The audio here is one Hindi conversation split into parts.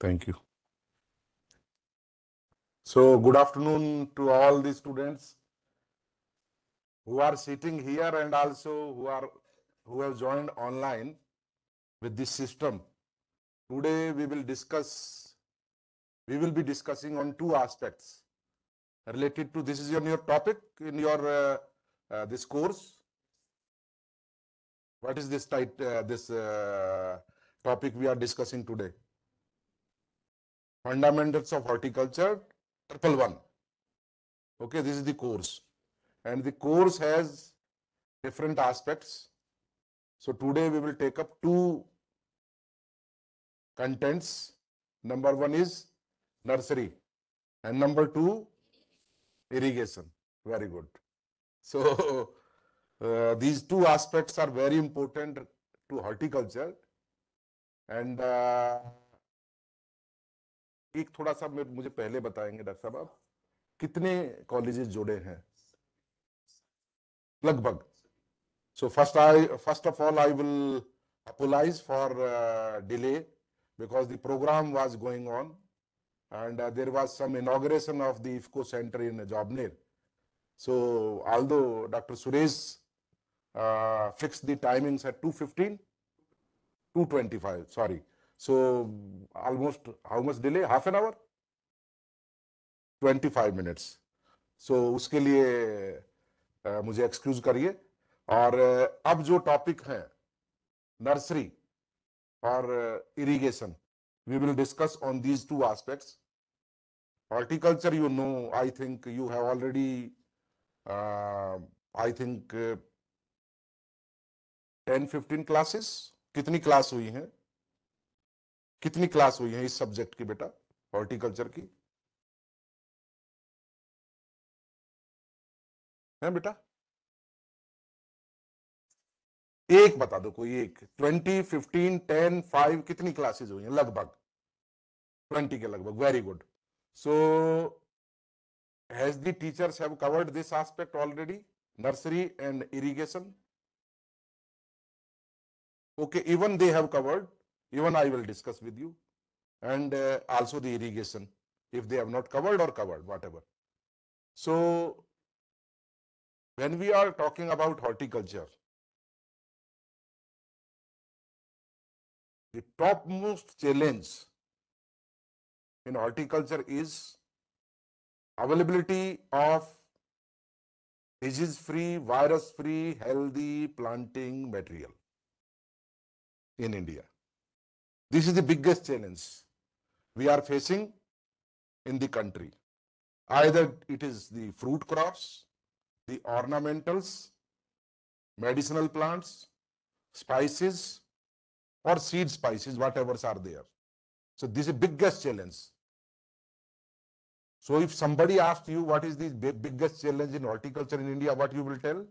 Thank you. So, good afternoon to all the students who are sitting here and also who are who have joined online with this system. Today we will discuss, we will be discussing on two aspects related to this is your, topic in your uh, uh, this course. What is this type, uh, this uh, topic we are discussing today? fundamentals of horticulture triple one okay this is the course and the course has different aspects so today we will take up two contents number one is nursery and number two irrigation very good so uh, these two aspects are very important to horticulture and uh, एक थोड़ा सा मुझे पहले बताएंगे डॉक्टर साहब आप कितने कॉलेजेस जुड़े हैं लगभग so first I first of all I will apologise for delay because the programme was going on and there was some inauguration of the IFFCO centre in Jobner so although doctor Suresh fix the timings at two fifteen to twenty five sorry So almost how much delay? Half an hour? 25 minutes. So uske liye uh, mujhe excuse kariye aur uh, ab jo topic hai nursery nursery uh, irrigation we will discuss on these two aspects horticulture you know i think you have already uh, i think uh, 10 15 classes कितनी क्लास हुई हैं कितनी क्लास हुई है इस सब्जेक्ट की बेटा हॉर्टिकल्चर की है बेटा एक बता दो कोई एक ट्वेंटी फिफ्टीन टेन फाइव कितनी क्लासेस हुई है लगभग ट्वेंटी के लगभग very good so has the teachers have covered this aspect already nursery and irrigation okay even they have covered Even I will discuss with you. And uh, also the irrigation, if they have not covered or covered, whatever. So, when we are talking about horticulture, the topmost challenge in horticulture is availability of disease free, virus free, healthy planting material in India. This is the biggest challenge we are facing in the country. Either it is the fruit crops, the ornamentals, medicinal plants, spices, or seed spices, whatever are there. So this is the biggest challenge. So if somebody asks you what is the biggest challenge in horticulture in India, what you will tell?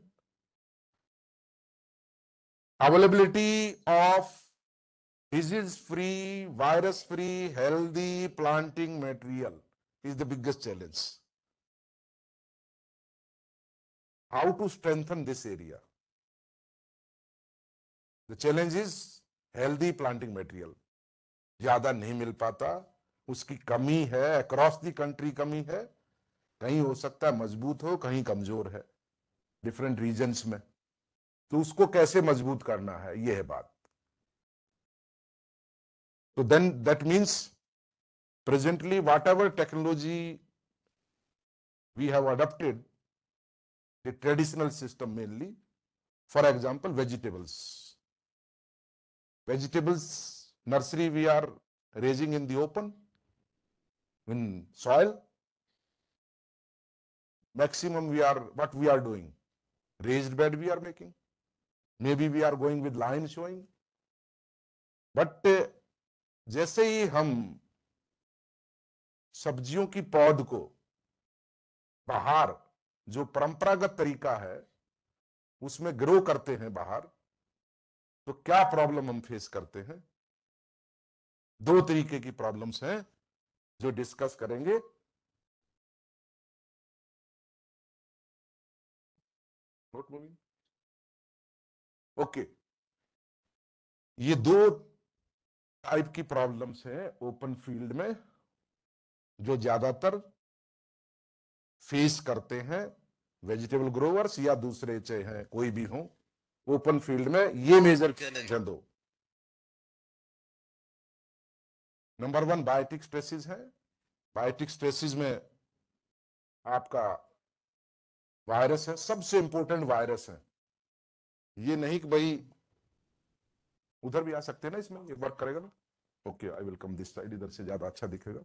Availability of disease free virus free healthy planting material is the biggest challenge how to strengthen this area the challenge is healthy planting material ज्यादा नहीं मिल पाता उसकी कमी है अक्रॉस द कंट्री कमी है कहीं हो सकता है मजबूत हो कहीं कमजोर है डिफरेंट रीजन्स में तो उसको कैसे मजबूत करना है यह है बात So then that means presently whatever technology we have adopted, the traditional system mainly, for example, vegetables. Vegetables, nursery we are raising in the open, in soil. Maximum we are, what we are doing, raised bed we are making. Maybe we are going with line showing. But uh, जैसे ही हम सब्जियों की पौध को बाहर जो परंपरागत तरीका है उसमें ग्रो करते हैं बाहर तो क्या प्रॉब्लम हम फेस करते हैं दो तरीके की प्रॉब्लम्स हैं जो डिस्कस करेंगे नोट मूविंग ओके ये दो टाइप की प्रॉब्लम्स है ओपन फील्ड में जो ज्यादातर फेस करते हैं वेजिटेबल ग्रोवर्स या दूसरे चाहे हैं कोई भी हो ओपन फील्ड में ये मेजर चैलेंज है दो नंबर वन बायोटिक स्ट्रेसिस है बायोटिक स्ट्रेसिस में आपका वायरस है सबसे इंपॉर्टेंट वायरस है ये नहीं कि भाई उधर भी आ सकते हैं ना इसमें ये वर्क करेगा ना okay I will come this side इधर से ज्यादा अच्छा दिखेगा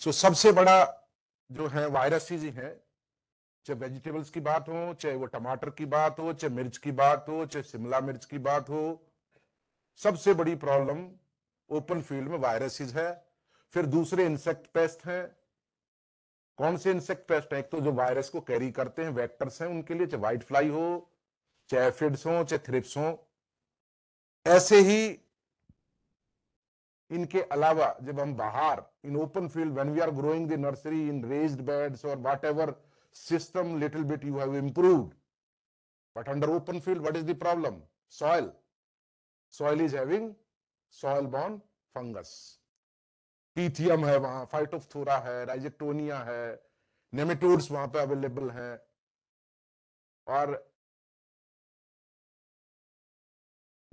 सो so, सबसे बड़ा जो है वायरस ही है चाहे वेजिटेबल्स की बात हो चाहे वो टमाटर की बात हो चाहे मिर्च की बात हो चाहे शिमला मिर्च की बात हो सबसे बड़ी प्रॉब्लम ओपन फील्ड में वायरसेस है फिर दूसरे इंसेक्ट पेस्ट हैं कौन से इंसेक्ट पेस्ट हैं एक तो जो वायरस को कैरी करते हैं वेक्टर्स हैं उनके लिए चाहे व्हाइट फ्लाई हो चाहे एफिड्स हो चाहे थ्रिप्स हो ऐसे ही इनके अलावा जब हम बाहर in open field when we are growing the nursery in raised beds और what system little bit you have improved but under open field what is the problem soil soil is having soil borne fungus pythium है वहां फाइटोफ्थोरा है राइजेक्टोनिया है नेमेटोड्स वहां पे अवेलेबल है और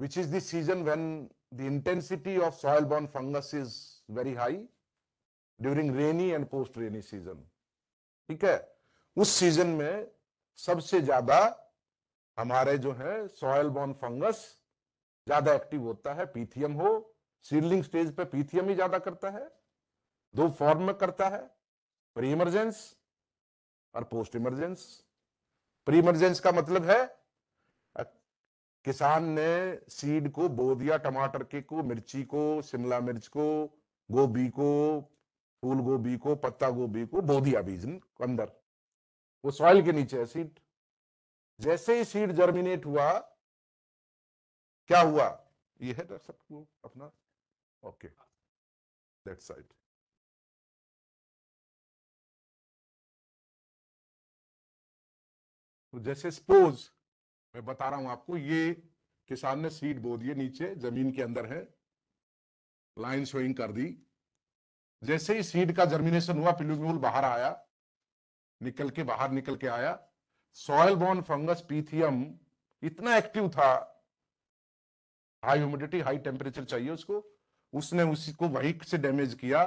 which is the season when the intensity of soil-borne fungus is very high during rainy and post-rainy season. ठीक है उस सीजन में सबसे ज्यादा हमारे जो है सॉयल बॉर्न फंगस ज्यादा एक्टिव होता है पीथियम हो सीडलिंग स्टेज पे पीथियम ही ज्यादा करता है दो फॉर्म में करता है प्री इमरजेंस और पोस्ट इमरजेंस प्री इमरजेंस का मतलब है किसान ने सीड को बो दिया टमाटर के को मिर्ची को शिमला मिर्च को गोभी को फूल गोभी को पत्ता गोभी को बो दिया बीज अंदर वो सॉइल के नीचे है सीड जैसे ही सीड जर्मिनेट हुआ क्या हुआ ये है सबको अपना ओके लेफ्ट साइड तो जैसे सपोज मैं बता रहा हूं आपको ये किसान ने सीड बो दिए नीचे जमीन के अंदर है लाइन शोइंग कर दी जैसे ही सीड का जर्मिनेशन हुआ पिल्यूम्यूल बाहर आया निकल के बाहर निकल के आया सॉयल बॉर्न फंगस पीथियम इतना एक्टिव था हाई ह्यूमिडिटी हाई टेम्परेचर चाहिए उसको उसने उसी को वही से डैमेज किया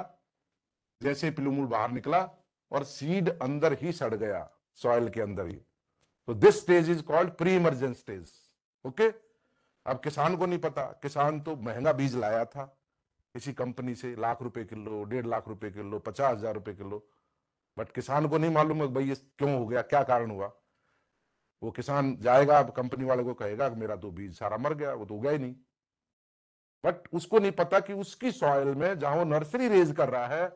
जैसे पिलूमूल बाहर निकला और सीड अंदर ही सड़ गया सॉयल के अंदर ही तो this stage is called pre emergence stage okay अब किसान को नहीं पता किसान तो महंगा बीज लाया था किसी कंपनी से लाख रुपए किलो डेढ़ लाख रुपए किलो पचास हजार रुपए किलो बट किसान को नहीं मालूम है भाई ये क्यों हो गया क्या कारण हुआ वो किसान जाएगा अब कंपनी वाले को कहेगा कि मेरा तो बीज सारा मर गया वो तो उगा ही नहीं बट उसको नहीं पता कि उसकी सॉइल में जहां वो नर्सरी रेज कर रहा है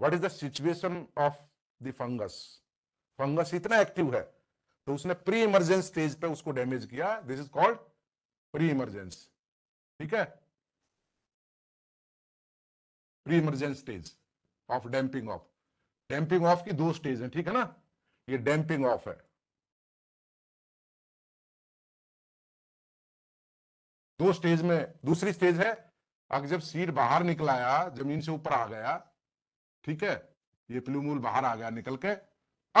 what is the situation of the fungus fungus इतना एक्टिव है तो उसने प्री इमरजेंस स्टेज पे उसको डैमेज किया this is called pre emergence ठीक है pre emergence stage of damping off damping off की दो स्टेज है ठीक है ना ये डैम्पिंग ऑफ है दो स्टेज में दूसरी स्टेज है अगर जब सीड बाहर निकलाया जमीन से ऊपर आ गया ठीक है ये प्लूमूल बाहर आ गया निकल के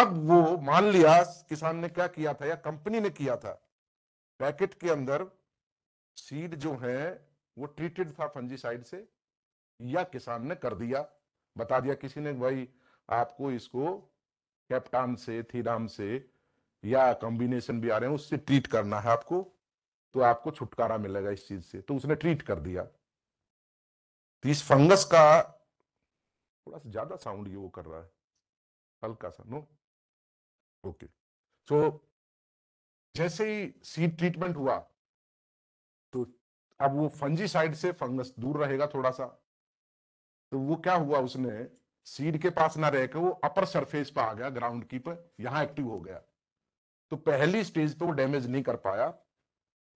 अब वो मान लिया किसान ने क्या किया था या कंपनी ने किया था पैकेट के अंदर सीड जो है वो ट्रीटेड था फंजीसाइड से या किसान ने कर दिया बता दिया किसी ने भाई आपको इसको कैप्टान से थीराम से या कॉम्बिनेशन भी आ रहे हैं उससे ट्रीट करना है आपको तो आपको छुटकारा मिलेगा इस चीज से तो उसने ट्रीट कर दिया तो इस फंगस का थोड़ा सा ज्यादा साउंड ये वो कर रहा है हल्का सा नो ओके सो जैसे ही सीड ट्रीटमेंट हुआ तो अब वो फंजी साइड से फंगस दूर रहेगा थोड़ा सा तो वो क्या हुआ उसने सीड के पास ना रहकर वो अपर सरफेस पर आ गया ग्राउंड की पर यहां एक्टिव हो गया तो पहली स्टेज पे वो डैमेज नहीं कर पाया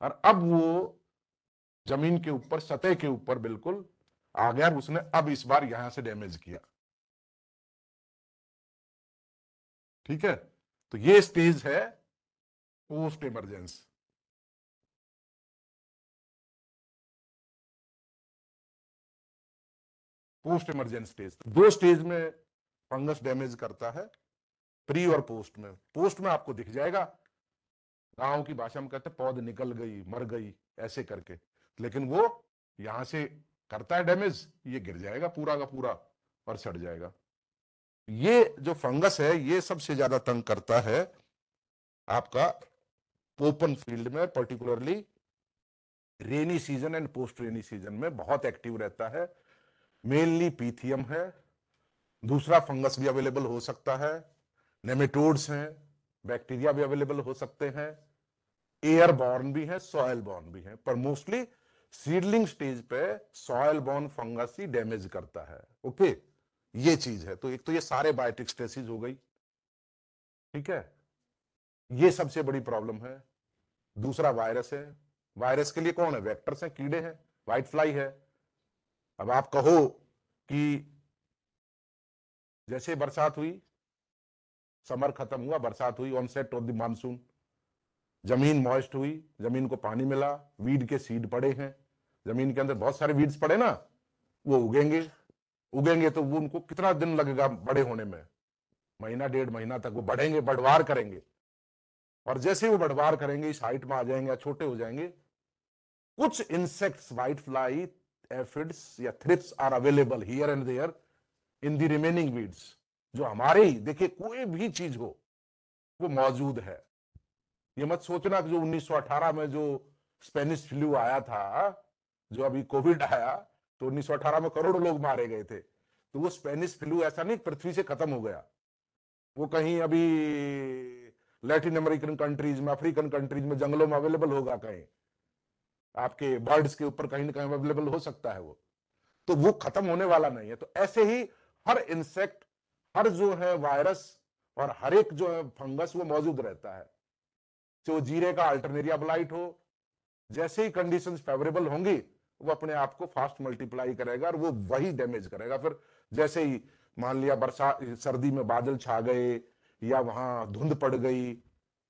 और अब वो जमीन के ऊपर सतह के ऊपर बिल्कुल आ गया उसने अब इस बार यहां से डैमेज किया ठीक है तो ये स्टेज है post emergence post emergence stage दो स्टेज में फंगस डैमेज करता है प्री और पोस्ट में पोस्ट में आपको दिख जाएगा गांव की भाषा में कहते पौध निकल गई मर गई ऐसे करके लेकिन वो यहां से करता है डैमेज ये गिर जाएगा पूरा का पूरा और सड़ जाएगा ये जो फंगस है ये सबसे ज्यादा तंग करता है आपका ओपन फील्ड में particularly rainy season and post rainy season में बहुत एक्टिव रहता है मेनली पीथियम है दूसरा फंगस भी अवेलेबल हो सकता है नेमेटोड्स हैं बैक्टीरिया भी अवेलेबल हो सकते हैं एयर बॉर्न भी है सॉयल बॉर्न भी है पर मोस्टली सीडलिंग स्टेज पे सॉयल बॉर्न फंगस ही डैमेज करता है ओके okay? ये चीज है तो एक तो ये सारे बायोटिक स्ट्रेसिस हो गई ठीक है ये सबसे बड़ी प्रॉब्लम है दूसरा वायरस है वायरस के लिए कौन है वेक्टर्स हैं कीड़े हैं व्हाइट फ्लाई है अब आप कहो कि जैसे बरसात हुई समर खत्म हुआ बरसात हुई ऑनसेट ऑफ द मानसून जमीन मॉइस्ट हुई जमीन को पानी मिला वीड के सीड पड़े हैं जमीन के अंदर बहुत सारे वीड्स पड़े ना वो उगेंगे उगेंगे तो वो उनको कितना दिन लगेगा बड़े होने में महीना डेढ़ महीना तक वो बढ़ेंगे बढ़वार करेंगे और जैसे वो बढ़वार करेंगे इस हाइट में आ जाएंगे या छोटे हो जाएंगे कुछ इंसेक्ट्स व्हाइट फ्लाई एफिड्स या thrips are available here and there in the remaining weeds जो हमारे ही देखिए कोई भी चीज हो वो मौजूद है ये मत सोचना कि जो 1918 में जो स्पेनिश फ्लू आया था जो अभी कोविड आया तो 1918 में करोड़ लोग मारे गए थे तो वो स्पेनिश फ्लू ऐसा नहीं पृथ्वी से खत्म हो गया वो कहीं अभी लैटिन अमेरिकन कंट्रीज में अफ्रीकन कंट्रीज में जंगलों में अवेलेबल होगा कहीं आपके बर्ड्स के ऊपर कहीं ना कहीं अवेलेबल हो सकता है वो तो वो खत्म होने वाला नहीं है तो ऐसे ही हर इंसेक्ट हर जो है वायरस और हर एक जो है फंगस वो मौजूद रहता है चाहे वो जीरे का अल्टरनेरिया ब्लाइट हो जैसे ही कंडीशंस फेवरेबल होंगी वो अपने आप को फास्ट मल्टीप्लाई करेगा और वो वही डैमेज करेगा फिर जैसे ही मान लिया बरसात सर्दी में बादल छा गए या वहां धुंध पड़ गई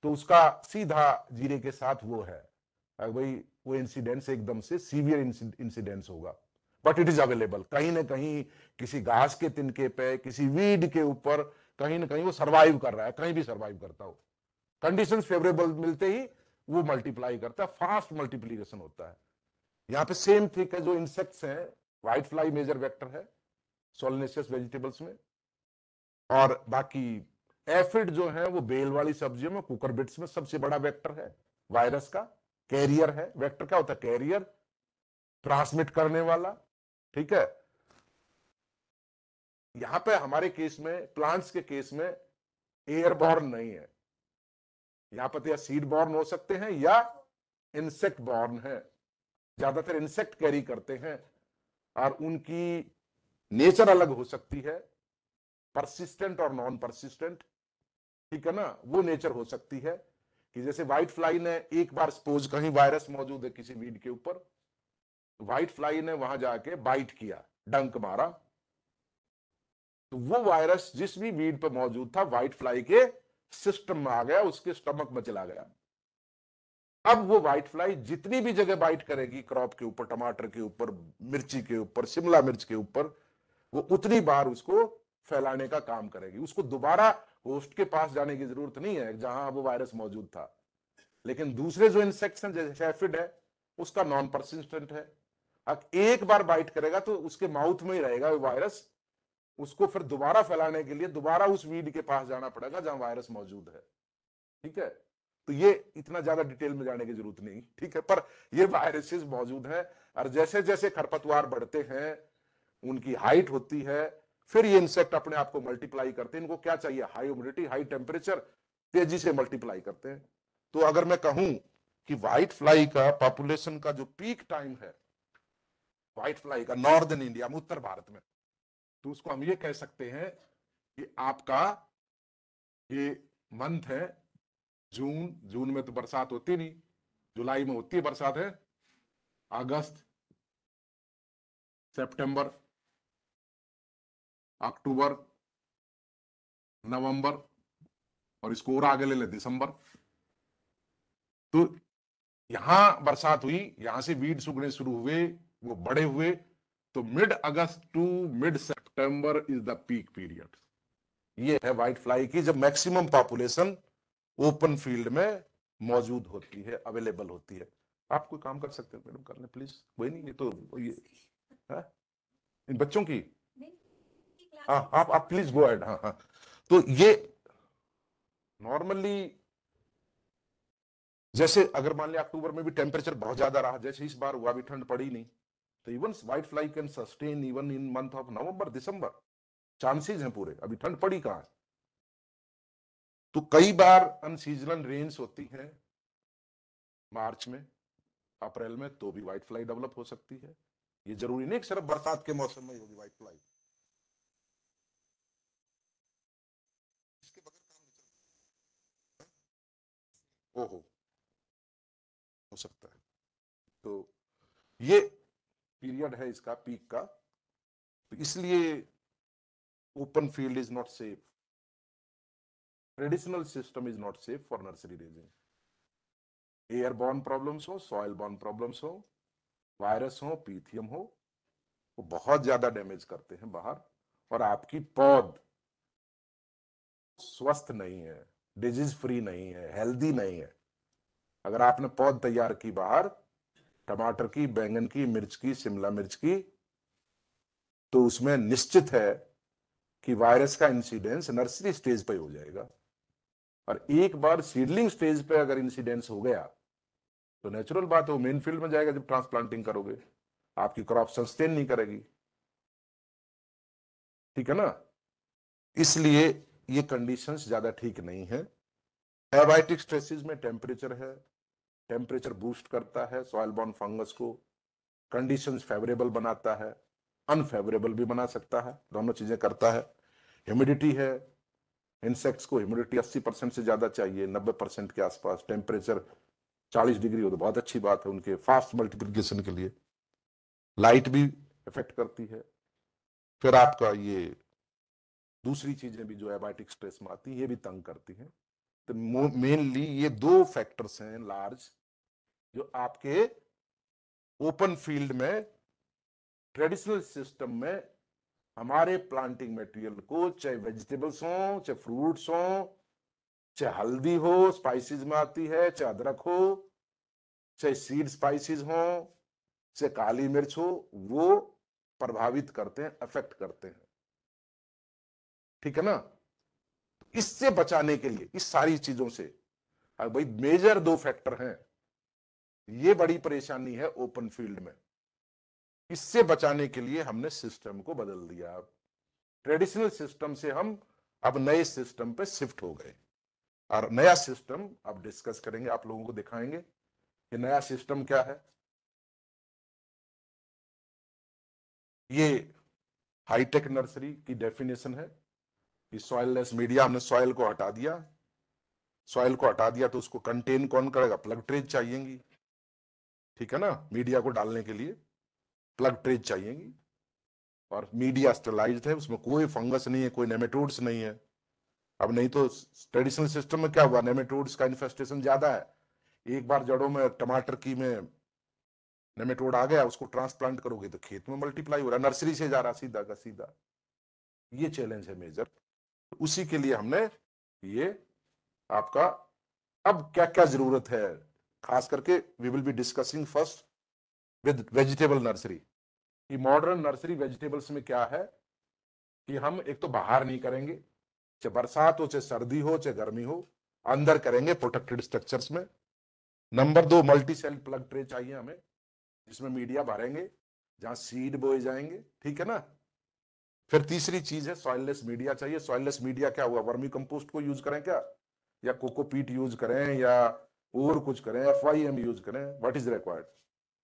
तो उसका सीधा जीरे के साथ वो है भाई वो इंसिडेंस एकदम से सीवियर इंसिडेंस होगा बट इट इज अवेलेबल कहीं ना कहीं किसी घास के तिनके पे किसी वीड के ऊपर कहीं ना कहीं वो सर्वाइव कर रहा है कहीं भी सर्वाइव करता हो कंडीशंस फेवरेबल मिलते ही वो मल्टीप्लाई करता है फास्ट मल्टीप्लीकेशन होता है यहाँ पे सेम थिक है जो इंसेक्ट्स है व्हाइट फ्लाई मेजर वेक्टर है सोलनेशियस वेजिटेबल्स में और बाकी एफिड जो है वो बेल वाली सब्जियों में कुकर बिट्स में सबसे बड़ा वेक्टर है वायरस का कैरियर है वेक्टर क्या होता है कैरियर ट्रांसमिट करने वाला ठीक है यहां पे हमारे केस में प्लांट्स के केस में एयर बॉर्न नहीं है यहां पर तो या सीड बॉर्न हो सकते हैं या इंसेक्ट बॉर्न है ज्यादातर इंसेक्ट कैरी करते हैं और उनकी नेचर अलग हो सकती है परसिस्टेंट और नॉन परसिस्टेंट ठीक है ना वो नेचर हो सकती है कि जैसे व्हाइट फ्लाई ने एक बार सपोज कहीं वायरस मौजूद है किसी वीड के ऊपर व्हाइट फ्लाई ने वहां जाके बाइट किया डंक मारा तो वो वायरस जिस भी वीड पर मौजूद था व्हाइट फ्लाई के सिस्टम में आ गया उसके स्टमक में चला गया अब वो व्हाइट फ्लाई जितनी भी जगह बाइट करेगी क्रॉप के ऊपर टमाटर के ऊपर मिर्ची के ऊपर शिमला मिर्च के ऊपर वो उतनी बार उसको फैलाने का काम करेगी उसको दोबारा होस्ट के पास जाने की जरूरत नहीं है जहां वो वायरस मौजूद था लेकिन दूसरे जो इंसेक्ट्स हैं जैसे है उसका नॉन परसिस्टेंट है अब एक बार बाइट करेगा तो उसके माउथ में ही रहेगा वो वायरस उसको फिर दोबारा फैलाने के लिए दोबारा उस वीड के पास जाना पड़ेगा जहां वायरस मौजूद है ठीक है तो ये इतना ज्यादा डिटेल में जाने की जरूरत नहीं ठीक है पर ये वायरसेस मौजूद हैं और जैसे जैसे खरपतवार बढ़ते हैं उनकी हाइट होती है फिर ये इंसेक्ट अपने आप को मल्टीप्लाई करते हैं इनको क्या चाहिए हाई ह्यूमिडिटी हाई टेम्परेचर तेजी से मल्टीप्लाई करते हैं तो अगर मैं कहूं कि व्हाइट फ्लाई का पॉपुलेशन का जो पीक टाइम है व्हाइट फ्लाई का नॉर्दर्न इंडिया में उत्तर भारत में तो उसको हम ये कह सकते हैं कि आपका ये मंथ है जून जून में तो बरसात होती नहीं जुलाई में होती है बरसात है अगस्त सितंबर अक्टूबर नवंबर और इसको और आगे ले ले दिसंबर तो यहां बरसात हुई यहां से बीड सूखने शुरू हुए वो बड़े हुए तो mid August to mid September is the peak period ये है व्हाइट फ्लाई की जब मैक्सिमम पॉपुलेशन ओपन फील्ड में मौजूद होती है अवेलेबल होती है आप कोई काम कर सकते हो मैडम कर प्लीज वही नहीं ये तो ये हाँ? इन बच्चों की हाँ आप आप प्लीज गो एड हाँ हाँ तो ये नॉर्मली जैसे अगर मान लिया अक्टूबर में भी टेम्परेचर बहुत ज्यादा रहा जैसे इस बार हुआ भी ठंड पड़ी नहीं तो even white fly can sustain even in month of November December chances हैं पूरे अभी ठंड पड़ी कहाँ है तो कई बार अनसीजनल रेन्स होती है मार्च में अप्रैल में तो भी व्हाइट फ्लाई डेवलप हो सकती है ये जरूरी नहीं सिर्फ बरसात के मौसम में होगी व्हाइट फ्लाई ओहो हो सकता है तो ये पीरियड है इसका पीक का तो इसलिए open field is not safe traditional system is not safe for nursery raising airborne problems हो soil borne problems हो virus हो pythium हो वो बहुत ज्यादा damage करते हैं बाहर और आपकी पौध स्वस्थ नहीं है डिजीज फ्री नहीं है हेल्दी नहीं है अगर आपने पौध तैयार की बाहर टमाटर की बैंगन की मिर्च की शिमला मिर्च की तो उसमें निश्चित है कि वायरस का इंसिडेंस नर्सरी स्टेज पर हो जाएगा और एक बार सीडलिंग स्टेज पे अगर इंसिडेंस हो गया तो नेचुरल बात है वो मेन फील्ड में जाएगा जब ट्रांसप्लांटिंग करोगे आपकी क्रॉप सस्टेन नहीं करेगी ठीक है ना इसलिए ये कंडीशंस ज्यादा ठीक नहीं है एबायोटिक स्ट्रेसिस में टेम्परेचर है टेम्परेचर बूस्ट करता है सॉयल बॉर्न फंगस को कंडीशन फेवरेबल बनाता है अनफेवरेबल भी बना सकता है दोनों चीजें करता है ह्यूमिडिटी है इंसेक्ट्स को ह्यूमिडिटी 80 परसेंट से ज़्यादा चाहिए 90 परसेंट के आसपास टेम्परेचर 40 डिग्री हो तो बहुत अच्छी बात है उनके फास्ट मल्टीप्लीकेशन के लिए लाइट भी इफेक्ट करती है फिर आपका ये दूसरी चीज़ें भी जो एबायोटिक स्ट्रेस में आती है ये भी तंग करती हैं तो मेनली ये दो फैक्टर्स हैं लार्ज जो आपके ओपन फील्ड में ट्रेडिशनल सिस्टम में हमारे प्लांटिंग मटेरियल को चाहे वेजिटेबल्स हो चाहे फ्रूट्स हो चाहे हल्दी हो स्पाइसेस में आती है चाहे अदरक हो चाहे सीड स्पाइसेस हो चाहे काली मिर्च हो वो प्रभावित करते हैं अफेक्ट करते हैं ठीक है ना तो इससे बचाने के लिए इस सारी चीजों से भाई मेजर दो फैक्टर हैं ये बड़ी परेशानी है ओपन फील्ड में इससे बचाने के लिए हमने सिस्टम को बदल दिया ट्रेडिशनल सिस्टम से हम अब नए सिस्टम पे शिफ्ट हो गए और नया सिस्टम अब डिस्कस करेंगे आप लोगों को दिखाएंगे कि नया सिस्टम क्या है ये हाईटेक नर्सरी की डेफिनेशन है कि सॉइललेस मीडिया हमने सॉइल को हटा दिया सॉइल को हटा दिया तो उसको कंटेन कौन करेगा प्लग ट्रेज चाहिएगी ठीक है ना मीडिया को डालने के लिए प्लग ट्रेज चाहिएगी और मीडिया स्टेलाइज है उसमें कोई फंगस नहीं है कोई नेमेटोड्स नहीं है अब नहीं तो ट्रेडिशनल सिस्टम में क्या हुआ नेमेटोड्स का इन्फेस्टेशन ज्यादा है एक बार जड़ों में टमाटर की में नेमेटोड आ गया उसको ट्रांसप्लांट करोगे तो खेत में मल्टीप्लाई हो रहा है नर्सरी से जा रहा सीधा का सीधा ये चैलेंज है मेजर उसी के लिए हमने ये आपका अब क्या क्या जरूरत है खास करके we will be discussing first with vegetable nursery कि मॉडर्न नर्सरी वेजिटेबल्स में क्या है कि हम एक तो बाहर नहीं करेंगे चाहे बरसात हो चाहे सर्दी हो चाहे गर्मी हो अंदर करेंगे प्रोटेक्टेड स्ट्रक्चर्स में नंबर दो मल्टी सेल प्लग ट्रे चाहिए हमें जिसमें मीडिया भरेंगे जहां सीड बोए जाएंगे ठीक है ना फिर तीसरी चीज है सॉइललेस मीडिया चाहिए सॉइललेस मीडिया क्या हुआ वर्मी कंपोस्ट को यूज करें क्या या कोकोपीट यूज करें या और कुछ करें एफ यूज करें व्हाट इज रिक्वायर्ड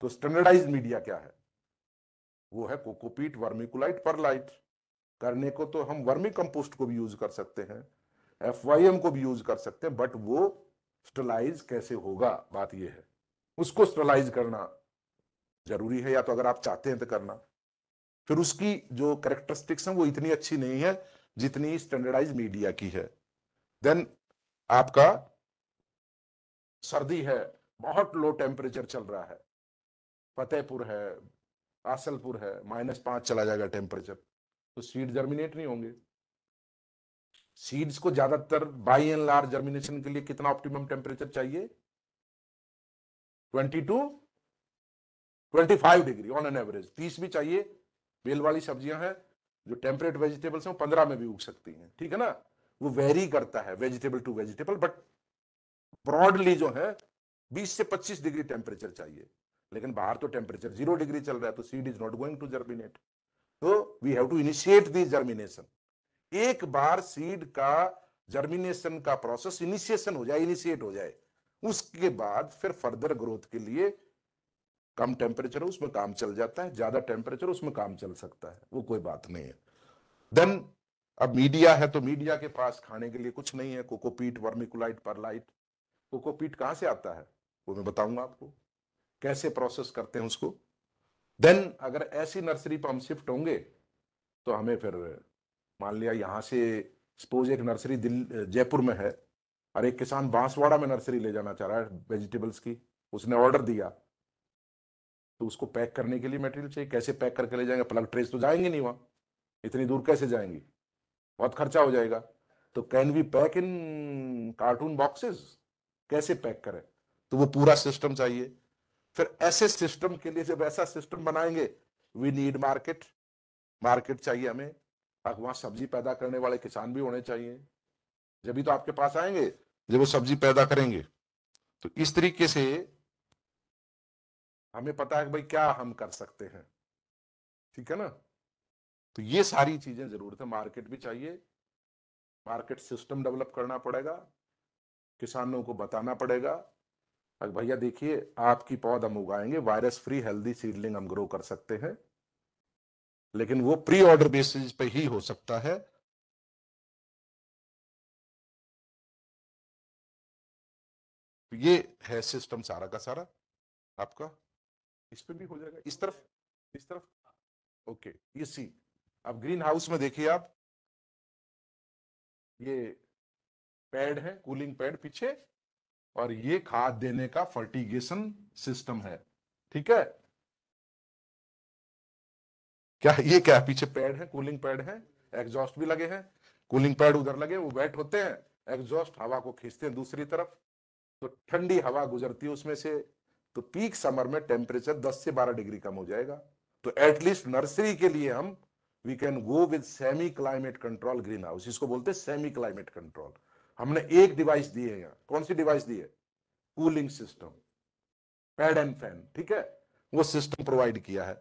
तो स्टैंडर्डाइज मीडिया क्या है वो है कोकोपीट वर्मिकुलाइट लाइट करने को तो हम वर्मी कंपोस्ट को भी यूज कर सकते हैं एफ को भी यूज कर सकते हैं बट वो स्टलाइज कैसे होगा बात यह है उसको स्टलाइज करना जरूरी है या तो अगर आप चाहते हैं तो करना फिर उसकी जो करेक्टरिस्टिक्स हैं वो इतनी अच्छी नहीं है जितनी स्टैंडर्डाइज मीडिया की है देन आपका सर्दी है बहुत लो टेम्परेचर चल रहा है फतेहपुर है आसलपुर है माइनस पांच चला जाएगा टेम्परेचर तो सीड जर्मिनेट नहीं होंगे सीड्स को ज्यादातर बाई एंड लार्ज जर्मिनेशन के लिए कितना ऑप्टिमम टेम्परेचर चाहिए 22 25 डिग्री ऑन एन एवरेज 30 भी चाहिए बेल वाली सब्जियां हैं जो टेम्परेट वेजिटेबल्स हैं वो 15 में भी उग सकती हैं ठीक है ना वो वेरी करता है vegetable to vegetable but broadly जो है 20 से 25 डिग्री टेम्परेचर चाहिए लेकिन बाहर तो टेम्परेचर जीरो डिग्री चल रहा है तो seed is not going to germinate तो we have to initiate the germination एक बार सीड का जर्मिनेशन का प्रोसेस इनिशिएशन हो जाए इनिशिएट हो जाए उसके बाद फिर फर्दर ग्रोथ के लिए कम टेम्परेचर उसमें काम चल जाता है ज्यादा टेम्परेचर उसमें काम चल सकता है वो कोई बात नहीं है देन अब मीडिया है तो मीडिया के पास खाने के लिए कुछ नहीं है कोकोपीट वर्मिकुलाइट परलाइट कोकोपीट कहां से आता है वो मैं बताऊंगा आपको कैसे प्रोसेस करते हैं उसको देन अगर ऐसी नर्सरी पर हम शिफ्ट होंगे तो हमें फिर मान लिया यहाँ से सपोज एक नर्सरी जयपुर में है और एक किसान बांसवाड़ा में नर्सरी ले जाना चाह रहा है वेजिटेबल्स की उसने ऑर्डर दिया तो उसको पैक करने के लिए मटेरियल चाहिए कैसे पैक करके ले जाएंगे प्लग ट्रेस तो जाएंगे नहीं वहाँ इतनी दूर कैसे जाएंगी बहुत खर्चा हो जाएगा तो can we pack in carton boxes कैसे पैक करें तो वो पूरा सिस्टम चाहिए फिर ऐसे सिस्टम के लिए जब ऐसा सिस्टम बनाएंगे वी नीड मार्केट मार्केट चाहिए हमें वहां सब्जी पैदा करने वाले किसान भी होने चाहिए जब तो आपके पास आएंगे जब वो सब्जी पैदा करेंगे तो इस तरीके से हमें पता है कि भाई क्या हम कर सकते हैं ठीक है ना तो ये सारी चीजें जरूरत है मार्केट भी चाहिए मार्केट सिस्टम डेवलप करना पड़ेगा किसानों को बताना पड़ेगा भैया देखिए आपकी पौध हम उगाएंगे वायरस फ्री हेल्दी सीडलिंग हम ग्रो कर सकते हैं लेकिन वो प्री ऑर्डर बेसिस पे ही हो सकता है ये है सिस्टम सारा का सारा आपका इस पे भी हो जाएगा इस तरफ इस तरफ ओके ये सी अब ग्रीन हाउस में देखिए आप ये पैड है कूलिंग पैड पीछे और ये खाद देने का फर्टिगेशन सिस्टम है ठीक है क्या ये क्या पीछे पैड है कूलिंग पैड है एग्जॉस्ट भी लगे हैं कूलिंग पैड उधर लगे वो वेट होते हैं एग्जॉस्ट हवा को खींचते हैं दूसरी तरफ तो ठंडी हवा गुजरती है उसमें से तो पीक समर में टेम्परेचर 10 से 12 डिग्री कम हो जाएगा तो एटलीस्ट नर्सरी के लिए हम we can go with semi climate control greenhouse इसको बोलते हैं सेमी क्लाइमेट कंट्रोल हमने एक डिवाइस दी है यहाँ कौन सी डिवाइस दी है cooling system pad and fan ठीक है वो सिस्टम प्रोवाइड किया है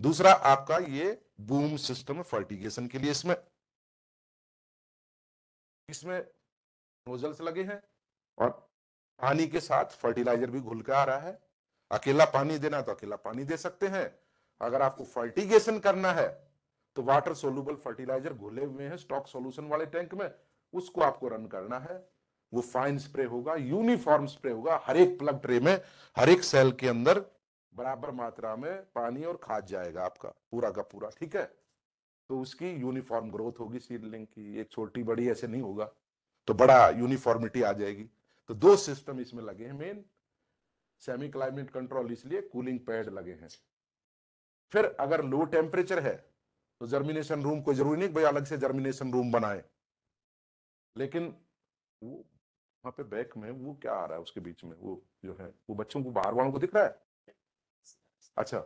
दूसरा आपका ये बूम सिस्टम फर्टिगेशन के लिए इसमें इसमें नोजल्स लगे हैं और पानी के साथ फर्टिलाइजर भी घुल के आ रहा है अकेला पानी देना तो अकेला पानी दे सकते हैं अगर आपको फर्टिगेशन करना है तो वाटर सोल्यूबल फर्टिलाइजर घुले हुए हैं स्टॉक सोल्यूशन वाले टैंक में उसको आपको रन करना है वो फाइन स्प्रे होगा यूनिफॉर्म स्प्रे होगा हर एक प्लग ट्रे में हर एक सेल के अंदर बराबर मात्रा में पानी और खाद जाएगा आपका पूरा का पूरा ठीक है तो उसकी यूनिफॉर्म ग्रोथ होगी सीडलिंग की एक छोटी बड़ी ऐसे नहीं होगा तो बड़ा यूनिफॉर्मिटी आ जाएगी तो दो सिस्टम इसमें लगे हैं मेन सेमी क्लाइमेट कंट्रोल इसलिए कूलिंग पैड लगे हैं फिर अगर लो टेम्परेचर है तो जर्मिनेशन रूम को जरूरी नहीं भाई अलग से जर्मिनेशन रूम बनाए लेकिन वो वहां पे बैक में वो क्या आ रहा है उसके बीच में वो जो है वो बच्चों को बाहर वालों को दिख रहा है अच्छा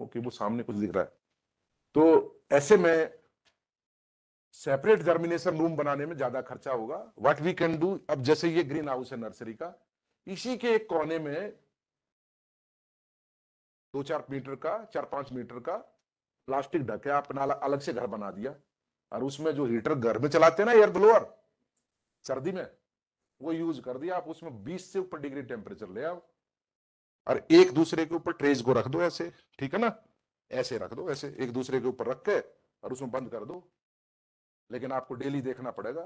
ओके वो सामने कुछ दिख रहा है तो ऐसे में सेपरेट जर्मिनेशन रूम बनाने में ज्यादा खर्चा होगा व्हाट वी कैन डू अब जैसे ये ग्रीन हाउस है नर्सरी का इसी के एक कोने में दो चार मीटर का चार पांच मीटर का प्लास्टिक ढके अपना अलग से घर बना दिया और उसमें जो हीटर घर में चलाते हैं ना एयर ब्लोअर सर्दी में वो यूज कर दिया आप उसमें 20 से ऊपर डिग्री टेम्परेचर ले आओ और एक दूसरे के ऊपर ट्रेज को रख दो ऐसे ठीक है ना ऐसे रख दो ऐसे एक दूसरे के ऊपर रख के और उसमें बंद कर दो लेकिन आपको डेली देखना पड़ेगा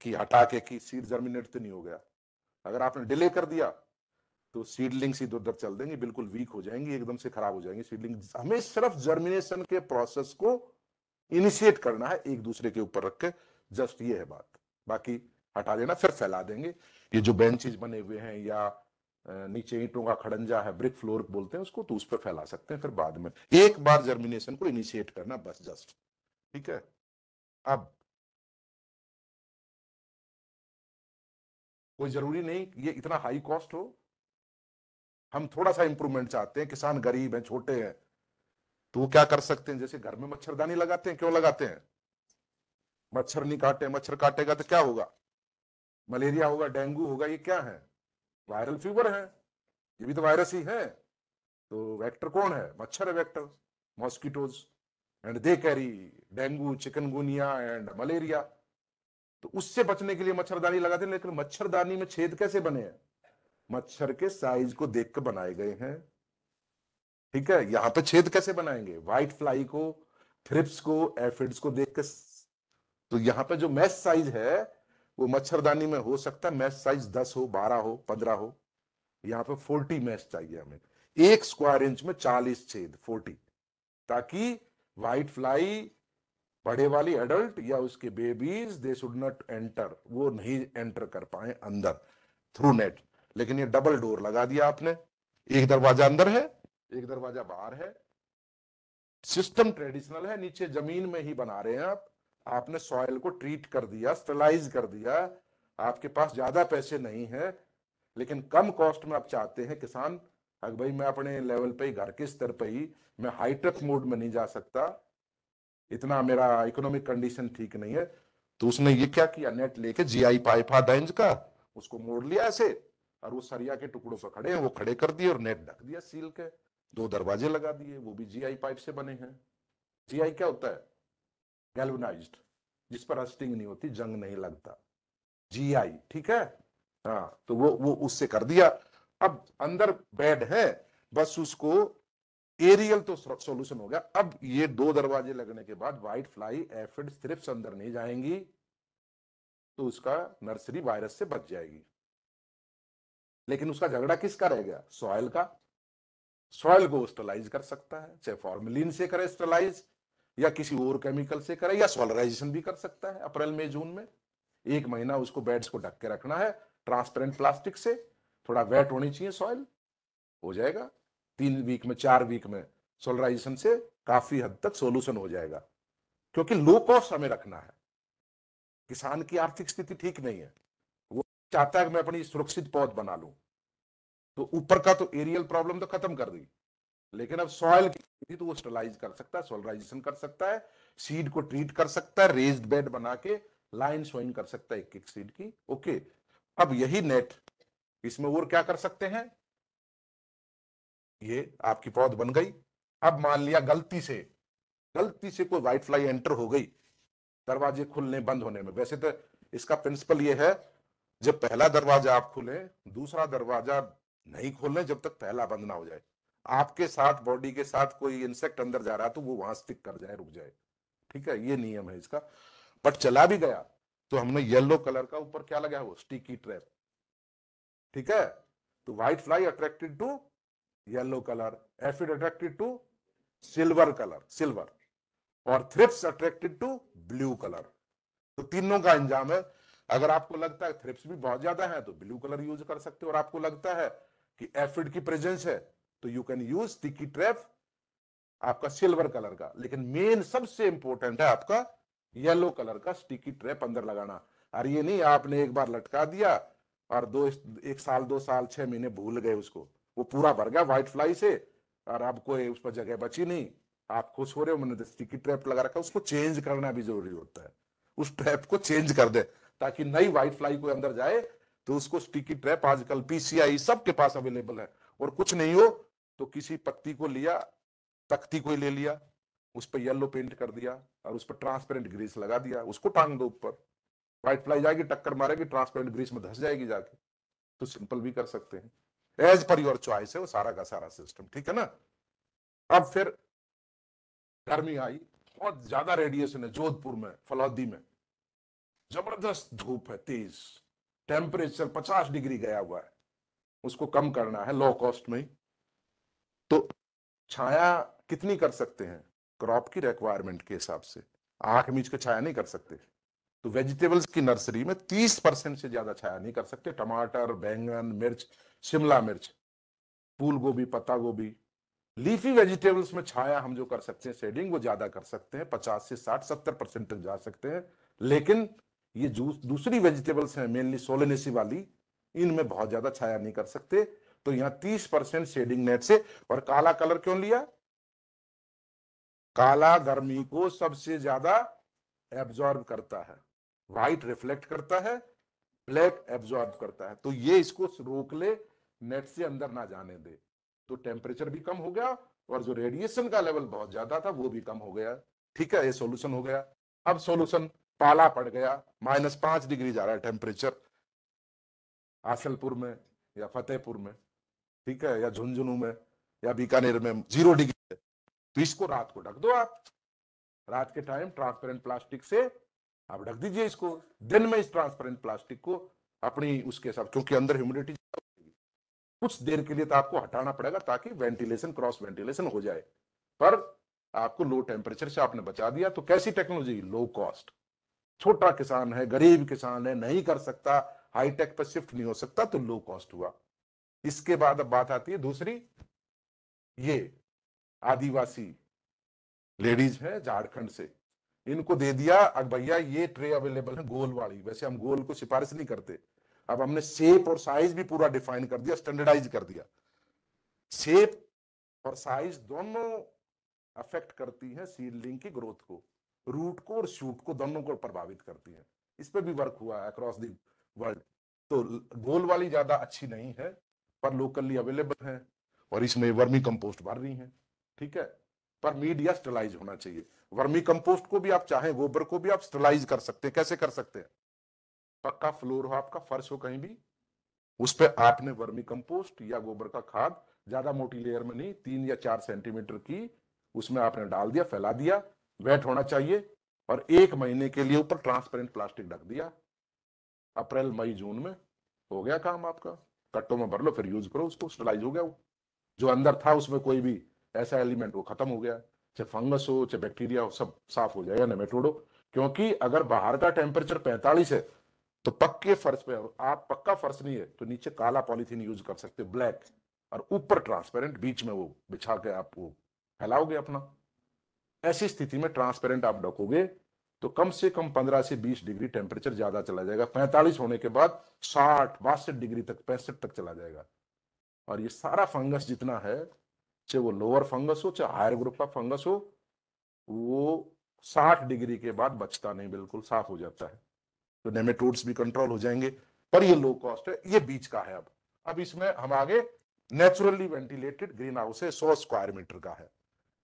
कि हटा के कि सीड जर्मिनेट तो नहीं हो गया अगर आपने डिले कर दिया तो सीडलिंग्स इधर तो उधर चल देंगी बिल्कुल वीक हो जाएंगी एकदम से खराब हो जाएंगी सीडलिंग हमें सिर्फ जर्मिनेशन के प्रोसेस को इनिशिएट करना है एक दूसरे के ऊपर रख के जस्ट ये है बात बाकी हटा देना फिर फैला देंगे ये जो बेंचेज बने हुए हैं या नीचे ईंटों का खड़ंजा है ब्रिक फ्लोर बोलते हैं उसको तो उस पर फैला सकते हैं फिर बाद में एक बार जर्मिनेशन को इनिशिएट करना बस जस्ट ठीक है अब कोई जरूरी नहीं ये इतना हाई कॉस्ट हो हम थोड़ा सा इंप्रूवमेंट चाहते हैं किसान गरीब हैं छोटे हैं तो वो क्या कर सकते हैं जैसे घर में मच्छरदानी लगाते हैं क्यों लगाते हैं मच्छर नहीं काटे मच्छर काटेगा तो क्या होगा मलेरिया होगा डेंगू होगा ये क्या है वायरल फीवर है ये भी तो वायरस ही है तो वेक्टर कौन है मच्छर है vector mosquitoes and they carry dengue chikungunya and malaria तो उससे बचने के लिए मच्छरदानी लगाते हैं लेकिन मच्छरदानी में छेद कैसे बने हैं मच्छर के साइज को देख कर बनाए गए हैं ठीक है यहां पे छेद कैसे बनाएंगे व्हाइट फ्लाई को थ्रिप्स को एफिड्स को देख कर तो यहाँ पे जो मैच साइज है वो मच्छरदानी में हो सकता है मैच साइज दस हो बारह हो पंद्रह हो यहाँ पे फोर्टी मैच चाहिए हमें एक स्क्वायर इंच में चालीस छेद फोर्टी ताकि व्हाइट फ्लाई बड़े वाली एडल्ट या उसके babies they should not enter वो नहीं एंटर कर पाए अंदर थ्रू नेट लेकिन ये डबल डोर लगा दिया आपने एक दरवाजा अंदर है एक दरवाजा बाहर है सिस्टम ट्रेडिशनल है नीचे जमीन में ही बना रहे हैं आप आपने सॉइल को ट्रीट कर दिया स्टेलाइज कर दिया आपके पास ज्यादा पैसे नहीं है लेकिन कम कॉस्ट में आप चाहते हैं किसान अगर भाई मैं अपने लेवल पे ही घर के स्तर पे ही मैं हाईटेक मोड में नहीं जा सकता इतना मेरा इकोनॉमिक कंडीशन ठीक नहीं है तो उसने ये क्या किया नेट लेके जी आई पाइप का उसको मोड़ लिया ऐसे और वो सरिया के टुकड़ों पर खड़े हैं वो खड़े कर दिए और नेट ढक दिया सील के दो दरवाजे लगा दिए वो भी जी आई पाइप से बने हैं जी आई क्या होता है गैल्वनाइज्ड जिस पर अस्टिंग नहीं होती जंग नहीं लगता जीआई ठीक है हाँ तो वो वो उससे कर दिया अब अंदर बेड है बस उसको एरियल तो सॉल्यूशन हो गया अब ये दो दरवाजे लगने के बाद व्हाइट फ्लाई एफिड सिर्फ अंदर नहीं जाएंगी तो उसका नर्सरी वायरस से बच जाएगी लेकिन उसका झगड़ा किसका रह गया सॉयल का सॉयल को स्टलाइज कर सकता है चाहे फॉर्मिलीन से करे स्टलाइज या किसी और केमिकल से करे या सोलराइजेशन भी कर सकता है अप्रैल मई जून में एक महीना उसको बेड्स को ढक के रखना है ट्रांसपेरेंट प्लास्टिक से थोड़ा वेट होनी चाहिए सॉइल हो जाएगा तीन वीक में चार वीक में सोलराइजेशन से काफी हद तक सोल्यूशन हो जाएगा क्योंकि लो कॉस्ट हमें रखना है किसान की आर्थिक स्थिति ठीक नहीं है वो चाहता है कि मैं अपनी सुरक्षित पौध बना लू तो ऊपर का तो एरियल प्रॉब्लम तो खत्म कर दी लेकिन अब सॉइल की तो वो स्टलाइज कर सकता है सोलराइजेशन कर सकता है सीड को ट्रीट कर सकता है रेज बेड बना के लाइन सोइंग कर सकता है एक एक सीड की ओके अब यही नेट इसमें और क्या कर सकते हैं ये आपकी पौध बन गई अब मान लिया गलती से गलती से कोई व्हाइट फ्लाई एंटर हो गई दरवाजे खुलने बंद होने में वैसे तो इसका प्रिंसिपल ये है जब पहला दरवाजा आप खुले दूसरा दरवाजा नहीं खोलने जब तक पहला बंद ना हो जाए आपके साथ बॉडी के साथ कोई इंसेक्ट अंदर जा रहा है तो वो वहां स्टिक कर जाए रुक जाए ठीक है ये नियम है इसका बट चला भी गया तो हमने येलो कलर का ऊपर क्या लगाया वो स्टिकी ट्रैप ठीक है तो white fly attracted to yellow colour aphid attracted to silver colour silver और thrips attracted to blue colour तो तीनों का इंजाम है अगर आपको लगता है थ्रिप्स भी बहुत ज्यादा है तो ब्लू कलर यूज कर सकते हो और आपको लगता है कि एफिड की प्रेजेंस है तो you can use sticky trap आपका सिल्वर कलर का लेकिन मेन सबसे इंपॉर्टेंट है आपका येलो कलर का स्टिकी ट्रैप अंदर लगाना और ये नहीं आपने एक बार लटका दिया और दो एक साल दो साल छह महीने भूल गए उसको वो पूरा भर गया व्हाइट फ्लाई से और अब कोई उस पर जगह बची नहीं आप खुश हो रहे हो मैंने स्टिकी तो ट्रैप लगा रखा उसको चेंज करना भी जरूरी होता है उस ट्रैप को चेंज कर दे ताकि नई व्हाइट फ्लाई कोई अंदर जाए तो उसको स्टिकी ट्रैप आजकल पीसीआई e सबके पास अवेलेबल है और कुछ नहीं हो तो किसी पत्ती को लिया तख्ती को ले लिया उस पर येलो पेंट कर दिया और उस पर ट्रांसपेरेंट ग्रीस लगा दिया उसको टांग दो ऊपर व्हाइट फ्लाई जाएगी टक्कर मारेगी ट्रांसपेरेंट ग्रीस में धस जाएगी जाके तो सिंपल भी कर सकते हैं एज पर योर चॉइस है वो सारा का सारा सिस्टम ठीक है ना अब फिर गर्मी आई बहुत ज्यादा रेडिएशन है जोधपुर में फलौदी में जबरदस्त धूप है तेज टेम्परेचर पचास डिग्री गया हुआ है उसको कम करना है लो कॉस्ट में तो छाया कितनी कर सकते हैं क्रॉप की रिक्वायरमेंट के हिसाब से आंख मीच के छाया नहीं कर सकते तो वेजिटेबल्स की नर्सरी में तीस परसेंट से ज्यादा छाया नहीं कर सकते टमाटर बैंगन मिर्च शिमला मिर्च फूल गोभी पत्ता गोभी लीफी वेजिटेबल्स में छाया हम जो कर सकते हैं शेडिंग वो ज्यादा कर सकते हैं पचास से साठ सत्तर परसेंट तक जा सकते हैं लेकिन ये जूस दूसरी वेजिटेबल्स हैं मेनली सोलेनेसी वाली इनमें बहुत ज्यादा छाया नहीं कर सकते तो यहां तीस परसेंट शेडिंग नेट से और काला कलर क्यों लिया काला गर्मी को सबसे ज्यादा एब्जॉर्ब करता है व्हाइट रिफ्लेक्ट करता है ब्लैक एब्जॉर्ब करता है तो ये इसको रोक ले नेट से अंदर ना जाने दे तो टेम्परेचर भी कम हो गया और जो रेडिएशन का लेवल बहुत ज्यादा था वो भी कम हो गया ठीक है ये सोल्यूशन हो गया अब सोल्यूशन पाला पड़ गया माइनस पांच डिग्री जा रहा है टेम्परेचर आसलपुर में या फतेहपुर में ठीक है या झुंझुनू में या बीकानेर में जीरो डिग्री तो इसको रात को ढक दो आप रात के टाइम ट्रांसपेरेंट प्लास्टिक से आप ढक दीजिए इसको दिन में इस ट्रांसपेरेंट प्लास्टिक को अपनी उसके साथ क्योंकि अंदर ह्यूमिडिटी कुछ देर के लिए तो आपको हटाना पड़ेगा ताकि वेंटिलेशन क्रॉस वेंटिलेशन हो जाए पर आपको लो टेम्परेचर से आपने बचा दिया तो कैसी टेक्नोलॉजी लो कॉस्ट छोटा किसान है गरीब किसान है नहीं कर सकता हाईटेक पर शिफ्ट नहीं हो सकता तो लो कॉस्ट हुआ इसके बाद अब बात आती है दूसरी ये आदिवासी लेडीज है झारखंड से इनको दे दिया अब भैया ये ट्रे अवेलेबल है गोल वाली वैसे हम गोल को सिफारिश नहीं करते अब हमने शेप और साइज भी पूरा डिफाइन कर दिया स्टैंडर्डाइज कर दिया शेप और साइज दोनों अफेक्ट करती है सीडलिंग की ग्रोथ को रूट को और शूट को दोनों को प्रभावित करती है इस पर भी वर्क हुआ है अक्रॉस दी वर्ल्ड तो गोल वाली ज्यादा अच्छी नहीं है पर लोकली अवेलेबल है और इसमें वर्मी कंपोस्ट भर रही है ठीक है पर मीडिया स्टेलाइज होना चाहिए वर्मी कंपोस्ट को भी आप चाहे गोबर को भी आप स्टेलाइज कर सकते हैं कैसे कर सकते हैं पक्का फ्लोर हो आपका फर्श हो कहीं भी उस पर आपने वर्मी कंपोस्ट या गोबर का खाद ज्यादा मोटी लेयर में नहीं तीन या चार सेंटीमीटर की उसमें आपने डाल दिया फैला दिया वेट होना चाहिए और एक महीने के लिए ऊपर ट्रांसपेरेंट प्लास्टिक ढक दिया अप्रैल मई जून में हो गया काम आपका कट्टों में भर लो फिर यूज करो उसको स्टलाइज हो गया वो जो अंदर था उसमें कोई भी ऐसा एलिमेंट वो खत्म हो गया चाहे फंगस हो चाहे बैक्टीरिया हो सब साफ हो जाएगा नेमेटोडो क्योंकि अगर बाहर का टेम्परेचर पैंतालीस है तो पक्के फर्श पे आप पक्का फर्श नहीं है तो नीचे काला पॉलीथीन यूज कर सकते ब्लैक और ऊपर ट्रांसपेरेंट बीच में वो बिछा के आप वो फैलाओगे अपना ऐसी स्थिति में ट्रांसपेरेंट आप ढकोगे तो कम से कम 15 से 20 डिग्री टेम्परेचर ज्यादा चला जाएगा 45 होने के बाद 60 बासठ डिग्री तक पैंसठ तक चला जाएगा और ये सारा फंगस जितना है चाहे वो लोअर फंगस हो चाहे हायर ग्रुप का फंगस हो वो 60 डिग्री के बाद बचता नहीं बिल्कुल साफ हो जाता है तो नेमेटोड्स भी कंट्रोल हो जाएंगे पर ये लो कॉस्ट है ये बीच का है अब अब इसमें हम आगे नेचुरली वेंटिलेटेड ग्रीन हाउस है सौ स्क्वायर मीटर का है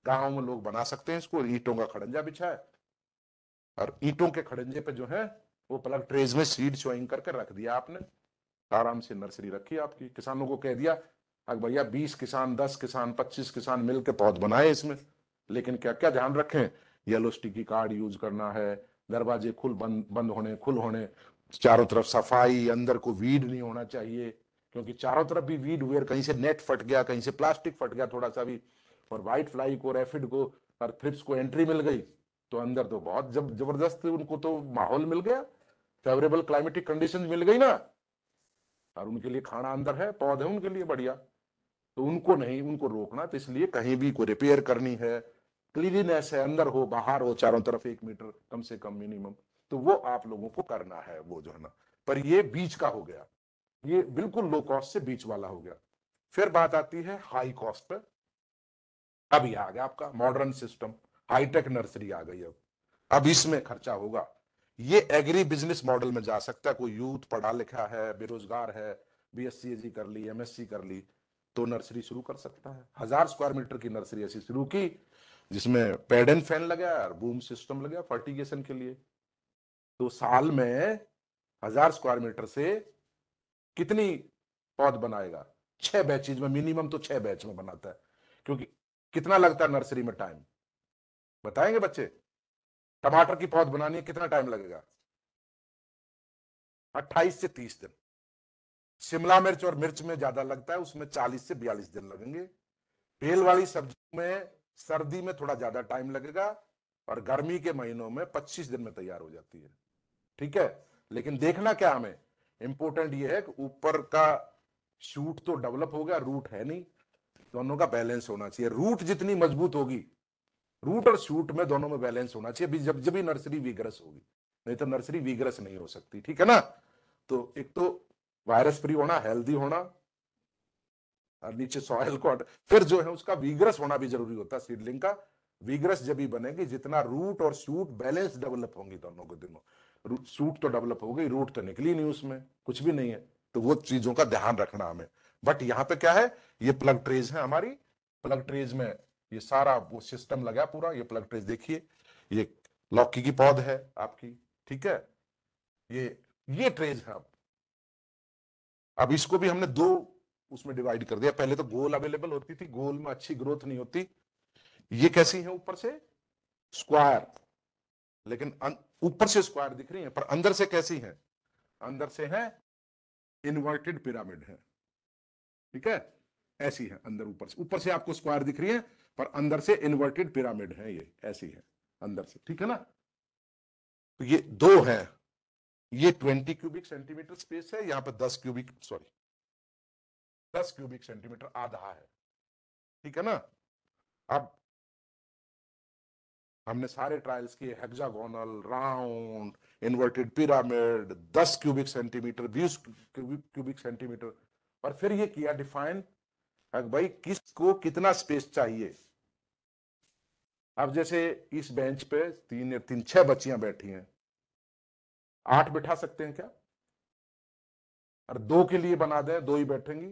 गाँव में लोग बना सकते हैं इसको ईटों का खड़ंजा बिछा है और ईटों के खड़ंजे पे जो है वो प्लग ट्रेज में सीड शोइंग करके रख दिया आपने आराम से नर्सरी रखी आपकी किसानों को कह दिया अगर भैया बीस किसान दस किसान पच्चीस किसान मिलकर पौध बनाए इसमें लेकिन क्या क्या ध्यान रखें येलो स्टिकी कार्ड यूज करना है दरवाजे खुल बंद बंद होने खुल होने चारों तरफ सफाई अंदर को वीड नहीं होना चाहिए क्योंकि चारों तरफ भी वीड वेयर कहीं से नेट फट गया कहीं से प्लास्टिक फट गया थोड़ा सा भी और वाइट फ्लाई को रेफिड को और थ्रिप्स को एंट्री मिल गई तो अंदर तो बहुत जब जबरदस्त उनको तो माहौल मिल गया फेवरेबल क्लाइमेटिक कंडीशन मिल गई ना और उनके लिए खाना अंदर है पौधे उनके लिए बढ़िया तो उनको नहीं उनको रोकना तो इसलिए कहीं भी कोई रिपेयर करनी है क्लीनिनेस है अंदर हो बाहर हो चारों तरफ एक मीटर कम से कम मिनिमम तो वो आप लोगों को करना है वो जो है ना पर ये बीच का हो गया ये बिल्कुल लो कॉस्ट से बीच वाला हो गया फिर बात आती है हाई कॉस्ट पर अब आ गया आपका मॉडर्न सिस्टम हाईटेक नर्सरी आ गई अब अब इसमें खर्चा होगा ये एग्री बिजनेस मॉडल में जा सकता है कोई यूथ पढ़ा लिखा है बेरोजगार है बीएससी कर ली एमएससी कर ली तो नर्सरी शुरू कर सकता है हजार स्क्वायर मीटर की नर्सरी ऐसी शुरू की जिसमें पेड एंड फैन लगा और बूम सिस्टम लगा फर्टिगेशन के लिए तो साल में हजार स्क्वायर मीटर से कितनी पौध बनाएगा छह बैचेज में मिनिमम तो छह बैच में बनाता है क्योंकि कितना लगता है नर्सरी में टाइम बताएंगे बच्चे टमाटर की पौध बनानी है कितना टाइम लगेगा 28 से 30 दिन शिमला मिर्च और मिर्च में ज्यादा लगता है उसमें 40 से 42 दिन लगेंगे बेल वाली सब्जी में सर्दी में थोड़ा ज्यादा टाइम लगेगा और गर्मी के महीनों में 25 दिन में तैयार हो जाती है ठीक है लेकिन देखना क्या हमें इंपोर्टेंट ये है कि ऊपर का शूट तो डेवलप हो गया रूट है नहीं दोनों का बैलेंस होना चाहिए रूट जितनी मजबूत होगी रूट और शूट में दोनों में बैलेंस होना चाहिए अभी जब जब भी नर्सरी विग्रस होगी नहीं तो नर्सरी विग्रस नहीं हो सकती ठीक है ना तो एक तो वायरस फ्री होना हेल्दी होना और नीचे सॉयल को फिर जो है उसका विग्रस होना भी जरूरी होता है सीडलिंग का विग्रस जब भी बनेगी जितना रूट और शूट बैलेंस डेवलप होंगी दोनों के दिनों शूट तो डेवलप हो गई रूट तो निकली नहीं उसमें कुछ भी नहीं है तो वो चीजों का ध्यान रखना हमें बट यहाँ पे क्या है ये प्लग ट्रेज है हमारी प्लग ट्रेज में ये सारा वो सिस्टम लगा पूरा ये प्लग ट्रेस देखिए ये लौकी की पौध है आपकी ठीक है ये ये ट्रेज है अब अब इसको भी हमने दो उसमें डिवाइड कर दिया पहले तो गोल अवेलेबल होती थी गोल में अच्छी ग्रोथ नहीं होती ये कैसी है ऊपर से स्क्वायर लेकिन अं, ऊपर से स्क्वायर दिख रही है पर अंदर से कैसी है अंदर से है इन्वर्टेड पिरामिड है ठीक है ऐसी है अंदर ऊपर से ऊपर से आपको स्क्वायर दिख रही है पर अंदर से इन्वर्टेड पिरामिड है ये ऐसी है अंदर से ठीक है ना तो ये दो है ये ट्वेंटी क्यूबिक सेंटीमीटर स्पेस है यहां पर दस क्यूबिक सॉरी दस क्यूबिक सेंटीमीटर आधा है ठीक है ना अब हमने सारे ट्रायल्स किए हेक्सागोनल राउंड इन्वर्टेड पिरामिड दस क्यूबिक सेंटीमीटर बीस क्यूबिक क्यूबिक सेंटीमीटर और फिर ये किया डिफाइन भाई किसको कितना स्पेस चाहिए अब जैसे इस बेंच पे तीन या तीन छह बच्चियां बैठी हैं आठ बैठा सकते हैं क्या और दो के लिए बना दें दो ही बैठेंगी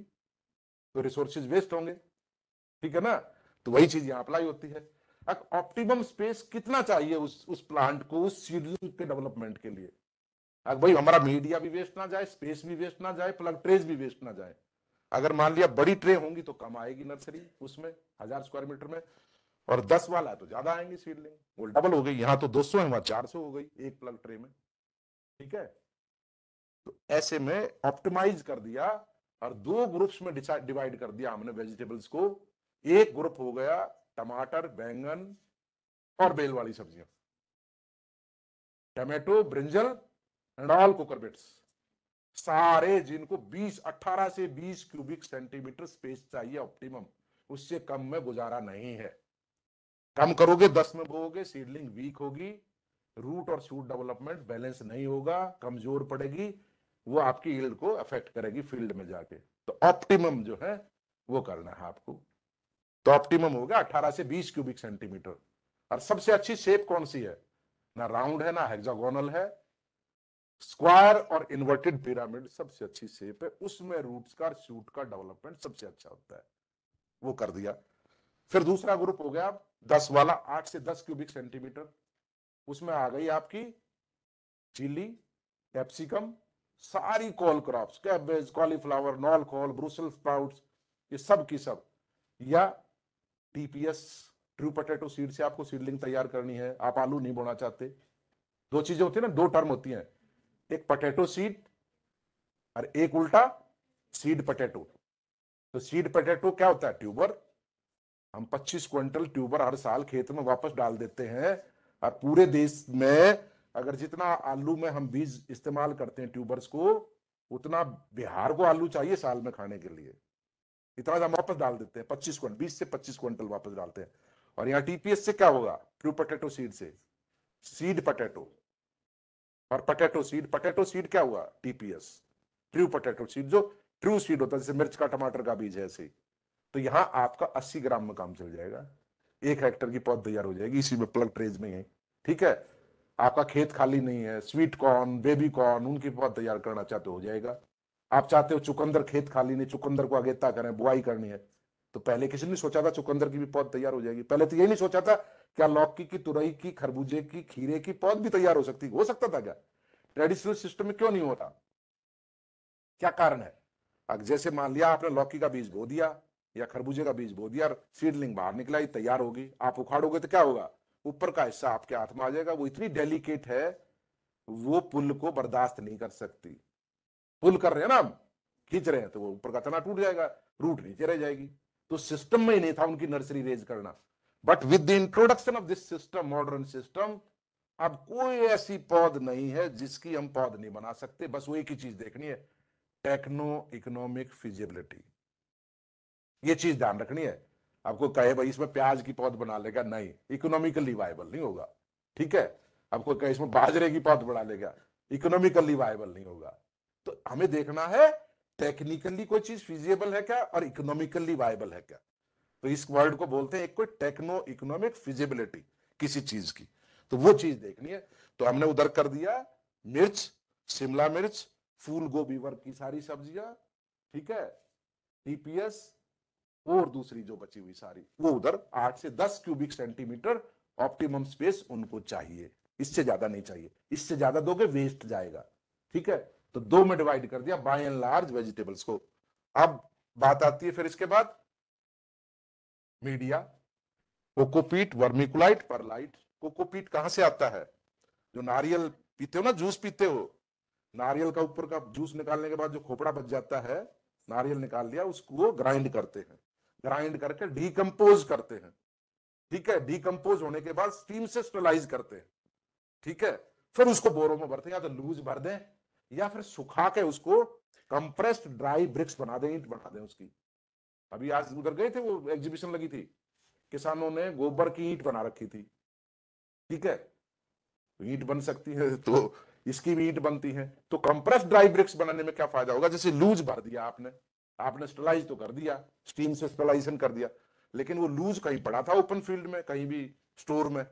तो रिसोर्सेज वेस्ट होंगे ठीक है ना तो वही चीज यहाँ अप्लाई होती है ऑप्टिमम स्पेस कितना चाहिए उस उस प्लांट को उस सीडलिंग के डेवलपमेंट के लिए अब भाई हमारा मीडिया भी वेस्ट ना जाए स्पेस भी वेस्ट ना जाए प्लग ट्रेज भी वेस्ट ना जाए अगर मान लिया बड़ी ट्रे होंगी तो कम आएगी नर्सरी उसमें हजार स्क्वायर मीटर में और दस वाला है तो ज्यादा आएंगे सीडलिंग वो डबल हो गई यहाँ तो दो सौ है वहां चार सौ हो गई एक प्लग ट्रे में ठीक है तो ऐसे में ऑप्टिमाइज कर दिया और दो ग्रुप्स में डिवाइड कर दिया हमने वेजिटेबल्स को एक ग्रुप हो गया टमाटर बैंगन और बेल वाली सब्जियां tomato brinjal and all bits सारे जिनको 20 18 से 20 क्यूबिक सेंटीमीटर स्पेस चाहिए ऑप्टिमम उससे कम में गुजारा नहीं है कम करोगे दस में बोगे सीडलिंग वीक होगी रूट और शूट डेवलपमेंट बैलेंस नहीं होगा कमजोर पड़ेगी वो आपकी यील्ड को अफेक्ट करेगी फील्ड में जाके तो ऑप्टिमम जो है वो करना है आपको तो ऑप्टिमम होगा 18 से 20 क्यूबिक सेंटीमीटर और सबसे अच्छी शेप कौन सी है ना राउंड है ना हेक्सागोनल है स्क्वायर और इन्वर्टेड पिरामिड सबसे अच्छी शेप है उसमें रूट्स का शूट का डेवलपमेंट सबसे अच्छा होता है वो कर दिया फिर दूसरा ग्रुप हो गया आप दस वाला आठ से दस क्यूबिक सेंटीमीटर उसमें आ गई आपकी चिली कैप्सिकम सारी cole crops cabbage cauliflower knol khol Brussels sprouts ये सब की सब या टीपीएस ट्रू पोटेटो सीड से आपको सीडलिंग तैयार करनी है आप आलू नहीं बोना चाहते दो चीजें होती है ना दो टर्म होती हैं एक पोटेटो सीड और एक उल्टा सीड पोटेटो तो सीड पोटेटो क्या होता है ट्यूबर हम 25 क्विंटल ट्यूबर हर साल खेत में वापस डाल देते हैं और पूरे देश में अगर जितना आलू में हम बीज इस्तेमाल करते हैं ट्यूबर्स को उतना बिहार को आलू चाहिए साल में खाने के लिए इतना हम वापस डाल देते हैं पच्चीस क्विंटल बीस से पच्चीस क्विंटल वापस डालते हैं और यहाँ टीपीएस से क्या होगा ट्रू पटेटो सीड से सीड पटेटो और पटेटो सीड पटेटो सीड क्या हुआ टीपीएस ट्रू पटेटो सीड जो ट्रू सीड होता है जैसे मिर्च का टमाटर का बीज है ऐसे तो यहाँ आपका 80 ग्राम में काम चल जाएगा एक हेक्टर की पौध तैयार हो जाएगी इसी में प्लग ट्रेज में ठीक है आपका खेत खाली नहीं है स्वीट कॉर्न बेबी कॉर्न उनकी पौध तैयार करना चाहते हो जाएगा आप चाहते हो चुकंदर खेत खाली नहीं चुकंदर को अगेता करें बुआई करनी है तो पहले किसी ने सोचा था चुकंदर की भी पौध तैयार हो जाएगी पहले तो यही नहीं सोचा था क्या लौकी की तुरई की खरबूजे की खीरे की पौध भी तैयार हो सकती हो सकता था क्या ट्रेडिशनल सिस्टम में क्यों नहीं हो रहा क्या कारण है अब जैसे मान लिया आपने लौकी का बीज बो दिया या खरबूजे का बीज बो दिया सीडलिंग बाहर निकला तैयार होगी आप उखाड़ोगे तो क्या होगा ऊपर का हिस्सा आपके हाथ में आ जाएगा वो इतनी डेलिकेट है वो पुल को बर्दाश्त नहीं कर सकती पुल कर रहे हैं ना हम खींच रहे हैं तो वो ऊपर का तना टूट जाएगा रूट नीचे रह जाएगी तो सिस्टम में ही नहीं था उनकी नर्सरी रेज करना but with the introduction of this system modern system अब कोई ऐसी पौध नहीं है जिसकी हम पौध नहीं बना सकते बस वो एक ही चीज देखनी है टेक्नो इकोनॉमिक फिजिबिलिटी ये चीज ध्यान रखनी है आपको कहे भाई इसमें प्याज की पौध बना लेगा नहीं इकोनॉमिकली वायबल नहीं होगा ठीक है आपको कहे इसमें बाजरे की पौध बना लेगा इकोनॉमिकली वायबल नहीं होगा तो हमें देखना है टेक्निकली कोई चीज फिजिबल है क्या और इकोनॉमिकली वायबल है क्या तो इस वर्ड को बोलते हैं एक कोई टेक्नो इकोनॉमिक फिजिबिलिटी किसी चीज की तो वो चीज देखनी है तो हमने उधर कर दिया मिर्च शिमला मिर्च फूल गोभी वर्ग की सारी सब्जियां ठीक है टीपीएस और दूसरी जो बची हुई सारी वो उधर आठ से दस क्यूबिक सेंटीमीटर ऑप्टिमम स्पेस उनको चाहिए इससे ज्यादा नहीं चाहिए इससे ज्यादा दोगे वेस्ट जाएगा ठीक है तो दो में डिवाइड कर दिया बाय एंड लार्ज वेजिटेबल्स को अब बात आती है फिर इसके बाद media cocopeat vermiculite perlite cocopeat कहां से आता है जो नारियल पीते हो ना जूस पीते हो नारियल का ऊपर का जूस निकालने के बाद जो खोपड़ा बच जाता है नारियल निकाल लिया उसको ग्राइंड करते हैं ग्राइंड करके डीकम्पोज करते हैं ठीक है डीकम्पोज होने के बाद स्टीम से स्टलाइज करते हैं ठीक है फिर उसको बोरों में भरते हैं या तो लूज भर दें या फिर सुखा के उसको कंप्रेस्ड ड्राई ब्रिक्स बना दें ईट बना दें उसकी अभी आज उधर गए थे वो एग्जीबिशन लगी थी किसानों ने गोबर की ईट बना रखी थी ठीक है तो ईट बन सकती है तो इसकी भी ईट बनती है तो कंप्रेस्ड ड्राई ब्रिक्स बनाने में क्या फायदा होगा जैसे लूज भर दिया आपने आपने स्टलाइज तो कर दिया स्टीम से स्टेलाइजेशन कर दिया लेकिन वो लूज कहीं पड़ा था ओपन फील्ड में कहीं भी स्टोर में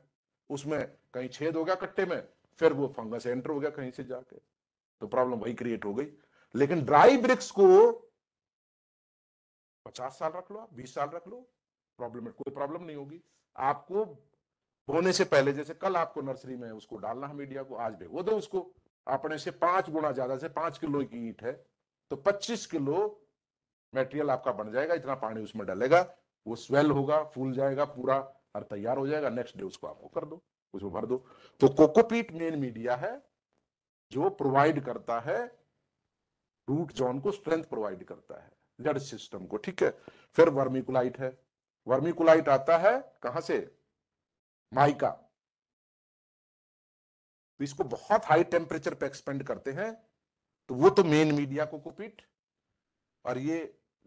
उसमें कहीं छेद हो गया कट्टे में फिर वो फंगस एंटर हो गया कहीं से जाके तो प्रॉब्लम वही क्रिएट हो गई लेकिन ड्राई ब्रिक्स को पचास साल रख लो आप बीस साल रख लो प्रॉब्लम में कोई प्रॉब्लम नहीं होगी आपको होने से पहले जैसे कल आपको नर्सरी में उसको डालना है मीडिया को आज भिगो दो उसको अपने से पांच गुना ज्यादा से पांच किलो की ईट है तो पच्चीस किलो मेटेरियल आपका बन जाएगा इतना पानी उसमें डलेगा वो स्वेल होगा फूल जाएगा पूरा और तैयार हो जाएगा नेक्स्ट डे उसको आप वो कर दो उसमें भर दो तो कोकोपीट मेन मीडिया है जो प्रोवाइड करता है रूट जोन को स्ट्रेंथ प्रोवाइड करता है जड़ सिस्टम को ठीक है फिर वर्मिकुलाइट है वर्मिकुलाइट आता है कहां से माइका तो इसको बहुत हाई टेम्परेचर पे एक्सपेंड करते हैं तो वो तो मेन मीडिया कोकोपीट और ये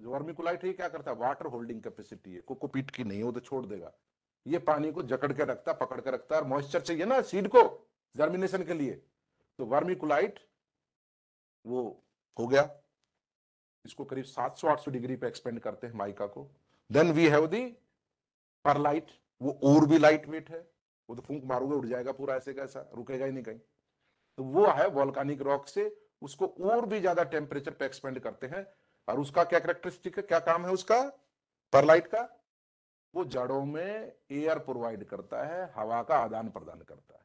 वर्मिकुलाइट ये क्या करता है वाटर होल्डिंग कैपेसिटी है कोको पीट की नहीं हो तो छोड़ देगा ये पानी को जकड़ के रखता पकड़ के रखता है और मॉइस्चर चाहिए ना सीड को जर्मिनेशन के लिए तो वर्मिकुलाइट वो हो गया इसको करीब 700-800 डिग्री पे एक्सपेंड करते हैं माइका को then we have the perlite वो और भी लाइट वेट है वो तो फूंक मारोगे उड़ जाएगा पूरा ऐसे कैसा रुकेगा ही नहीं कहीं तो वो है वॉल्कानिक रॉक से उसको और भी ज्यादा टेम्परेचर पे एक्सपेंड करते हैं और उसका क्या करेक्टरिस्टिक है क्या काम है उसका परलाइट का वो जड़ों में एयर प्रोवाइड करता है हवा का आदान प्रदान करता है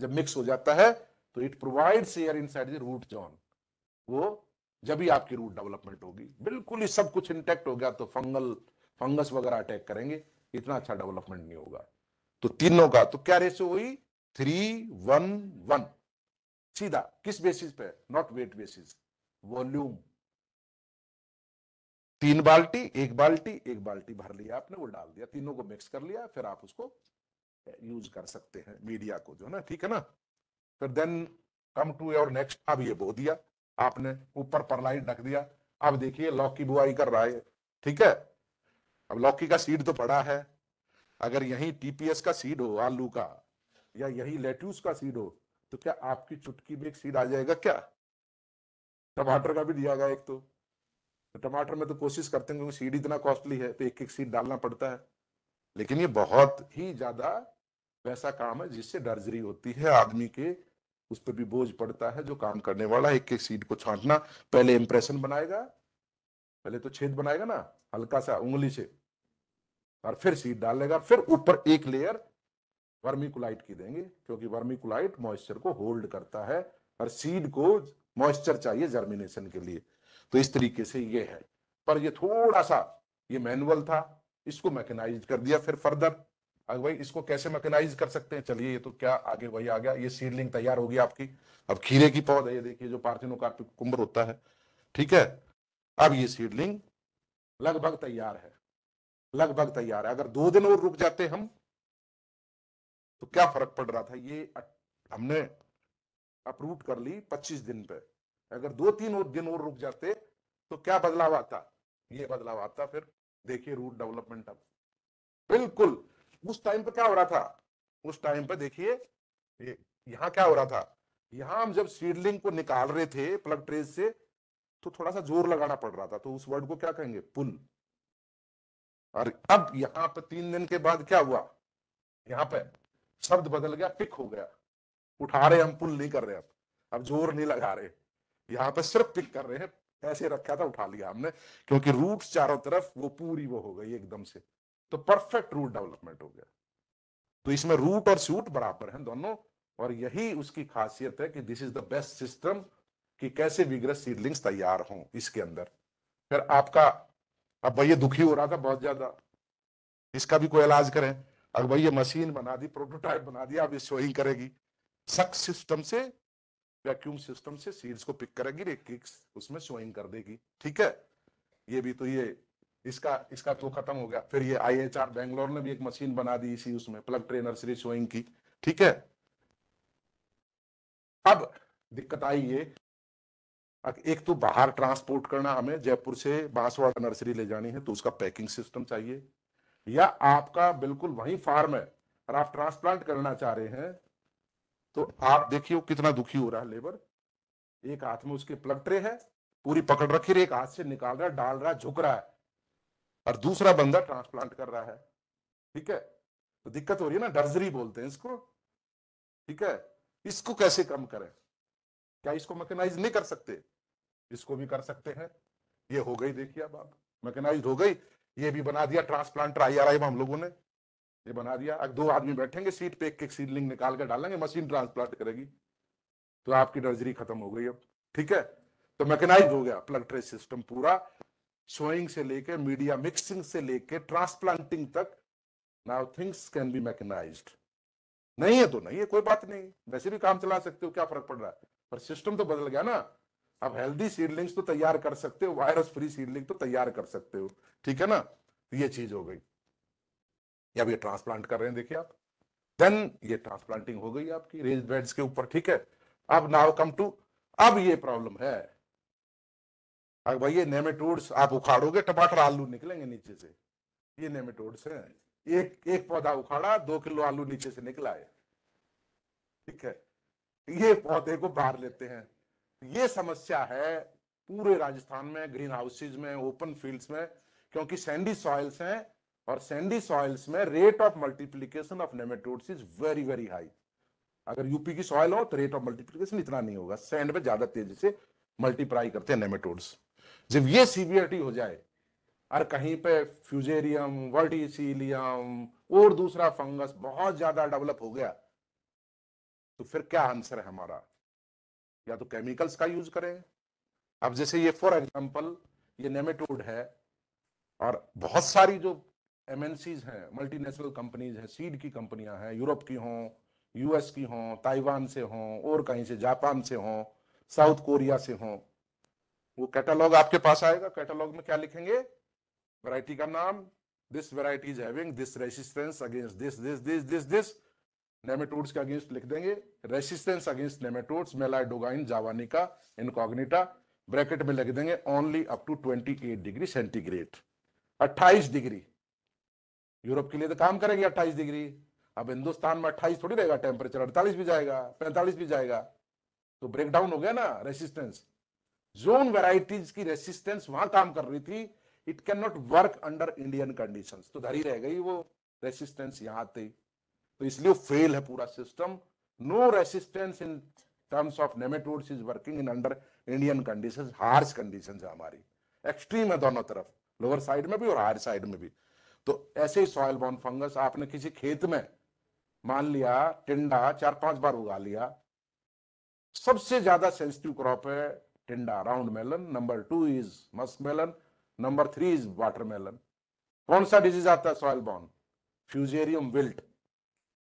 जब मिक्स हो जाता है तो it provides air inside the root zone वो जब भी आपकी रूट डेवलपमेंट होगी बिल्कुल ही सब कुछ इंटेक्ट हो गया तो फंगल फंगस वगैरह अटैक करेंगे इतना अच्छा डेवलपमेंट नहीं होगा तो तीनों का तो क्या रेशियो हुई थ्री वन वन सीधा किस बेसिस पे नॉट वेट बेसिस वॉल्यूम तीन बाल्टी एक बाल्टी एक बाल्टी भर लिया आपने वो डाल दिया तीनों को मिक्स कर लिया फिर आप उसको यूज कर सकते हैं मीडिया को जो ना ठीक है ना फिर then come to your next अब ये बो दिया आपने ऊपर परलाई रख दिया अब देखिए लौकी बुआई कर रहा है ठीक है अब लौकी का सीड तो पड़ा है अगर यही टीपीएस का सीड हो आलू का या यही लेट्यूस का सीड हो तो क्या आपकी चुटकी में एक सीड आ जाएगा क्या टमाटर का भी दिया गया एक तो टमाटर में तो कोशिश करते हैं क्योंकि सीड इतना कॉस्टली है तो एक एक सीड डालना पड़ता है लेकिन ये बहुत ही ज्यादा वैसा काम है जिससे डर्जरी होती है आदमी के उस पर भी बोझ पड़ता है जो काम करने वाला एक एक सीड को छांटना पहले इंप्रेशन बनाएगा पहले तो छेद बनाएगा ना हल्का सा उंगली से और फिर सीड डाल लेगा फिर ऊपर एक लेयर वर्मिकुलाइट की देंगे क्योंकि वर्मिकुलाइट मॉइस्चर को होल्ड करता है और सीड को मॉइस्चर चाहिए जर्मिनेशन के लिए तो इस तरीके से ये है पर ये थोड़ा सा ये मैनुअल था इसको मैकेनाइज कर दिया फिर फर्दर भाई इसको कैसे मैकेनाइज कर सकते हैं चलिए ये तो क्या आगे वही आ गया ये सीडलिंग तैयार होगी आपकी अब खीरे की पौध है ये देखिए जो पार्थिनोकार्पिक कुंभर होता है ठीक है अब ये सीडलिंग लगभग तैयार है लगभग तैयार है अगर दो दिन और रुक जाते हम तो क्या फर्क पड़ रहा था ये हमने अप्रूव कर ली 25 दिन पे अगर दो तीन और दिन और रुक जाते तो क्या बदलाव आता ये बदलाव आता फिर देखिए रूट डेवलपमेंट अब बिल्कुल उस टाइम पे क्या हो रहा था उस टाइम पे देखिए यहाँ क्या हो रहा था यहाँ हम जब सीडलिंग को निकाल रहे थे प्लग ट्रेस से तो थोड़ा सा जोर लगाना पड़ रहा था तो उस वर्ड को क्या कहेंगे पुल और अब यहाँ पे तीन दिन के बाद क्या हुआ यहाँ पे शब्द बदल गया पिक हो गया उठा रहे हम पुल नहीं कर रहे अब अब जोर नहीं लगा रहे यहाँ पर सिर्फ पिक कर रहे हैं ऐसे रखा था उठा लिया हमने क्योंकि रूट चारों तरफ वो पूरी वो हो गई एकदम से तो परफेक्ट रूट डेवलपमेंट हो गया तो इसमें रूट और सूट बराबर हैं दोनों और यही उसकी खासियत है कि this is the best system कि कैसे विग्रह सीडलिंग्स तैयार हों इसके अंदर फिर आपका अब भैया दुखी हो रहा था बहुत ज्यादा इसका भी कोई इलाज करें अब भैया मशीन बना दी प्रोटोटाइप बना दिया अब ये शोइंग करेगी सख्त सिस्टम से वैक्यूम सिस्टम से सीड्स को पिक करेगी एक उसमें स्वइंग कर देगी ठीक है ये भी तो ये इसका इसका तो खत्म हो गया फिर ये आई एच आर बेंगलोर ने भी एक मशीन बना दी इसी उसमें प्लग ट्रे नर्सरी स्वइंग की ठीक है अब दिक्कत आई ये एक तो बाहर ट्रांसपोर्ट करना हमें जयपुर से बांसवाड़ा नर्सरी ले जानी है तो उसका पैकिंग सिस्टम चाहिए या आपका बिल्कुल वही फार्म है और आप ट्रांसप्लांट करना चाह रहे हैं तो आप देखिए कितना दुखी हो रहा है लेबर एक हाथ में उसके प्लग ट्रे है पूरी पकड़ रखी एक हाथ से निकाल रहा है डाल रहा है झुक रहा है और दूसरा बंदा ट्रांसप्लांट कर रहा है ठीक है तो दिक्कत हो रही है ना डर्जरी बोलते हैं इसको ठीक है इसको कैसे कम करें क्या इसको मैकेनाइज नहीं कर सकते इसको भी कर सकते हैं ये हो गई देखिए अब आप मैकेनाइज हो गई ये भी बना दिया ट्रांसप्लांटर आई आर आई हम लोगों ने ये बना दिया अब दो आदमी बैठेंगे सीट पे एक एक सीडलिंग निकाल कर डालेंगे मशीन ट्रांसप्लांट करेगी तो आपकी नर्जरी खत्म हो गई अब ठीक है तो मैकेनाइज हो गया प्लग ट्रेस सिस्टम पूरा सोइंग से लेके मीडिया मिक्सिंग से लेके ट्रांसप्लांटिंग तक now things can be mechanise नहीं है तो नहीं है कोई बात नहीं वैसे भी काम चला सकते हो क्या फर्क पड़ रहा है पर सिस्टम तो बदल गया ना अब हेल्दी सीडलिंग्स तो तैयार कर सकते हो वायरस फ्री सीडलिंग तो तैयार कर सकते हो ठीक है ना ये चीज हो गई या भी ट्रांसप्लांट कर रहे हैं देखिए आप देन ये ट्रांसप्लांटिंग हो गई आपकी रेज बेड्स के ऊपर ठीक है अब नाउ कम टू अब ये प्रॉब्लम है अब भाई ये नेमेटोड्स आप उखाड़ोगे टमाटर आलू निकलेंगे नीचे से ये नेमेटोड्स हैं एक एक पौधा उखाड़ा दो किलो आलू नीचे से निकला है ठीक है ये पौधे को बाहर लेते हैं ये समस्या है पूरे राजस्थान में ग्रीन हाउसेज में ओपन फील्ड्स में क्योंकि सैंडी सॉइल्स हैं और सैंडी सॉइल्स में rate of multiplication of nematodes is very very high अगर यूपी की सॉइल हो तो रेट ऑफ मल्टीप्लीकेशन इतना नहीं होगा सैंड में ज्यादा तेजी से मल्टीप्लाई करते हैं नेमेटोड्स जब ये सीवियरिटी हो जाए और कहीं पे फ्यूजेरियम वर्टिसिलियम और दूसरा फंगस बहुत ज्यादा डेवलप हो गया तो फिर क्या आंसर है हमारा या तो केमिकल्स का यूज करें अब जैसे ये फॉर एग्जांपल ये नेमेटोड है और बहुत सारी जो एमएनसीज हैं मल्टीनेशनल कंपनीज हैं सीड की कंपनियां हैं यूरोप की हों यूएस की हों ताइवान से हों और कहीं से जापान से हों साउथ कोरिया से हों वो कैटलॉग आपके पास आएगा कैटलॉग में क्या लिखेंगे वैरायटी का नाम this variety is having this resistance against this this this this this nematodes के अगेंस्ट लिख देंगे resistance against nematodes Meloidogyne javanica incognita bracket में लिख देंगे only up to 28 degree centigrade 28 degree Europe के लिए तो काम करेगी अट्ठाईस डिग्री अब हिंदुस्तान में अट्ठाईस थोड़ी रहेगा टेम्परेचर अड़तालीस भी जाएगा पैंतालीस भी जाएगा तो ब्रेक डाउन हो गया ना रेसिस्टेंस जोन वेराइटीज की रेसिस्टेंस वहां काम कर रही थी it can not work under Indian condition तो धरी रह गई वो रेसिस्टेंस यहाँ थे तो इसलिए फेल है पूरा system no resistance in terms of nematodes is working in under Indian conditions harsh conditions है हमारी एक्सट्रीम है दोनों तरफ लोअर साइड में भी और हायर साइड में भी तो ऐसे ही सॉयल बॉन्ड फंगस आपने किसी खेत में मान लिया टिंडा चार पांच बार उगा लिया सबसे ज्यादा सेंसिटिव क्रॉप है tinda round melon number two is musk melon number three is water melon कौन सा डिजीज आता है सॉयल बॉन्ड फ्यूजेरियम विल्ट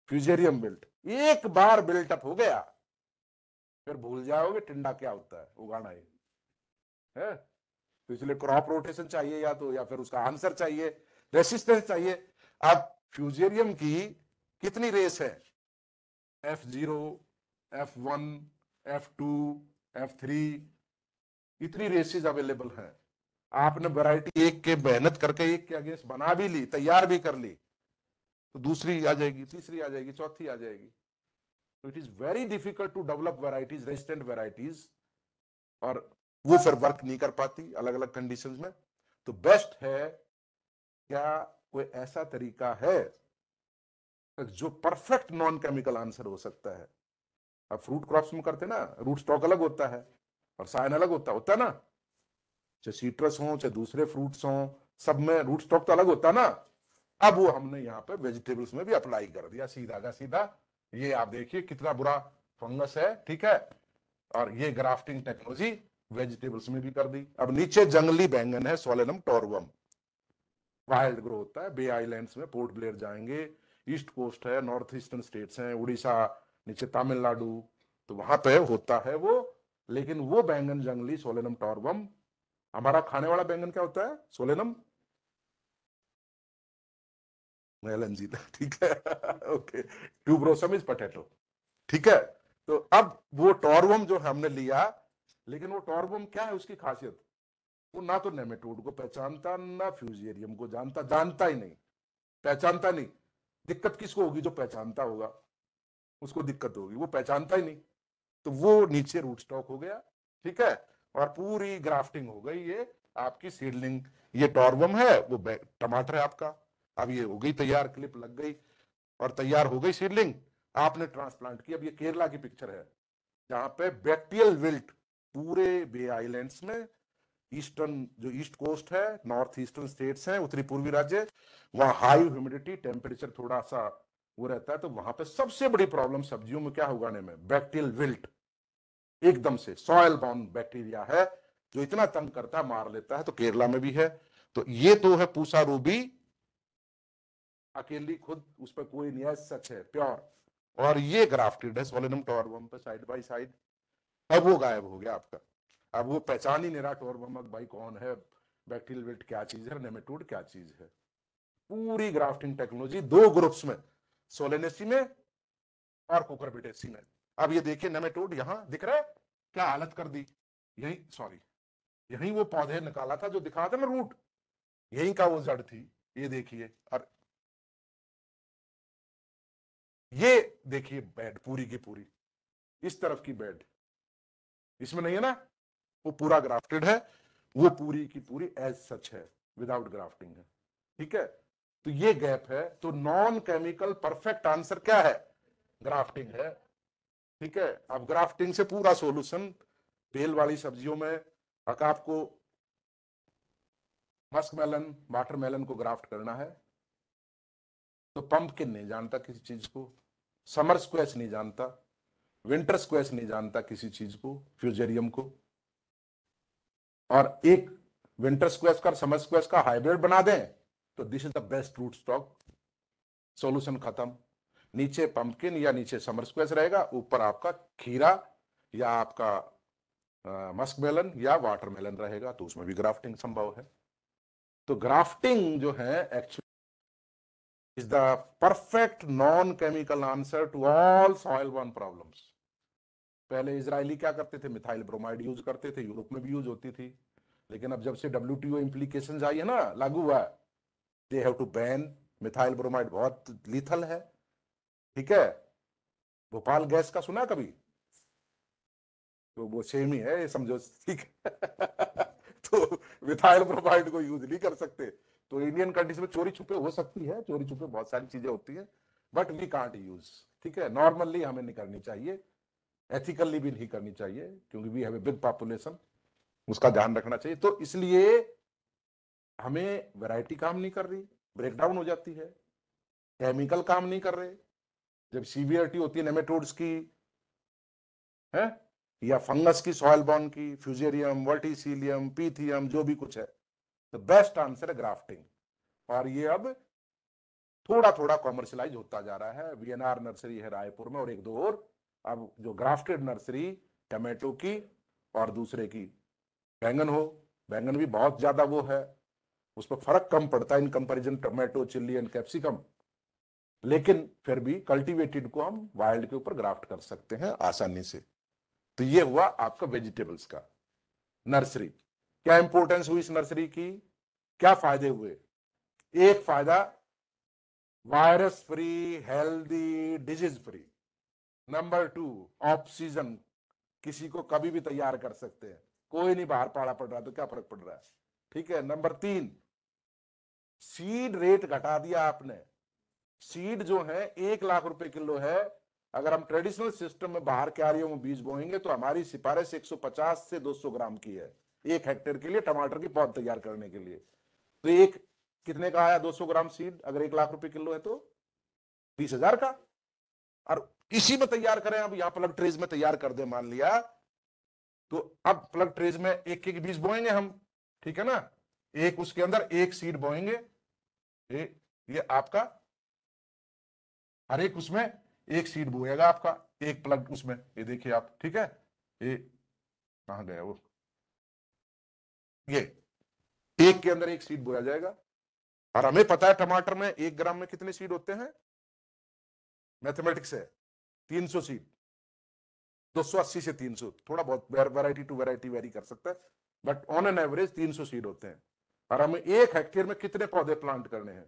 फ्यूजेरियम विल्ट एक बार बिल्टअप हो गया फिर भूल जाओगे टिंडा क्या होता है उगाना है, है? तो इसलिए क्रॉप रोटेशन चाहिए या तो या फिर उसका आंसर चाहिए रेसिस्टेंस चाहिए अब फ्यूजेरियम की कितनी रेस है F zero F one F two F three इतनी रेसिस अवेलेबल है आपने वैरायटी एक के मेहनत करके एक के अगेंस्ट बना भी ली तैयार भी कर ली तो दूसरी आ जाएगी तीसरी आ जाएगी चौथी आ जाएगी तो it is very difficult to develop varieties resistant varieties और वो फिर वर्क नहीं कर पाती अलग अलग कंडीशंस में तो बेस्ट है क्या कोई ऐसा तरीका है जो परफेक्ट नॉन केमिकल आंसर हो सकता है अब फ्रूट क्रॉप्स में करते ना रूट स्टॉक अलग होता है और साइन अलग होता होता ना चाहे सीट्रस हो चाहे दूसरे फ्रूट्स हो सब में रूट स्टॉक तो अलग होता ना अब वो हमने यहाँ पे वेजिटेबल्स में भी अप्लाई कर दिया सीधा का सीधा ये आप देखिए कितना बुरा फंगस है ठीक है और ये ग्राफ्टिंग टेक्नोलॉजी वेजिटेबल्स में भी कर दी अब नीचे जंगली बैंगन है सोलेनम टोरवम वाइल्ड ग्रो होता है बे आइलैंड्स में पोर्ट ब्लेयर जाएंगे ईस्ट कोस्ट है नॉर्थ ईस्टर्न स्टेट्स हैं उड़ीसा नीचे तमिलनाडु तो वहां पे तो होता है वो लेकिन वो बैंगन जंगली सोलेनम टॉर्बम हमारा खाने वाला बैंगन क्या होता है सोलेनम जीता ठीक है ओके ट्यूब्रोसम इज पटेटो ठीक है तो अब वो टॉर्बम जो हमने लिया लेकिन वो टॉर्बम क्या है उसकी खासियत वो ना तो नेमेटोड को पहचानता ना फ्यूजेरियम को जानता जानता ही नहीं पहचानता नहीं दिक्कत किसको होगी जो पहचानता होगा उसको दिक्कत होगी वो पहचानता ही नहीं तो वो नीचे रूट स्टॉक हो गया ठीक है और पूरी ग्राफ्टिंग हो गई ये आपकी सीडलिंग ये टॉर्बम है वो टमाटर है आपका अब ये हो गई तैयार क्लिप लग गई और तैयार हो गई सीडलिंग आपने ट्रांसप्लांट की अब ये केरला की पिक्चर है जहां पे बैक्टीरियल विल्ट पूरे बे आइलैंड्स में ईस्टर्न जो ईस्ट कोस्ट है नॉर्थ ईस्टर्न स्टेट्स हैं उत्तरी पूर्वी राज्य वहाँ हाई ह्यूमिडिटी टेम्परेचर थोड़ा सा वो रहता है तो वहां पे सबसे बड़ी प्रॉब्लम सब्जियों में क्या उगाने में बैक्टीरियल विल्ट एकदम से सॉयल बाउंड बैक्टीरिया है जो इतना तंग करता है मार लेता है तो केरला में भी है तो ये तो है पूसा रूबी अकेली खुद उस पर कोई नहीं है सच है प्योर और ये ग्राफ्टेड है साइड बाय साइड अब वो गायब हो गया आपका अब वो पहचान ही नहीं रहा टोरबमक भाई कौन है बैक्टीरियल विल्ट क्या चीज है नेमेटोड क्या चीज है पूरी ग्राफ्टिंग टेक्नोलॉजी दो ग्रुप्स में सोलेनेसी में और कुकरबिटेसी में अब ये देखिए नेमेटोड यहां दिख रहा है क्या हालत कर दी यही सॉरी यही वो पौधे निकाला था जो दिखा था ना रूट यही का वो जड़ थी ये देखिए और ये देखिए बेड पूरी की पूरी इस तरफ की बेड इसमें नहीं है ना वो पूरा ग्राफ्टेड है वो पूरी की पूरी एज सच है विदाउट ग्राफ्टिंग है ठीक है तो ये गैप है तो नॉन केमिकल परफेक्ट आंसर क्या है ग्राफ्टिंग है ठीक है अब ग्राफ्टिंग से पूरा सॉल्यूशन बेल वाली सब्जियों में अक आपको मस्क मेलन वाटर मेलन को ग्राफ्ट करना है तो पंप किन नहीं जानता किसी चीज को समर स्क्वैश नहीं जानता विंटर स्क्वैश नहीं जानता किसी चीज को फ्यूजेरियम को और एक विंटर स्क्वेस का समर स्क्वेस का हाइब्रिड बना दें तो this is the best root stock solution खत्म नीचे पंपकिन या नीचे समर स्क्वेस रहेगा ऊपर आपका खीरा या आपका मस्क मेलन या वाटर मेलन रहेगा तो उसमें भी ग्राफ्टिंग संभव है तो ग्राफ्टिंग जो है actually is the perfect non chemical answer to all soil वन प्रॉब्लम्स पहले इसराइली क्या करते थे मिथाइल ब्रोमाइड यूज करते थे यूरोप में भी यूज होती थी लेकिन अब जब से डब्ल्यू टी ओ इम्प्लीकेशन आई है ना लागू हुआ they have to ban methyl bromide बहुत लीथल है ठीक है भोपाल गैस का सुना कभी तो वो सेम ही है समझो ठीक तो मिथाइल ब्रोमाइड को यूज नहीं कर सकते तो इंडियन कंट्रीज में चोरी छुपे हो सकती है चोरी छुपे बहुत सारी चीजें होती है बट वी कांट यूज ठीक है नॉर्मली हमें करनी चाहिए एथिकली भी नहीं करनी चाहिए क्योंकि we have a big population उसका ध्यान रखना चाहिए तो इसलिए हमें वैरायटी काम नहीं कर रही ब्रेकडाउन हो जाती है केमिकल काम नहीं कर रहे जब सीवियरिटी होती है नेमेटोड्स की है या फंगस की सॉयल बॉन्ड की फ्यूजेरियम वर्टिसिलियम पीथियम जो भी कुछ है द बेस्ट आंसर है ग्राफ्टिंग और ये अब थोड़ा थोड़ा कॉमर्शलाइज होता जा रहा है वीएनआर नर्सरी है रायपुर में और एक दो और अब जो ग्राफ्टेड नर्सरी टमेटो की और दूसरे की बैंगन हो बैंगन भी बहुत ज़्यादा वो है उस पर फर्क कम पड़ता है in comparison tomato chilli and capsicum लेकिन फिर भी कल्टीवेटेड को हम वाइल्ड के ऊपर ग्राफ्ट कर सकते हैं आसानी से तो ये हुआ आपका वेजिटेबल्स का नर्सरी क्या इंपोर्टेंस हुई इस नर्सरी की क्या फायदे हुए एक फायदा virus free healthy disease free number two off season किसी को कभी भी तैयार कर सकते हैं कोई नहीं बाहर पड़ा पड़ रहा तो क्या फर्क पड़ रहा है ठीक है नंबर तीन सीड रेट घटा दिया आपने सीड जो है एक लाख रुपए किलो है अगर हम ट्रेडिशनल सिस्टम में बाहर क्यारियों में बीज बोएंगे तो हमारी सिफारिश 150 से 200 ग्राम की है एक हेक्टेयर के लिए टमाटर की पौध तैयार करने के लिए तो एक कितने का आया 200 ग्राम सीड अगर एक लाख रुपए किलो है तो बीस हजार का और इसी में तैयार करें अब यहां प्लग ट्रेज में तैयार कर दे मान लिया तो अब प्लग ट्रेज में एक एक बीज बोएंगे हम ठीक है ना एक उसके अंदर एक सीड बोएंगे ये, ये आपका हर एक उसमें एक सीड बोएगा आपका एक प्लग उसमें ये देखिए आप ठीक है ये कहा गया वो ये एक के अंदर एक सीड बोया जाएगा और हमें पता है टमाटर में एक ग्राम में कितने सीड होते हैं मैथमेटिक्स है तीन सौ सीट दो सौ अस्सी से तीन सौ थोड़ा बहुत वैरायटी टू वैरायटी वेरी कर सकता है बट ऑन एन एवरेज तीन सौ सीट होते हैं और हमें एक हेक्टेयर में कितने पौधे प्लांट करने हैं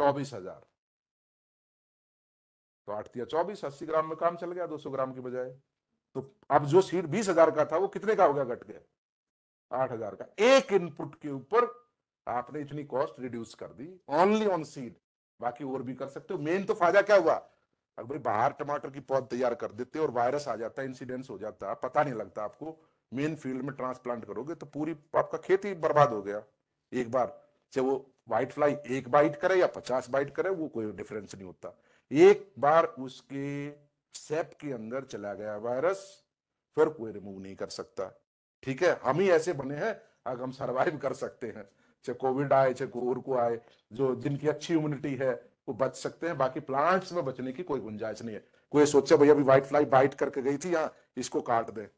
चौबीस हजार तो आठ या चौबीस अस्सी ग्राम में काम चल गया दो सौ ग्राम के बजाय तो अब जो सीट बीस हजार का था वो कितने का हो गया घट गया आठ हजार का एक इनपुट के ऊपर आपने इतनी कॉस्ट रिड्यूस कर दी ओनली ऑन सीड बाकी और भी कर सकते हो मेन तो फायदा क्या हुआ अगर बाहर टमाटर की पौध तैयार कर देते और वायरस आ जाता इंसिडेंस हो जाता पता नहीं लगता आपको मेन फील्ड में ट्रांसप्लांट करोगे तो पूरी आपका खेत ही बर्बाद हो गया एक बार चाहे वो व्हाइट फ्लाई एक बाइट करे या पचास बाइट करे वो कोई डिफरेंस नहीं होता एक बार उसके सेप के अंदर चला गया वायरस फिर कोई रिमूव नहीं कर सकता ठीक है हम ही ऐसे बने हैं अगर हम सरवाइव कर सकते हैं चाहे कोविड आए चाहे कोर को आए जो जिनकी अच्छी इम्यूनिटी है वो बच सकते हैं बाकी प्लांट्स में बचने की कोई गुंजाइश नहीं है कोई सोचे भैया अभी व्हाइट फ्लाई बाइट करके गई थी यहाँ इसको काट दे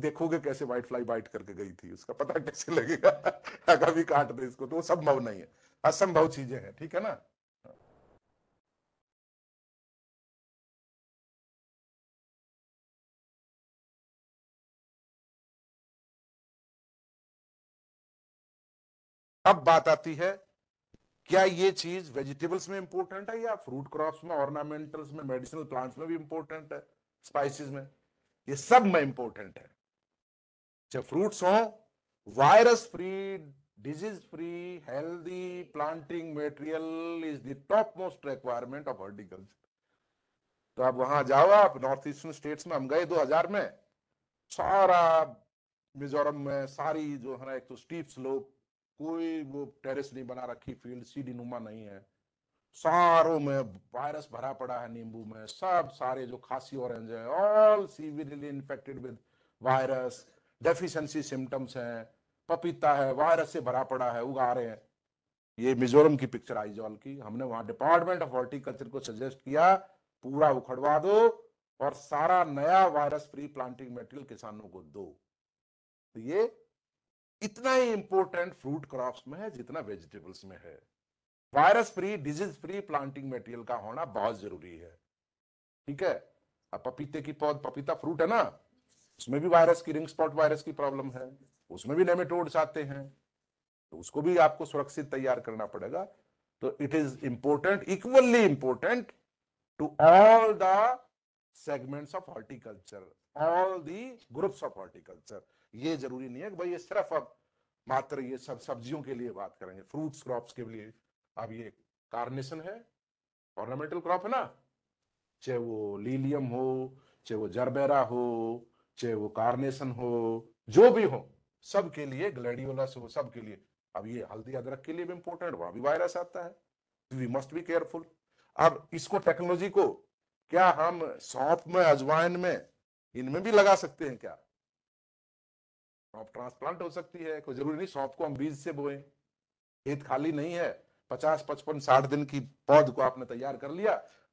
देखोगे कैसे व्हाइट फ्लाई बाइट करके गई थी उसका पता कैसे लगेगा अगर भी काट दे इसको तो वो संभव नहीं है असंभव चीजें हैं ठीक है ना अब बात आती है क्या ये चीज वेजिटेबल्स में इंपॉर्टेंट है या फ्रूट क्रॉप्स में ऑर्नामेंटल्स में मेडिसिनल प्लांट्स में भी इंपॉर्टेंट है स्पाइसेस में ये सब में इंपॉर्टेंट है चाहे फ्रूट्स हो virus free disease free healthy planting material is the top most requirement of horticulture तो आप वहां जाओ आप नॉर्थ ईस्टर्न स्टेट्स में हम गए 2000 में सारा मिजोरम में सारी जो है ना एक तो स्टीप स्लोप कोई वो टेरेस नहीं बना रखी फील्ड सीडी नुमा नहीं है सारों में वायरस भरा पड़ा है नींबू में सब सारे जो खांसी ऑरेंज है all severely infected with virus deficiency symptoms हैं पपीता है वायरस से भरा पड़ा है उगा रहे हैं ये मिजोरम की पिक्चर आई जॉल की हमने वहां डिपार्टमेंट ऑफ हॉर्टिकल्चर को सजेस्ट किया पूरा उखड़वा दो और सारा नया वायरस फ्री प्लांटिंग मेटेरियल किसानों को दो तो ये इतना ही इंपॉर्टेंट फ्रूट क्रॉप्स में है जितना वेजिटेबल्स में है virus free disease free planting material का होना बहुत जरूरी है ठीक है अब पपीते की पौध पपीता फ्रूट है ना उसमें भी वायरस की रिंग स्पॉट वायरस की प्रॉब्लम है उसमें भी नेमेटोड्स आते हैं तो उसको भी आपको सुरक्षित तैयार करना पड़ेगा तो it is important equally important to all the segments of horticulture all the groups of horticulture ये जरूरी नहीं है कि भाई ये सिर्फ अब मात्र ये सब सब्जियों के लिए बात करेंगे फ्रूट्स क्रॉप्स के लिए अब ये कार्नेशन है ऑर्नामेंटल क्रॉप है ना चाहे वो लीलियम हो चाहे वो जरबेरा हो चाहे वो कार्नेशन हो जो भी हो सब के लिए ग्लेडियोलस हो सब के लिए अब ये हल्दी अदरक के लिए भी इंपॉर्टेंट वहां भी वायरस आता है वी मस्ट बी केयरफुल अब इसको टेक्नोलॉजी को क्या हम सौंप में अजवाइन में इनमें भी लगा सकते हैं क्या सौंप ट्रांसप्लांट हो सकती है कोई जरूरी नहीं सौंप को हम बीज से बोए खेत खाली नहीं है पचास पचपन साठ दिन की पौध को आपने तैयार कर लिया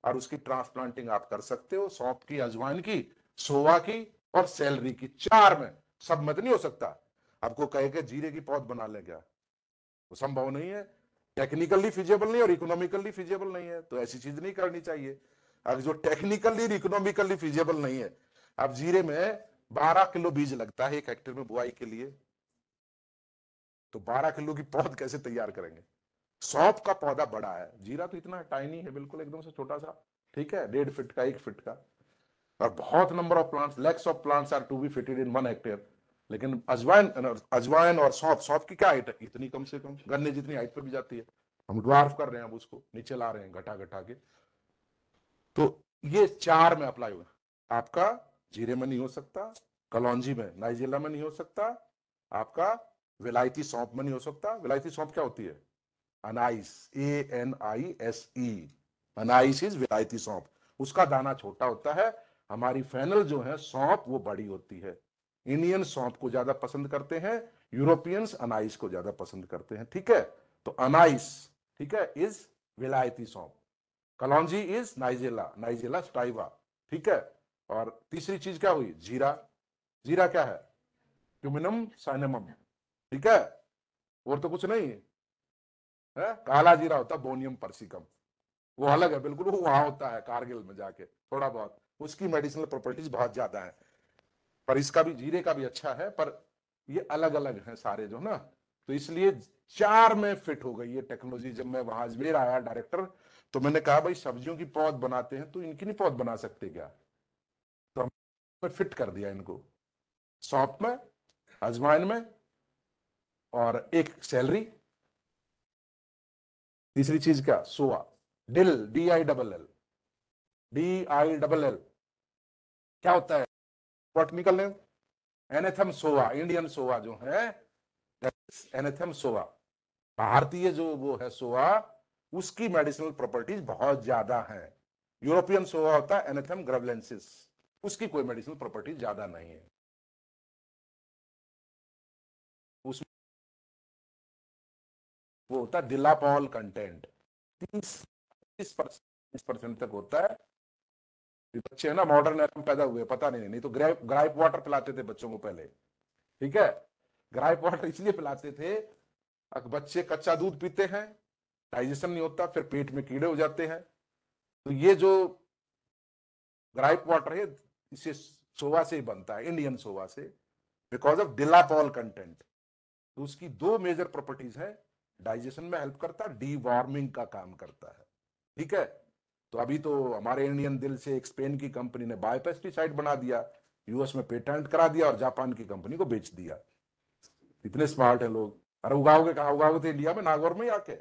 और उसकी ट्रांसप्लांटिंग आप कर सकते हो सौंप की अजवाइन की सोवा की और सैलरी की चार में सब मत तो नहीं हो सकता आपको कहे के जीरे की पौध बना ले क्या वो संभव नहीं है टेक्निकली फिजेबल नहीं और इकोनॉमिकली फिजेबल नहीं है तो ऐसी चीज नहीं करनी चाहिए अब जो टेक्निकली इकोनॉमिकली फिजेबल नहीं है अब जीरे में बारह किलो बीज लगता है एक हेक्टेयर में बुआई के लिए तो बारह किलो की पौध कैसे तैयार करेंगे सौंप का पौधा बड़ा है जीरा तो इतना टाइनी है बिल्कुल एकदम से छोटा सा ठीक है डेढ़ फिट का एक फिट का और बहुत number of plants lakhs of plants are to be fitted in one hectare लेकिन अजवाइन अजवाइन और सौंप सौंप की क्या हाइट है इतनी कम से कम गन्ने जितनी हाइट पर भी जाती है हम ड्वार्फ कर रहे हैं अब उसको नीचे ला रहे हैं घटा घटा के तो ये चार में अप्लाई हुआ आपका जीरे में नहीं हो सकता कलौजी में नाइजीरिया में नहीं हो सकता आपका विलायती सौंप में नहीं हो सकता विलायती सौंप क्या होती है anise A N I S E anise is विलायती सौंप उसका दाना छोटा होता है हमारी फैनल जो है सौंप वो बड़ी होती है इंडियन सौंप को ज्यादा पसंद करते हैं यूरोपियंस अनाइस को ज्यादा पसंद करते हैं ठीक है तो अनाइस ठीक है इज विलायती सौंप कलौजी इज नाइजेला नाइजेला स्टाइवा ठीक है और तीसरी चीज क्या हुई जीरा जीरा क्या है क्यूमिनम साइनेमम ठीक है और तो कुछ नहीं है, है? काला जीरा होता बोनियम परसिकम वो अलग है बिल्कुल वो वहां होता है कारगिल में जाके थोड़ा बहुत उसकी मेडिसिनल प्रॉपर्टीज बहुत ज्यादा है पर इसका भी जीरे का भी अच्छा है पर ये अलग अलग हैं सारे जो ना तो इसलिए चार में फिट हो गई ये टेक्नोलॉजी जब मैं वहां अजमेर आया डायरेक्टर तो मैंने कहा भाई सब्जियों की पौध बनाते हैं तो इनकी नहीं पौध बना सकते क्या में फिट कर दिया इनको सौंप में अजमायन में और एक सैलरी तीसरी चीज क्या सोआ dill D I double L D I double L क्या होता है botanical name anethum sowa Indian sowa जो है एनेथम सोवा भारतीय जो वो है सोवा उसकी मेडिसिनल प्रॉपर्टीज बहुत ज्यादा है यूरोपियन सोवा होता है एनेथम ग्रेवलेंसिस उसकी कोई मेडिसिनल प्रॉपर्टी ज्यादा नहीं है उस वो होता है दिलापॉल कंटेंट तीस तीस परसेंट परसेंट तक होता है बच्चे हैं ना मॉडर्न एरम पैदा हुए पता नहीं नहीं तो ग्राइप ग्राइप वाटर पिलाते थे बच्चों को पहले ठीक है ग्राइप वाटर इसलिए पिलाते थे अगर बच्चे कच्चा दूध पीते हैं डाइजेशन नहीं होता फिर पेट में कीड़े हो जाते हैं तो ये जो ग्राइप वाटर है इसे सोवा से बनता है इंडियन सोवा से बिकॉज ऑफ डिलापॉल कंटेंट तो उसकी दो मेजर प्रॉपर्टीज है डाइजेशन में हेल्प करता है डी वार्मिंग का काम करता है ठीक है तो अभी तो हमारे इंडियन दिल से एक स्पेन की कंपनी ने बायोपेस्टिसाइड बना दिया यूएस में पेटेंट करा दिया और जापान की कंपनी को बेच दिया इतने स्मार्ट है लोग अरे उगाओगे कहा उगाओगे तो इंडिया में नागौर में आके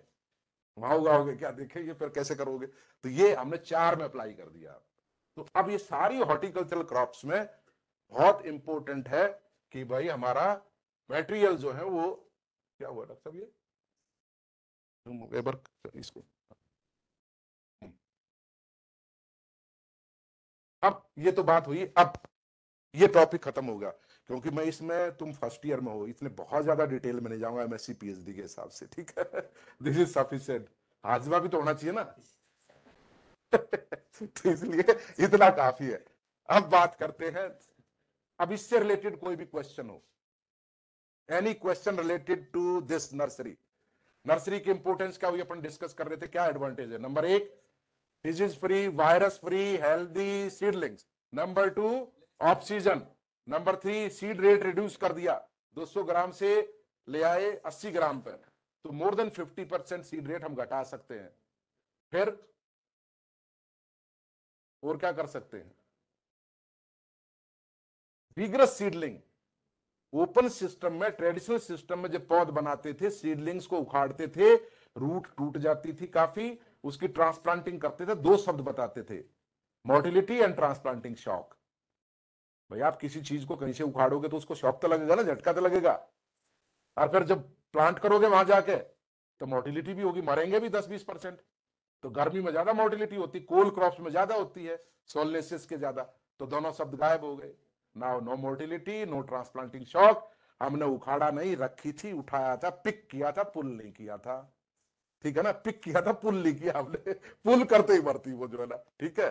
वहां उगाओगे क्या देखेंगे फिर कैसे करोगे तो ये हमने चार में अप्लाई कर दिया तो अब ये सारी हॉर्टिकल्चरल क्रॉप्स में बहुत इंपॉर्टेंट है कि भाई हमारा मेटेरियल जो है वो क्या हुआ डॉक्टर साहब ये इसको अब ये तो बात हुई अब ये टॉपिक खत्म होगा क्योंकि मैं इसमें तुम फर्स्ट ईयर में हो इसमें बहुत ज्यादा डिटेल में नहीं जाऊंगा एमएससी पीएचडी के हिसाब से ठीक है दिस इज सफिशियंट हाजमा भी तो होना चाहिए ना तो इसलिए इतना काफी है अब बात करते हैं अब इससे रिलेटेड कोई भी क्वेश्चन हो any question related to this nursery nursery की इंपोर्टेंस क्या हुई अपन डिस्कस कर रहे थे क्या एडवांटेज है नंबर एक disease free virus free healthy seedlings number two oxygen number three seed rate reduce कर दिया 200 ग्राम से ले आए 80 ग्राम पर तो more than 50 percent seed rate हम घटा सकते हैं फिर और क्या कर सकते हैं विग्रस सीडलिंग ओपन सिस्टम में ट्रेडिशनल सिस्टम में जब पौध बनाते थे सीडलिंग्स को उखाड़ते थे रूट टूट जाती थी काफी उसकी ट्रांसप्लांटिंग करते थे दो शब्द बताते थे मोर्टिलिटी एंड ट्रांसप्लांटिंग शॉक भाई आप किसी चीज को कहीं से उखाड़ोगे तो उसको शॉक तो लगेगा ना झटका तो लगेगा और फिर जब प्लांट करोगे वहां जाके तो मोर्टिलिटी भी होगी मरेंगे भी दस बीस परसेंट तो गर्मी में ज्यादा मोर्टिलिटी होती कोल क्रॉप्स में ज्यादा होती है सोलनेसिस के ज्यादा तो दोनों शब्द गायब हो गए now no mortality no transplanting shock हमने उखाड़ा नहीं रखी थी उठाया था पिक किया था पुल नहीं किया था ठीक है ना पिक किया था पुल नहीं किया हमने पुल करते ही मरती वो जो है ना ठीक है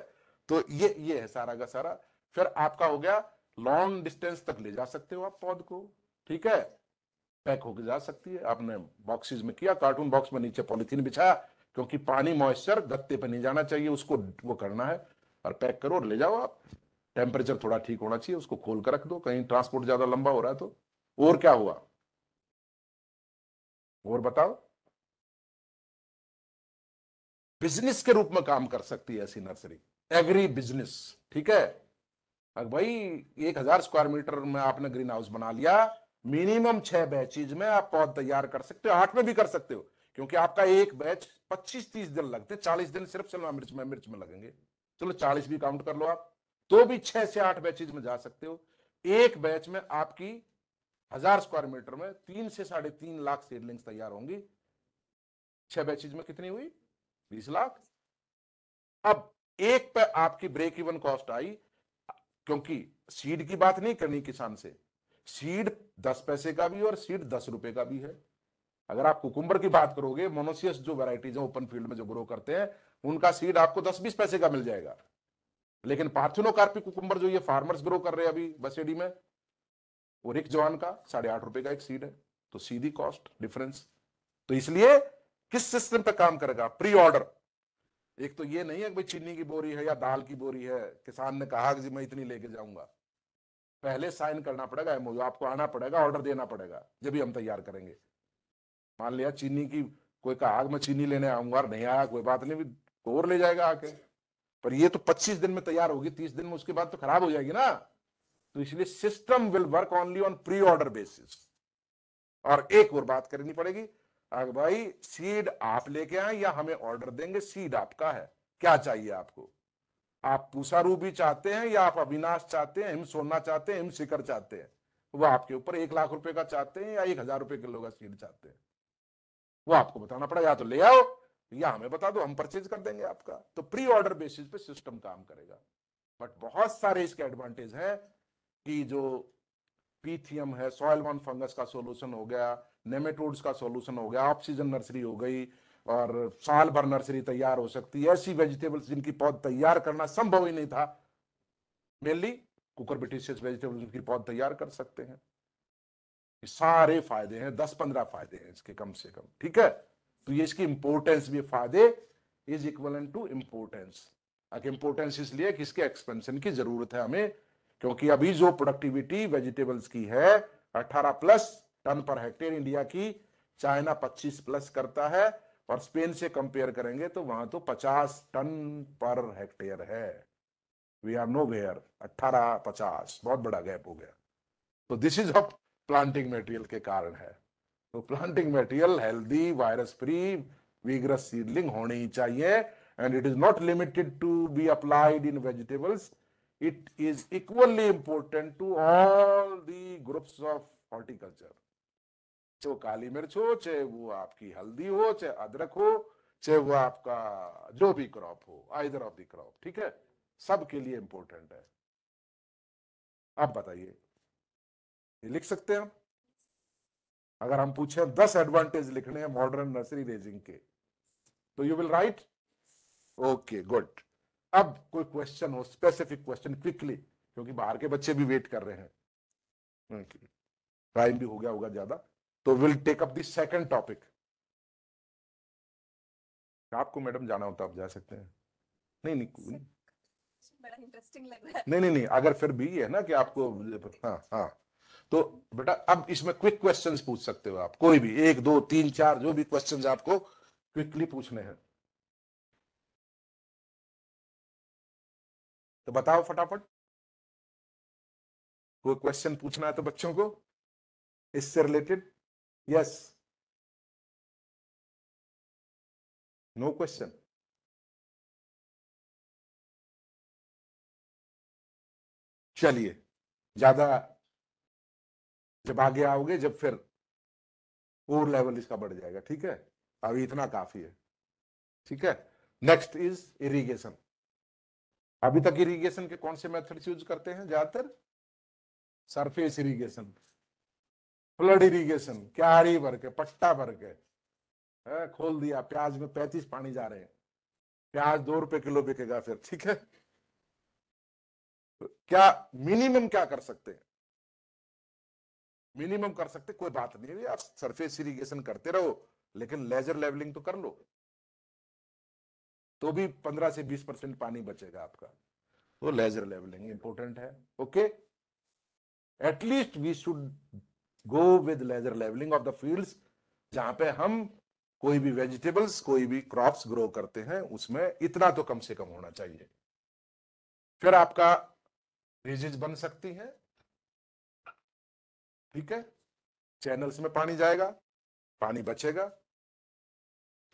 तो ये ये है सारा का सारा फिर आपका हो गया लॉन्ग डिस्टेंस तक ले जा सकते हो आप पौध को ठीक है पैक होके जा सकती है आपने बॉक्सेस में किया कार्टून बॉक्स में नीचे पॉलिथीन बिछाया क्योंकि पानी मॉइस्चर गत्ते पर नहीं जाना चाहिए उसको वो करना है और पैक करो और ले जाओ आप टेम्परेचर थोड़ा ठीक होना चाहिए उसको खोल कर रख दो कहीं ट्रांसपोर्ट ज्यादा लंबा हो रहा है तो और क्या हुआ और बताओ बिजनेस के रूप में काम कर सकती है ऐसी नर्सरी एग्री बिजनेस ठीक है अगर भाई एक हजार स्क्वायर मीटर में आपने ग्रीन हाउस बना लिया मिनिमम छह बैचीज में आप पौध तैयार कर सकते हो आठ में भी कर सकते हो क्योंकि आपका एक बैच 25-30 दिन लगते 40 दिन सिर्फ शिमला मिर्च में मिर्च में लगेंगे चलो 40 भी काउंट कर लो आप तो भी छह से आठ बैचेज में जा सकते हो एक बैच में आपकी हजार स्क्वायर मीटर में तीन से साढ़े तीन लाख सीडलिंग तैयार होंगी छह बैचेज में कितनी हुई बीस लाख अब एक पे आपकी ब्रेक इवन कॉस्ट आई क्योंकि सीड की बात नहीं करनी किसान से सीड दस पैसे का भी और सीड दस रुपए का भी है अगर आप कुकुम्बर की बात करोगे मोनोसियस जो वेराइटीज है ओपन फील्ड में जो ग्रो करते हैं उनका सीड आपको दस बीस पैसे का मिल जाएगा लेकिन कार्पी कुकुम्बर जो ये फार्मर्स ग्रो कर रहे हैं अभी बसेडी में वो रिक जवान का साढ़े आठ रुपए का एक सीड है तो सीधी कॉस्ट डिफरेंस तो इसलिए किस सिस्टम पे काम करेगा प्री ऑर्डर एक तो ये नहीं है कि भाई चीनी की बोरी है या दाल की बोरी है किसान ने कहा कि मैं इतनी लेके जाऊंगा पहले साइन करना पड़ेगा एमओ आपको आना पड़ेगा ऑर्डर देना पड़ेगा जब भी हम तैयार करेंगे मान लिया चीनी की कोई कहा मैं चीनी लेने आऊंगा नहीं आया कोई बात नहीं तो और ले जाएगा आके पर ये तो 25 दिन में तैयार होगी 30 दिन में उसके बाद तो खराब हो जाएगी ना तो इसलिए system will work only on pre order basis और एक और बात करनी पड़ेगी अगर भाई सीड आप लेके आए या हमें ऑर्डर देंगे सीड आपका है क्या चाहिए आपको आप पूसा रूबी चाहते हैं या आप अविनाश चाहते हैं हिम सोना चाहते हैं हिम शिखर चाहते हैं वो आपके ऊपर एक लाख रुपए का चाहते हैं या एक हजार रुपए किलो का सीड चाहते हैं वो आपको बताना पड़ा या तो ले आओ या हमें बता दो हम परचेज कर देंगे आपका तो प्री ऑर्डर बेसिस पे सिस्टम काम करेगा बट बहुत सारे इसके एडवांटेज हैं कि जो पीथियम है सॉयल वन फंगस का सोल्यूशन हो गया नेमेटोड्स का सोल्यूशन हो गया ऑक्सीजन नर्सरी हो गई और साल भर नर्सरी तैयार हो सकती है ऐसी वेजिटेबल्स जिनकी पौध तैयार करना संभव ही नहीं था मेनली कुकर ब्रिटिशियस वेजिटेबल्स की पौध तैयार कर सकते हैं सारे फायदे हैं दस पंद्रह फायदे हैं इसके कम से कम ठीक है तो ये इसकी इंपोर्टेंस भी फायदे is equal to importance importance इसलिए कि इसके एक्सपेंशन की जरूरत है हमें क्योंकि अभी जो प्रोडक्टिविटी वेजिटेबल्स की है 18 प्लस टन पर हेक्टेयर इंडिया की चाइना 25 प्लस करता है और स्पेन से कंपेयर करेंगे तो वहां तो 50 टन पर हेक्टेयर है वी आर नो वेयर अट्ठारह पचास बहुत बड़ा गैप हो गया तो this is of planting material के कारण है तो planting material healthy virus free vigorous seedling होनी चाहिए and it is not limited to be applied in vegetables it is equally important to all the groups of horticulture चाहे वो काली मिर्च हो चाहे वो आपकी हल्दी हो चाहे अदरक हो चाहे वो आपका जो भी क्रॉप हो आइदर ऑफ द क्रॉप ठीक है सबके लिए इंपॉर्टेंट है आप बताइए ये लिख सकते हैं हम अगर हम पूछे दस एडवांटेज लिखने हैं मॉडर्न नर्सरी रेजिंग के तो you will write okay good अब कोई क्वेश्चन हो स्पेसिफिक क्वेश्चन क्विकली क्योंकि बाहर के बच्चे भी वेट कर रहे हैं टाइम भी हो गया होगा ज्यादा तो will take up this second topic आपको मैडम जाना होता आप जा सकते हैं नहीं नहीं नहीं नहीं, नहीं अगर फिर भी है ना कि आपको हाँ हाँ तो बेटा अब इसमें क्विक क्वेश्चंस पूछ सकते हो आप कोई भी एक दो तीन चार जो भी क्वेश्चंस आपको क्विकली पूछने हैं तो बताओ फटाफट कोई क्वेश्चन पूछना है तो बच्चों को इससे रिलेटेड यस नो क्वेश्चन चलिए ज्यादा जब आगे आओगे जब फिर और लेवल इसका बढ़ जाएगा ठीक है अभी इतना काफी है ठीक है नेक्स्ट इज इरिगेशन अभी तक इरिगेशन के कौन से मेथड्स यूज करते हैं ज्यादातर सरफेस इरिगेशन फ्लड इरिगेशन क्यारी भर के पट्टा भर के खोल दिया प्याज में पैंतीस पानी जा रहे हैं प्याज दो रुपए किलो बिकेगा फिर ठीक है क्या मिनिमम क्या कर सकते हैं मिनिमम कर सकते कोई बात नहीं आप सरफेस इरिगेशन करते रहो लेकिन लेजर लेवलिंग तो कर लो तो भी पंद्रह से बीस परसेंट पानी बचेगा आपका तो लेजर लेवलिंग इंपॉर्टेंट है okay at least we should go with laser levelling of the fields जहां पे हम कोई भी वेजिटेबल्स कोई भी क्रॉप्स ग्रो करते हैं उसमें इतना तो कम से कम होना चाहिए फिर आपका रिजिज बन सकती है ठीक है चैनल्स में पानी जाएगा पानी बचेगा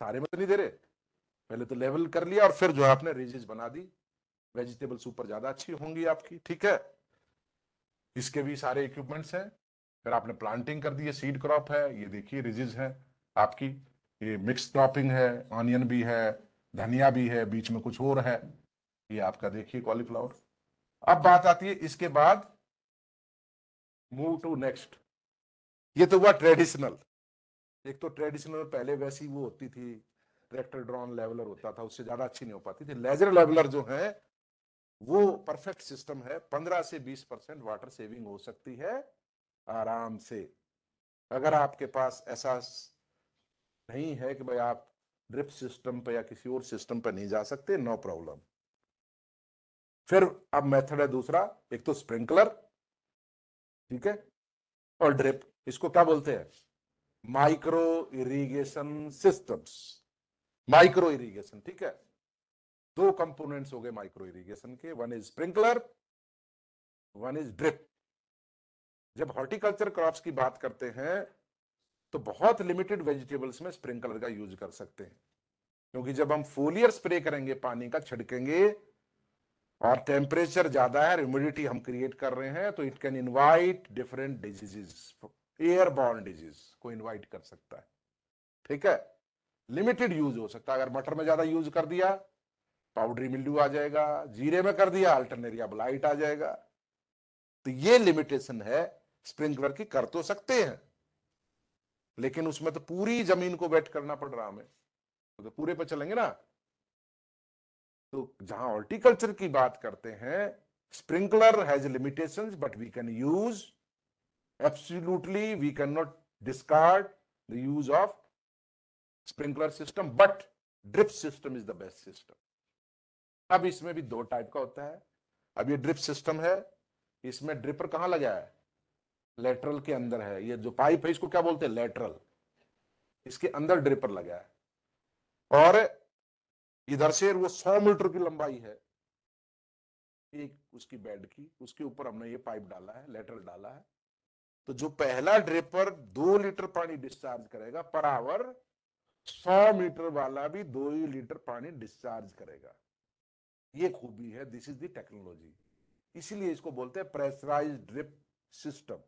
सारे में तो नहीं दे रहे पहले तो लेवल कर लिया और फिर जो है आपने रेजिज बना दी वेजिटेबल सुपर ज्यादा अच्छी होंगी आपकी ठीक है इसके भी सारे इक्विपमेंट्स हैं फिर आपने प्लांटिंग कर दी है सीड क्रॉप है ये देखिए रिजिज है आपकी ये मिक्स क्रॉपिंग है ऑनियन भी है धनिया भी है बीच में कुछ और है ये आपका देखिए कॉलीफ्लावर अब बात आती है इसके बाद मूव टू नेक्स्ट ये तो हुआ ट्रेडिशनल एक तो ट्रेडिशनल पहले वैसी वो होती थी ट्रैक्टर ड्रॉन लेवलर होता था उससे ज्यादा अच्छी नहीं हो पाती थी लेजर लेवलर जो है वो परफेक्ट सिस्टम है पंद्रह से बीस परसेंट वाटर सेविंग हो सकती है आराम से अगर आपके पास ऐसा नहीं है कि भाई आप ड्रिप सिस्टम पे या किसी और सिस्टम पे नहीं जा सकते नो प्रॉब्लम फिर अब मेथड है दूसरा एक तो स्प्रिंकलर ठीक है और ड्रिप इसको क्या बोलते हैं micro irrigation systems micro irrigation ठीक है दो कंपोनेंट्स हो गए माइक्रो इरिगेशन के one is sprinkler one is drip जब हॉर्टिकल्चर क्रॉप्स की बात करते हैं तो बहुत लिमिटेड वेजिटेबल्स में स्प्रिंकलर का यूज कर सकते हैं क्योंकि जब हम फोलियर स्प्रे करेंगे पानी का छिड़केंगे और टेम्परेचर ज्यादा है ह्यूमिडिटी हम क्रिएट कर रहे हैं तो it can invite different diseases borne disease को इनवाइट कर सकता है ठीक है लिमिटेड यूज हो सकता है अगर मटर में ज्यादा यूज कर दिया पाउडरी मिल्डू आ जाएगा जीरे में कर दिया अल्टरनेरिया ब्लाइट आ जाएगा तो ये लिमिटेशन है स्प्रिंकलर की कर तो सकते हैं लेकिन उसमें तो पूरी जमीन को वेट करना पड़ रहा हमें तो, पूरे पर चलेंगे ना तो जहां हॉर्टिकल्चर की बात करते हैं sprinkler has limitation but we can use absolutely we can not discard the use of sprinkler system but drip system is the best system अब इसमें भी दो टाइप का होता है अब ये ड्रिप सिस्टम है इसमें ड्रिपर कहां लगा है लेटरल के अंदर है ये जो पाइप है इसको क्या बोलते हैं लेटरल इसके अंदर ड्रिपर लगा है और इधर से वो सौ मीटर की लंबाई है एक उसकी बेड की उसके ऊपर हमने ये पाइप डाला है लेटर डाला है तो जो पहला ड्रेपर दो लीटर पानी डिस्चार्ज करेगा पर आवर सौ मीटर वाला भी दो ही लीटर पानी डिस्चार्ज करेगा ये खूबी है दिस इज द टेक्नोलॉजी इसीलिए इसको बोलते हैं pressurise drip system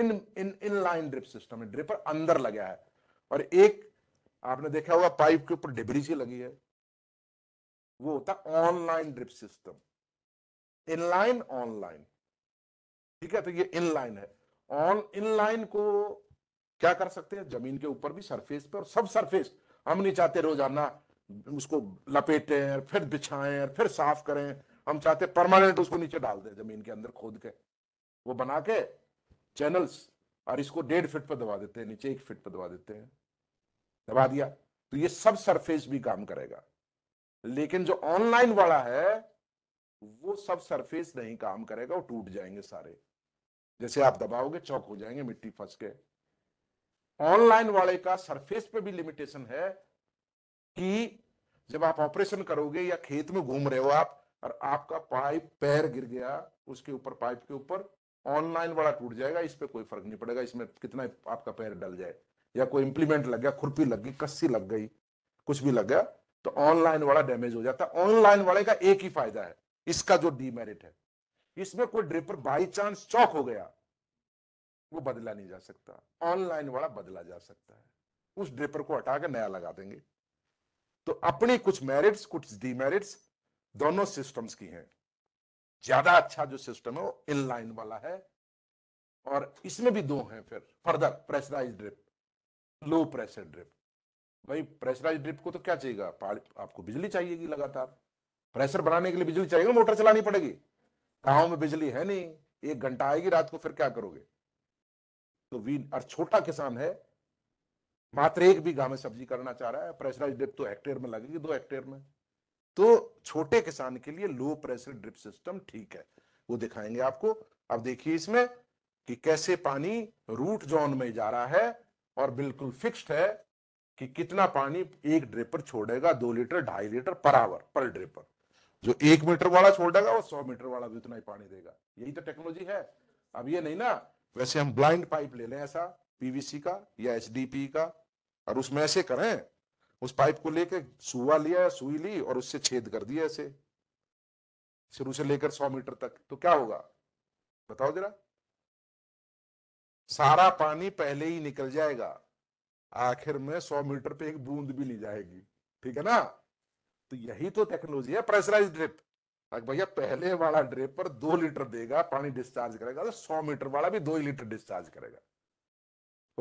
in in in line drip system dripper अंदर लगा है और एक आपने देखा होगा पाइप के ऊपर सी लगी है वो होता online drip system inline online ठीक है तो ये इनलाइन है ऑन इनलाइन को क्या कर सकते हैं जमीन के ऊपर भी सरफेस पे और सब सरफेस हम नहीं चाहते रोजाना उसको लपेटे और फिर बिछाएं और फिर साफ करें हम चाहते परमानेंट उसको नीचे डाल दें जमीन के अंदर खोद के वो बना के चैनल्स और इसको डेढ़ फिट पर दबा देते हैं नीचे एक फिट पर दबा देते हैं दबा दिया तो ये सब सरफेस भी काम करेगा लेकिन जो ऑनलाइन वाला है वो सब सरफेस नहीं काम करेगा वो टूट जाएंगे सारे जैसे आप दबाओगे चौक हो जाएंगे मिट्टी फंस के ऑनलाइन वाले का सरफेस पे भी लिमिटेशन है कि जब आप ऑपरेशन करोगे या खेत में घूम रहे हो आप और आपका पाइप पैर गिर गया उसके ऊपर पाइप के ऊपर ऑनलाइन वाला टूट जाएगा इस पर कोई फर्क नहीं पड़ेगा इसमें कितना आपका पैर डल जाए या कोई इंप्लीमेंट लग गया खुरपी लग गई कस्सी लग गई कुछ भी लग गया तो ऑनलाइन वाला डैमेज हो जाता है ऑनलाइन वाले का एक ही फायदा है इसका जो डीमेरिट है इसमें कोई ड्रिपर बाई चांस चौक हो गया वो बदला नहीं जा सकता ऑनलाइन वाला बदला जा सकता है उस ड्रिपर को हटा के नया लगा देंगे तो अपनी कुछ मेरिट्स कुछ डीमेरिट्स दोनों सिस्टम्स की हैं ज्यादा अच्छा जो सिस्टम है वो इनलाइन वाला है और इसमें भी दो हैं फिर further pressurise drip low pressure drip भाई प्रेशराइज ड्रिप को तो क्या चाहिएगा आपको बिजली चाहिएगी लगातार प्रेशर बनाने के लिए बिजली चाहिए तो मोटर चलानी पड़ेगी गाँव में बिजली है नहीं एक घंटा आएगी रात को फिर क्या करोगे तो वी और छोटा किसान है मात्र एक बीघा में सब्जी करना चाह रहा है प्रेशराइज ड्रिप तो हेक्टेयर में लगेगी दो हेक्टेयर में तो छोटे किसान के लिए लो प्रेशर ड्रिप सिस्टम ठीक है वो दिखाएंगे आपको अब देखिए इसमें कि कैसे पानी रूट जोन में जा रहा है और बिल्कुल फिक्स्ड है कि कितना पानी एक ड्रेपर छोड़ेगा दो लीटर ढाई लीटर पर आवर पर ड्रेपर जो एक मीटर वाला छोड़ेगा वो सौ मीटर वाला भी उतना ही पानी देगा यही तो टेक्नोलॉजी है अब ये नहीं ना वैसे हम ब्लाइंड पाइप ले लें ऐसा पीवीसी का या एच का और उसमें ऐसे करें उस पाइप को लेके सुआ लिया सुई ली और उससे छेद कर दिया ऐसे शुरू से लेकर सौ मीटर तक तो क्या होगा बताओ जरा सारा पानी पहले ही निकल जाएगा आखिर में सौ मीटर पे एक बूंद भी ली जाएगी ठीक है ना तो यही तो टेक्नोलॉजी है प्रेशराइज ड्रिप भैया पहले वाला ड्रिप पर दो लीटर देगा पानी डिस्चार्ज करेगा तो सौ मीटर वाला भी दो ही लीटर डिस्चार्ज करेगा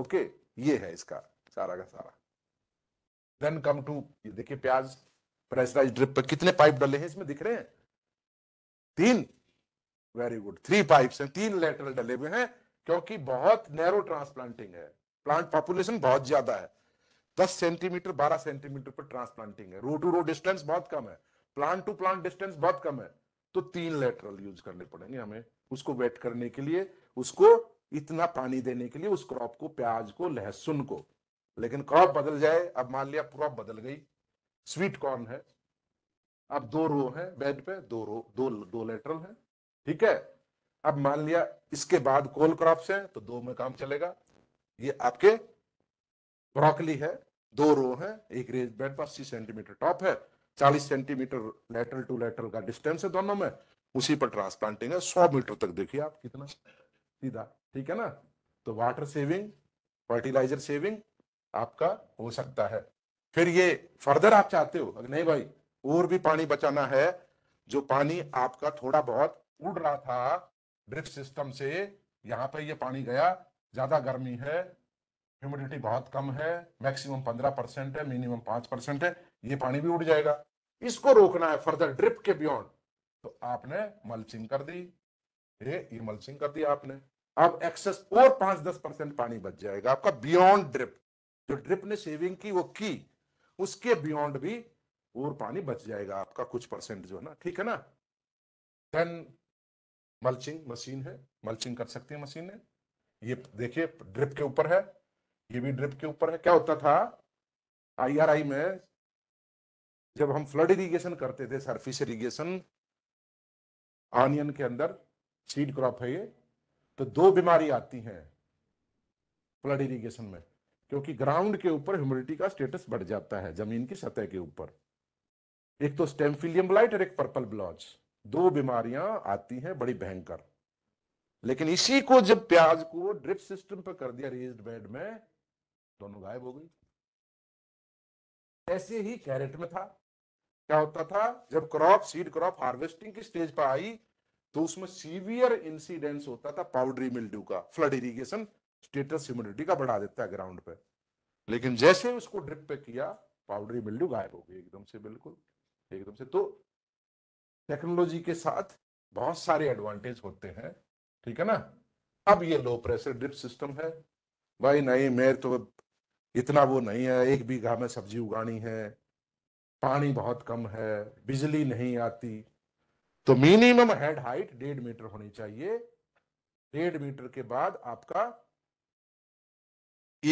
ओके ये है इसका सारा का सारा देन कम टू ये देखिए प्याज प्रेशराइज ड्रिप पर कितने पाइप डले हैं इसमें दिख रहे हैं तीन वेरी गुड थ्री पाइप्स हैं तीन लेटरल डले हुए हैं क्योंकि बहुत नैरो ट्रांसप्लांटिंग है प्लांट पॉपुलेशन बहुत ज्यादा है दस सेंटीमीटर बारह सेंटीमीटर पर ट्रांसप्लांटिंग है रो टू रो डिस्टेंस बहुत कम है प्लांट टू प्लांट डिस्टेंस बहुत कम है तो तीन लेटरल यूज करने पड़ेंगे हमें उसको वेट करने के लिए उसको इतना पानी देने के लिए उस क्रॉप को प्याज को लहसुन को लेकिन क्रॉप बदल जाए अब मान लिया क्रॉप बदल गई स्वीट कॉर्न है अब दो रो है बेड पे दो रो दो दो लेटरल है ठीक है अब मान लिया इसके बाद कोल क्रॉप्स हैं तो दो में काम चलेगा ये आपके ब्रोकली है दो रो है एक रेज बैंड पर अस्सी सेंटीमीटर टॉप है चालीस सेंटीमीटर लेटरल टू लेटरल का डिस्टेंस है दोनों में उसी पर ट्रांसप्लांटिंग है सौ मीटर तक देखिए आप कितना सीधा ठीक है ना तो वाटर सेविंग फर्टिलाइजर सेविंग आपका हो सकता है फिर ये फर्दर आप चाहते हो अगर नहीं भाई और भी पानी बचाना है जो पानी आपका थोड़ा बहुत उड़ रहा था ड्रिप सिस्टम से यहाँ पर ये पानी गया ज्यादा गर्मी है ह्यूमिडिटी बहुत कम है मैक्सिमम पंद्रह परसेंट है मिनिमम पांच परसेंट है ये पानी भी उड़ जाएगा इसको रोकना है फर्दर ड्रिप के बियॉन्ड तो आपने मल्चिंग कर दी ये ये मल्चिंग कर दी आपने अब एक्सेस और पांच दस परसेंट पानी बच जाएगा आपका बियॉन्ड ड्रिप जो ड्रिप ने सेविंग की वो की उसके बियॉन्ड भी और पानी बच जाएगा आपका कुछ परसेंट जो है ना ठीक है ना देन मल्चिंग मशीन है मल्चिंग कर सकती है मशीन है ये देखिए ड्रिप के ऊपर है ये भी ड्रिप के ऊपर है क्या होता था आईआरआई में जब हम फ्लड इरिगेशन करते थे सरफेस इरिगेशन ऑनियन के अंदर सीड क्रॉप है ये तो दो बीमारी आती हैं फ्लड इरिगेशन में क्योंकि ग्राउंड के ऊपर ह्यूमिडिटी का स्टेटस बढ़ जाता है जमीन की सतह के ऊपर एक तो स्टेमफिलियम ब्लाइट और एक पर्पल ब्लॉच दो बीमारियां आती हैं बड़ी भयंकर लेकिन इसी को जब प्याज को ड्रिप सिस्टम पर कर दिया रेज बेड में दोनों गायब हो गई ऐसे ही कैरेट में था क्या होता था जब क्रॉप सीड क्रॉप हार्वेस्टिंग की स्टेज पर आई तो उसमें सीवियर इंसिडेंस होता था पाउडरी मिल्ड्यू का फ्लड इरिगेशन स्टेटस ह्यूमिडिटी का बढ़ा देता है ग्राउंड पे लेकिन जैसे उसको ड्रिप पे किया पाउडरी मिल्ड्यू गायब हो गई एकदम से बिल्कुल एकदम से तो टेक्नोलॉजी के साथ बहुत सारे एडवांटेज होते हैं ठीक है ना अब ये लो प्रेशर ड्रिप सिस्टम है भाई नहीं मेरे तो इतना वो नहीं है एक बीघा में सब्जी उगानी है पानी बहुत कम है बिजली नहीं आती तो मिनिमम हेड हाइट डेढ़ मीटर होनी चाहिए डेढ़ मीटर के बाद आपका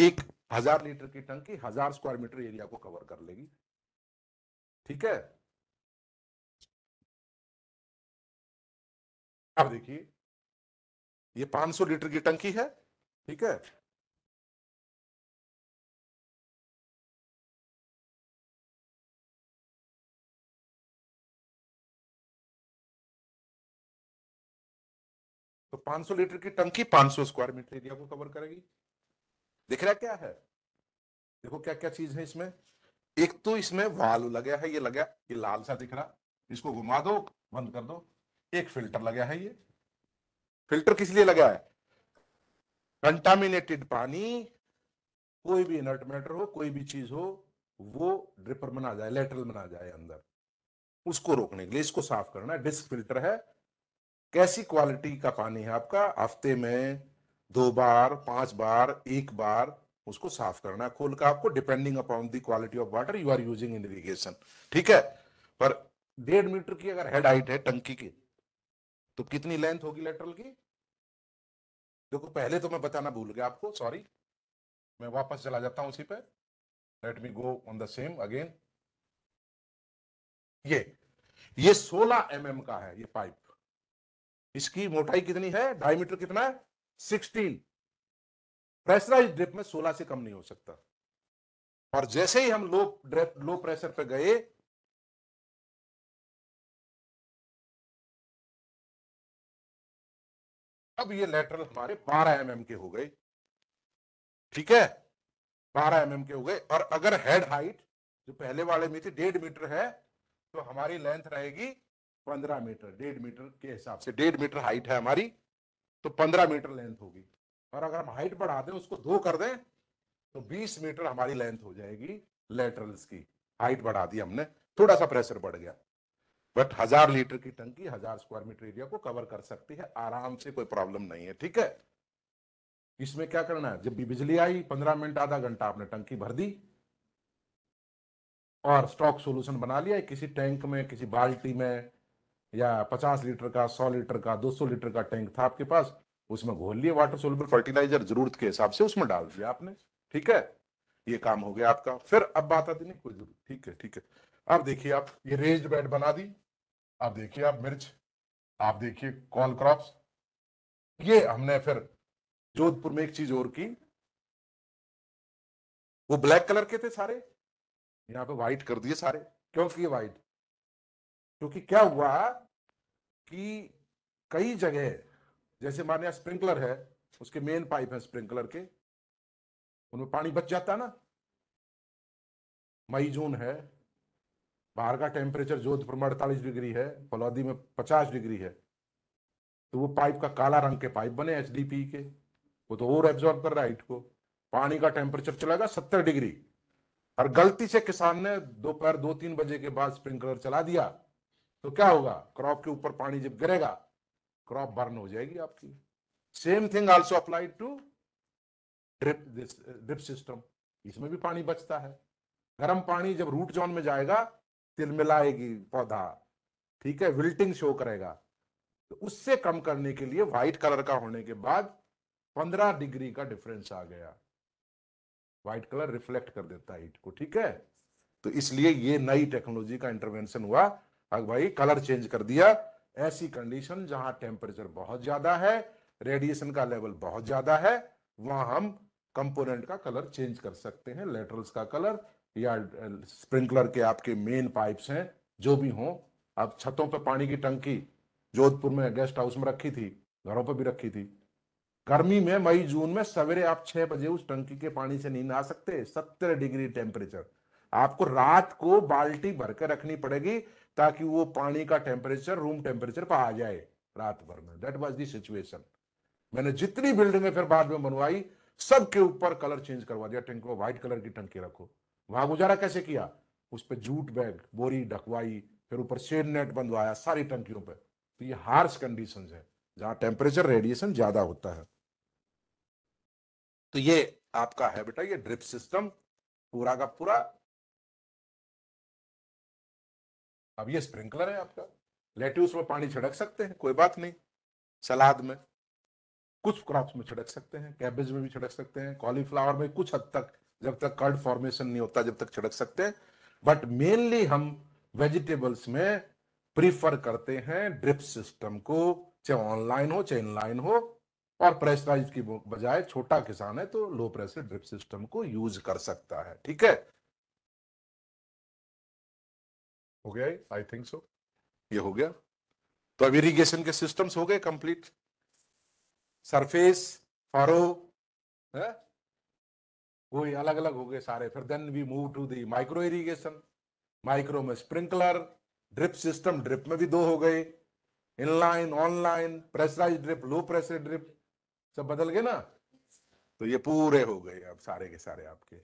एक हजार लीटर की टंकी हजार स्क्वायर मीटर एरिया को कवर कर लेगी ठीक है अब देखिए ये 500 लीटर की टंकी है ठीक है तो 500 लीटर की टंकी 500 स्क्वायर मीटर एरिया को कवर करेगी दिख रहा क्या है देखो क्या क्या चीज है इसमें एक तो इसमें वाल लगा है ये लगा ये लाल सा दिख रहा इसको घुमा दो बंद कर दो एक फिल्टर लगा है ये फिल्टर किस लिए लगा है कंटामिनेटेड पानी कोई भी इनर्ट मैटर हो कोई भी चीज हो वो ड्रिपर में ना जाए लेटरल में ना जाए अंदर उसको रोकने के लिए इसको साफ करना है डिस्क फिल्टर है कैसी क्वालिटी का पानी है आपका हफ्ते में दो बार पांच बार एक बार उसको साफ करना है खोल का आपको depending upon the quality of water you are using in irrigation ठीक है पर डेढ़ मीटर की अगर हेड हाइट है टंकी की तो कितनी लेंथ होगी लेटरल की देखो पहले तो मैं बताना भूल गया आपको सॉरी मैं वापस चला जाता हूं उसी पे let me go on the same again ये ये 16 एम mm का है ये पाइप इसकी मोटाई कितनी है डायमीटर कितना है 16 प्रेशराइज ड्रिप में 16 से कम नहीं हो सकता और जैसे ही हम लो ड्रेप लो प्रेशर पे गए अब ये लेटरल हमारे 12 एम mm के हो गए ठीक है 12 एम mm के हो गए और अगर हेड हाइट जो पहले वाले में थी डेढ़ मीटर है तो हमारी लेंथ रहेगी 15 मीटर डेढ़ मीटर के हिसाब से डेढ़ मीटर हाइट है हमारी तो 15 मीटर लेंथ होगी और अगर हम हाइट बढ़ा दें उसको दो कर दें तो 20 मीटर हमारी लेंथ हो जाएगी लेटरल्स की हाइट बढ़ा दी हमने थोड़ा सा प्रेशर बढ़ गया बट हजार लीटर की टंकी हजार स्क्वायर मीटर एरिया को कवर कर सकती है आराम से कोई प्रॉब्लम नहीं है ठीक है इसमें क्या करना है जब भी बिजली आई पंद्रह मिनट आधा घंटा आपने टंकी भर दी और स्टॉक सॉल्यूशन बना लिया किसी टैंक में किसी बाल्टी में या पचास लीटर का सौ लीटर का दो सौ लीटर का टैंक था आपके पास उसमें घोल लिए वाटर सोलबल फर्टिलाइजर जरूरत के हिसाब से उसमें डाल दिया आपने ठीक है ये काम हो गया आपका फिर अब बात आती नहीं कोई जरूरत ठीक है ठीक है अब देखिए आप ये रेज बेड बना दी आप देखिए आप मिर्च आप देखिए कॉर्न क्रॉप्स ये हमने फिर जोधपुर में एक चीज और की वो ब्लैक कलर के थे सारे यहां पे व्हाइट कर दिए सारे क्यों किए व्हाइट क्योंकि क्या हुआ कि कई जगह जैसे मान लिया स्प्रिंकलर है उसके मेन पाइप है स्प्रिंकलर के उनमें पानी बच जाता ना मई जून है बाहर का टेम्परेचर जोधपुर में अड़तालीस डिग्री है फलौदी में पचास डिग्री है तो वो पाइप का काला रंग के पाइप बने एच के वो तो और एब्जॉर्ब कर रहा है हीट को पानी का टेम्परेचर गया सत्तर डिग्री और गलती से किसान ने दोपहर दो तीन बजे के बाद स्प्रिंकलर चला दिया तो क्या होगा क्रॉप के ऊपर पानी जब गिरेगा क्रॉप बर्न हो जाएगी आपकी same thing also applied to drip drip system इसमें भी पानी बचता है गर्म पानी जब रूट जोन में जाएगा तिलमिलाएगी पौधा ठीक है विल्टिंग शो करेगा तो उससे कम करने के लिए व्हाइट कलर का होने के बाद पंद्रह डिग्री का डिफरेंस आ गया व्हाइट कलर रिफ्लेक्ट कर देता है हीट को ठीक है तो इसलिए ये नई टेक्नोलॉजी का इंटरवेंशन हुआ अब भाई कलर चेंज कर दिया ऐसी कंडीशन जहां टेम्परेचर बहुत ज्यादा है रेडिएशन का लेवल बहुत ज्यादा है वहां हम कंपोनेंट का कलर चेंज कर सकते हैं लेटरल्स का कलर या स्प्रिंकलर के आपके मेन पाइप्स हैं जो भी हों अब छतों पर पानी की टंकी जोधपुर में गेस्ट हाउस में रखी थी घरों पर भी रखी थी गर्मी में मई जून में सवेरे आप छह बजे उस टंकी के पानी से नींद आ सकते सत्तर डिग्री टेम्परेचर आपको रात को बाल्टी भर के रखनी पड़ेगी ताकि वो पानी का टेम्परेचर रूम टेम्परेचर पर आ जाए रात भर में दैट वॉज दी सिचुएशन मैंने जितनी बिल्डिंगे फिर बाद में बनवाई सबके ऊपर कलर चेंज करवा दिया टंकी को व्हाइट कलर की टंकी रखो वहां गुजारा कैसे किया उस पर जूट बैग बोरी ढकवाई फिर ऊपर शेड नेट बंधवाया सारी टंकियों पर तो ये हार्श कंडीशन है जहां टेम्परेचर रेडिएशन ज्यादा होता है तो ये आपका है बेटा ये ड्रिप सिस्टम पूरा का पूरा अब ये स्प्रिंकलर है आपका लेट्यूस में पानी छिड़क सकते हैं कोई बात नहीं सलाद में कुछ क्रॉप्स में छिड़क सकते हैं कैबेज में भी छिड़क सकते हैं कॉलीफ्लावर में कुछ हद तक जब तक कर्ड फॉर्मेशन नहीं होता जब तक छिड़क सकते बट मेनली हम वेजिटेबल्स में प्रीफर करते हैं ड्रिप सिस्टम को चाहे ऑनलाइन हो चाहे इनलाइन हो और प्रेशराइज की बजाय छोटा किसान है तो लो प्रेशर ड्रिप सिस्टम को यूज कर सकता है ठीक है हो गया आई थिंक सो ये हो गया तो अब इरीगेशन के सिस्टम्स हो गए कंप्लीट सरफेस फारो है वो अलग अलग हो गए सारे फिर then we move to the micro irrigation micro में स्प्रिंकलर ड्रिप सिस्टम ड्रिप में भी दो हो गए inline online pressurise drip low pressure drip सब बदल गए ना तो ये पूरे हो गए अब सारे के सारे आपके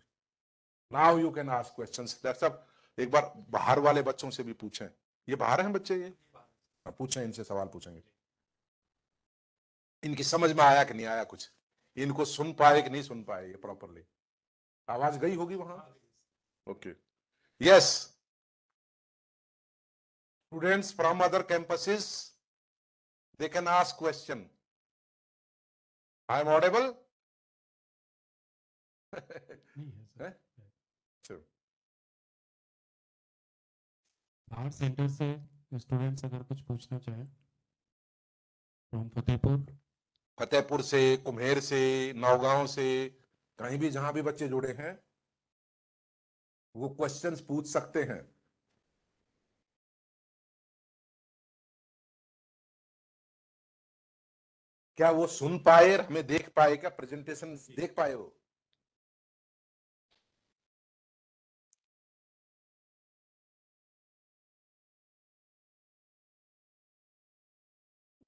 now you can ask question सब एक बार बाहर वाले बच्चों से भी पूछें ये बाहर हैं बच्चे ये हाँ, पूछें इनसे सवाल पूछेंगे इनकी समझ में आया कि नहीं आया कुछ इनको सुन पाए कि नहीं सुन पाए ये प्रॉपरली आवाज गई होगी वहां okay yes students from other campuses they can ask question I am audible बाहर सेंटर से स्टूडेंट्स अगर कुछ पूछना चाहे फ्रॉम फतेहपुर फतेहपुर से कुम्हेर से नौगांव से कहीं भी जहां भी बच्चे जुड़े हैं वो क्वेश्चंस पूछ सकते हैं क्या वो सुन पाए हमें देख पाए क्या प्रेजेंटेशन देख पाए वो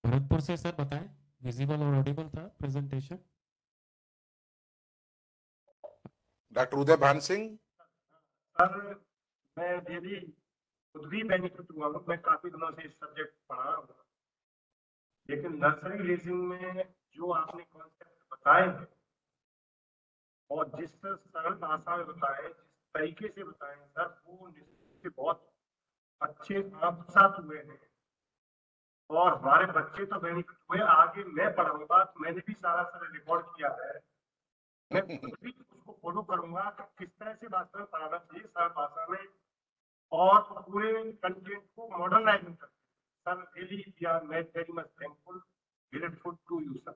भरतपुर से सर बताएं विजिबल और ऑडिबल था प्रेजेंटेशन डॉक्टर उदय भान सिंह सर मैं यदि खुद भी बेनिफिट हुआ हूँ मैं काफी दिनों से इस सब्जेक्ट पढ़ा रहा हूँ लेकिन नर्सरी रेजिंग में जो आपने कॉन्सेप्ट बताए हैं और जिस सरल भाषा में बताए जिस तरीके से बताए सर वो निश्चित बहुत अच्छे आत्मसात हुए हैं और हमारे बच्चे तो बेनिफिट हुए आगे मैं पढ़ाऊंगा तो मैंने भी सारा सारा रिकॉर्ड किया है उसको फॉलो करूंगा किस तरह से सर भाषा में और पूरे कंटेंट को कर sir really we are very much thankful grateful to you sir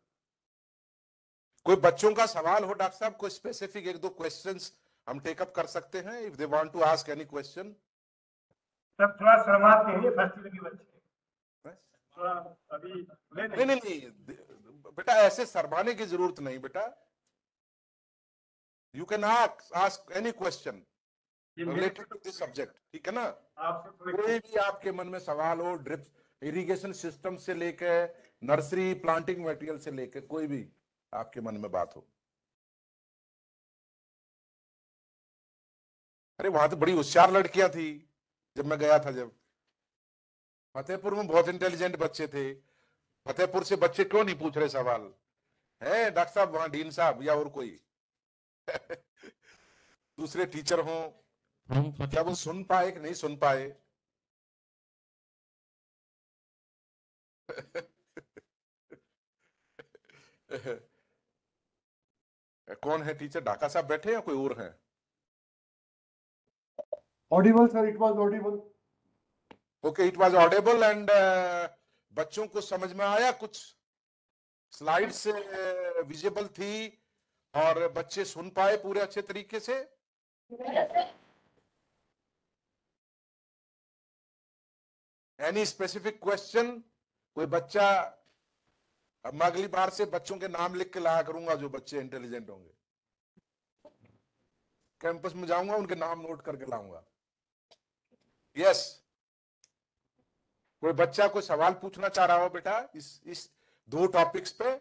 कोई बच्चों का सवाल हो डॉक्टर साहब कोई स्पेसिफिक एक दो क्वेश्चंस हम टेकअप कर सकते हैं if they want to ask any question थोड़ा शर्माते हैं के बच्चे थोड़ा अभी नहीं नहीं, नहीं, नहीं बेटा ऐसे शर्माने की जरूरत नहीं बेटा you can ask ask any question related to this subject ठीक है ना कोई भी आपके मन में सवाल हो ड्रिप इरिगेशन सिस्टम से लेके नर्सरी प्लांटिंग मटेरियल से लेके कोई भी आपके मन में बात हो अरे वहां तो बड़ी होशियार लड़कियां थी जब मैं गया था जब फतेहपुर में बहुत इंटेलिजेंट बच्चे थे फतेहपुर से बच्चे क्यों नहीं पूछ रहे सवाल है डॉक्टर साहब वहां डीन साहब या और कोई दूसरे टीचर हो क्या वो सुन पाए कि नहीं सुन पाए कौन है टीचर ढाका साहब बैठे या कोई और है audible sir it was audible okay it was audible and बच्चों को समझ में आया कुछ स्लाइड से विजिबल थी और बच्चे सुन पाए पूरे अच्छे तरीके से एनी स्पेसिफिक क्वेश्चन कोई बच्चा अब मैं अगली बार से बच्चों के नाम लिख के लाया करूंगा जो बच्चे इंटेलिजेंट होंगे कैंपस में जाऊंगा उनके नाम नोट करके लाऊंगा यस yes. कोई बच्चा कोई सवाल पूछना चाह रहा हो बेटा इस इस दो टॉपिक्स पे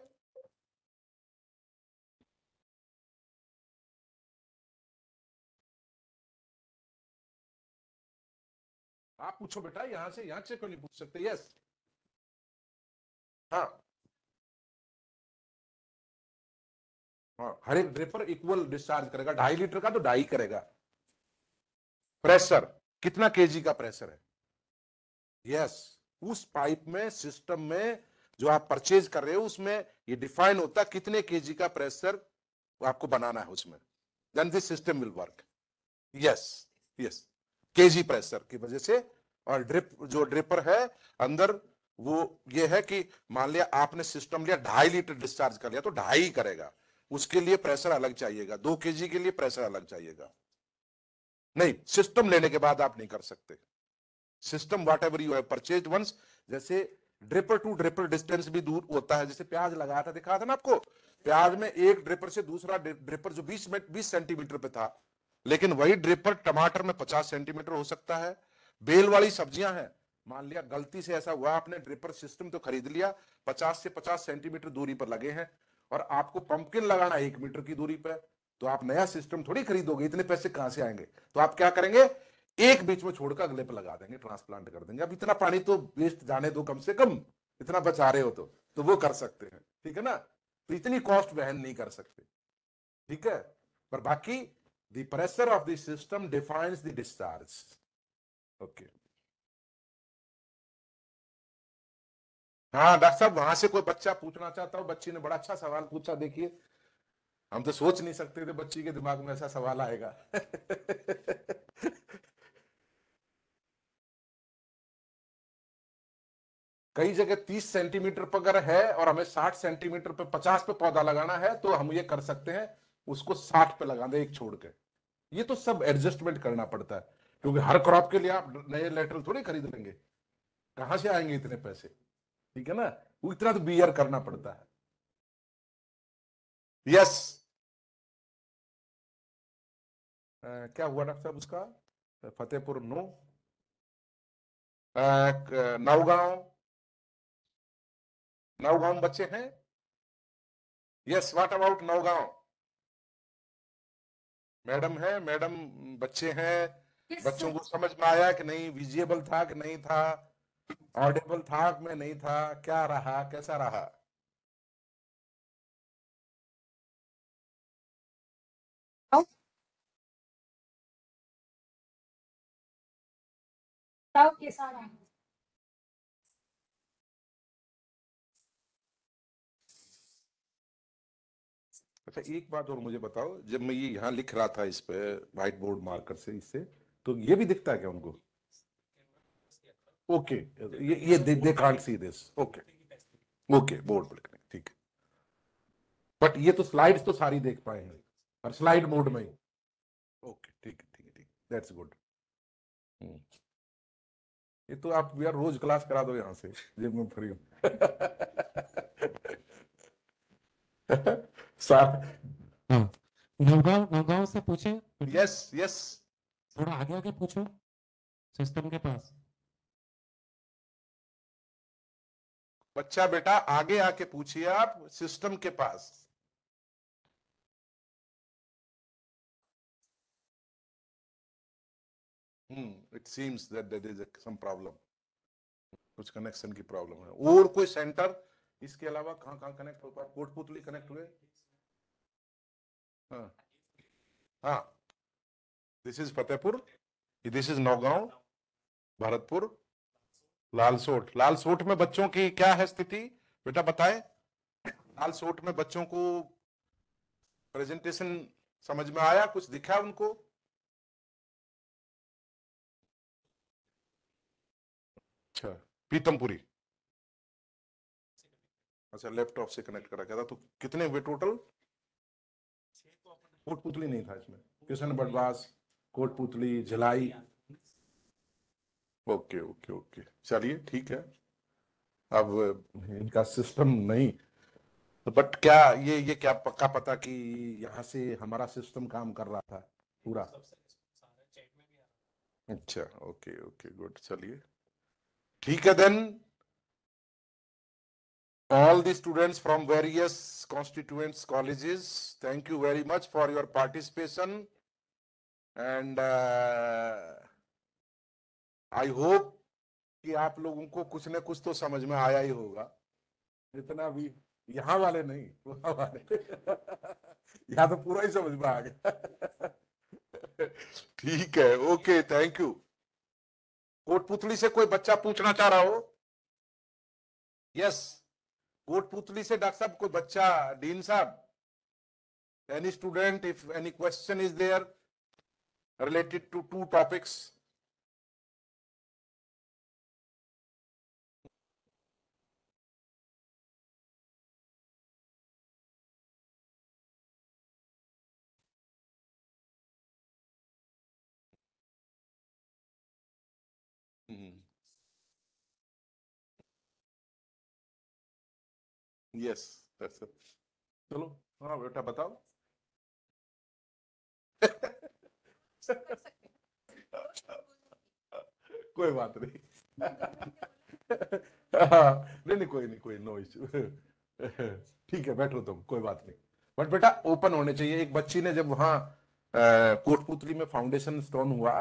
आप पूछो बेटा यहां से यहां से क्यों नहीं पूछ सकते यस हाँ।, हाँ हर एक ड्रेपर इक्वल डिस्चार्ज करेगा ढाई लीटर का तो ढाई करेगा प्रेशर कितना केजी का प्रेशर है यस उस पाइप में सिस्टम में जो आप परचेज कर रहे हो उसमें ये डिफाइन होता कितने केजी का प्रेशर आपको बनाना है उसमें then this system will work yes yes kg pressure की वजह से और ड्रिप जो ड्रिपर है अंदर वो ये है कि मान लिया आपने सिस्टम लिया ढाई लीटर डिस्चार्ज कर लिया तो ढाई करेगा उसके लिए प्रेशर अलग चाहिएगा दो के के लिए प्रेशर अलग चाहिएगा नहीं सिस्टम लेने के बाद आप नहीं कर सकते सिस्टम वाट एवर यू है वंस जैसे ड्रिपर टू ड्रिपर डिस्टेंस भी दूर होता है जैसे प्याज लगाया था दिखा था ना आपको प्याज में एक ड्रिपर से दूसरा ड्रिपर जो 20 मिनट 20 सेंटीमीटर पे था लेकिन वही ड्रिपर टमाटर में पचास सेंटीमीटर हो सकता है बेल वाली सब्जियां हैं मान लिया गलती से ऐसा हुआ आपने ड्रिपर सिस्टम तो खरीद लिया पचास से पचास सेंटीमीटर दूरी पर लगे हैं और आपको पंपकिन लगाना एक मीटर की दूरी पर तो आप नया सिस्टम थोड़ी खरीदोगे इतने पैसे कहां से आएंगे तो आप क्या करेंगे एक बीच में छोड़कर अगले पर लगा देंगे ट्रांसप्लांट कर देंगे अब इतना पानी तो वेस्ट जाने दो कम से कम इतना बचा रहे हो तो तो वो कर सकते हैं ठीक है ना तो इतनी कॉस्ट वहन नहीं कर सकते ठीक है पर बाकी The pressure of the system defines the discharge. Okay हाँ डॉक्टर साहब वहां से कोई बच्चा पूछना चाहता हो बच्ची ने बड़ा अच्छा सवाल पूछा देखिए हम तो सोच नहीं सकते थे बच्ची के दिमाग में ऐसा सवाल आएगा कई जगह 30 सेंटीमीटर पर अगर है और हमें 60 सेंटीमीटर पर 50 पे पौधा लगाना है तो हम ये कर सकते हैं उसको 60 पे लगा दे एक छोड़ के ये तो सब एडजस्टमेंट करना पड़ता है क्योंकि हर क्रॉप के लिए आप नए लेटर थोड़ी खरीद लेंगे कहां से आएंगे इतने पैसे ठीक है ना वो इतना तो बीयर करना पड़ता है यस आ, क्या हुआ डॉक्टर साहब उसका फतेहपुर नो नवगांव नवगांव बच्चे हैं yes what about Navgaon madam है मैडम बच्चे हैं yes, बच्चों को समझ में आया कि नहीं विजिएबल था कि नहीं था ऑडिबल था कि मैं नहीं था क्या रहा कैसा रहा के साथ अच्छा एक बात और मुझे बताओ जब मैं ये यहाँ लिख रहा था इस पे व्हाइट बोर्ड मार्कर से इससे तो ये भी दिखता है क्या उनको ओके ये ये they, they can't see this okay okay board पर लिखने ठीक बट ये तो स्लाइड्स तो सारी देख पाए हैं और स्लाइड मोड में ओके ठीक ठीक ठीक दैट्स गुड hmm. ये तो आप यार रोज क्लास करा दो यहां से जब मैं फ्री हूं नवगांव नवगांव से पूछे यस यस थोड़ा आगे आगे पूछो सिस्टम के पास बच्चा बेटा आगे आके पूछिए आप सिस्टम के पास hmm it seems that that is some problem कुछ कनेक्शन की प्रॉब्लम है और कोई सेंटर इसके अलावा कहां कहां कनेक्ट हो पाया कोटपुतली कनेक्ट हुए हाँ this is Fatehpur this is Naugaon Bharatpur Lalsot Lalsot में बच्चों की क्या है स्थिति बेटा बताएं लालसोट में बच्चों को प्रेजेंटेशन समझ में आया कुछ दिखा उनको अच्छा पीतमपुरी अच्छा लैपटॉप से कनेक्ट करा गया था तो कितने हुए टोटल कोटपुतली नहीं था इसमें Kishan Batwas Kotputli Jhalai okay okay okay चलिए ठीक है अब इनका सिस्टम नहीं तो बट क्या ये ये क्या पक्का पता कि यहाँ से हमारा सिस्टम काम कर रहा था पूरा अच्छा ओके ओके गुड चलिए ठीक है then all the students from various constituents colleges. Thank you very much for your participation. And uh, I hope कि आप लोगों को कुछ न कुछ तो समझ में आया ही होगा जितना भी यहाँ वाले नहीं वहां वाले यहाँ तो पूरा ही समझ में आ गया ठीक है ओके थैंक यू कोटपुतली से कोई बच्चा पूछना चाह रहा हो यस yes. कोटपुतली से डॉक्टर साहब कोई बच्चा डीन साहब any student if any question is there related to to topics yes चलो हाँ बेटा बताओ कोई बात नहीं हाँ, नहीं नहीं कोई नहीं कोई नो इशू ठीक है बैठो तुम कोई बात नहीं बट बेटा ओपन होने चाहिए एक बच्ची ने जब वहां कोटपुतली में फाउंडेशन स्टोन हुआ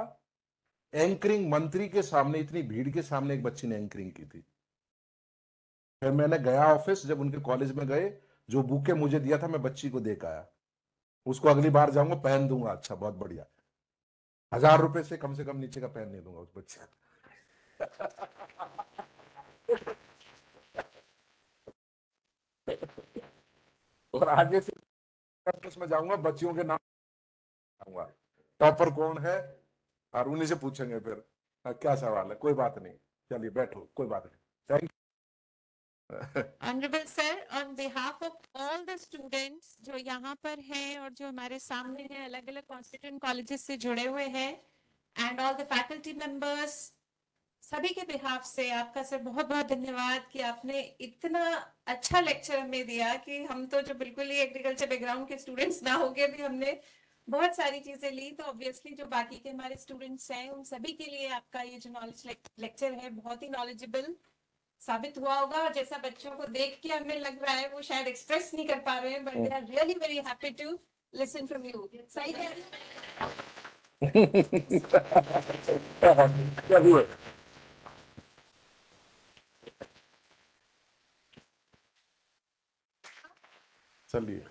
एंकरिंग मंत्री के सामने इतनी भीड़ के सामने एक बच्ची ने एंकरिंग की थी फिर मैंने गया ऑफिस जब उनके कॉलेज में गए जो बुके मुझे दिया था मैं बच्ची को दे आया उसको अगली बार जाऊंगा पहन दूंगा अच्छा बहुत बढ़िया हजार रुपए से कम से कम नीचे का पहन नहीं दूंगा उस बच्चे का और आगे से जाऊंगा बच्चियों के नाम टॉपर कौन है और उन्हीं से पूछेंगे फिर हाँ, क्या सवाल है कोई बात नहीं चलिए बैठो कोई बात नहीं honourable sir on behalf of all the students जो यहाँ पर हैं और जो हमारे सामने हैं अलग अलग कॉन्स्टिट्यूंट कॉलेजेस से जुड़े हुए हैं and all the faculty members सभी के बिहाफ से आपका सर बहुत बहुत धन्यवाद कि आपने इतना अच्छा लेक्चर हमें दिया कि हम तो जो बिल्कुल ही एग्रीकल्चर बैकग्राउंड के स्टूडेंट्स ना गए भी हमने बहुत सारी चीजें ली तो ऑब्वियसली जो बाकी के हमारे स्टूडेंट्स हैं उन सभी के लिए आपका ये जो नॉलेज लेक्चर है बहुत ही नॉलेजेबल साबित हुआ होगा और जैसा बच्चों को देख के हमें लग रहा है वो शायद एक्सप्रेस नहीं कर पा रहे हैं but they are really very happy to listen from you सही है चलिए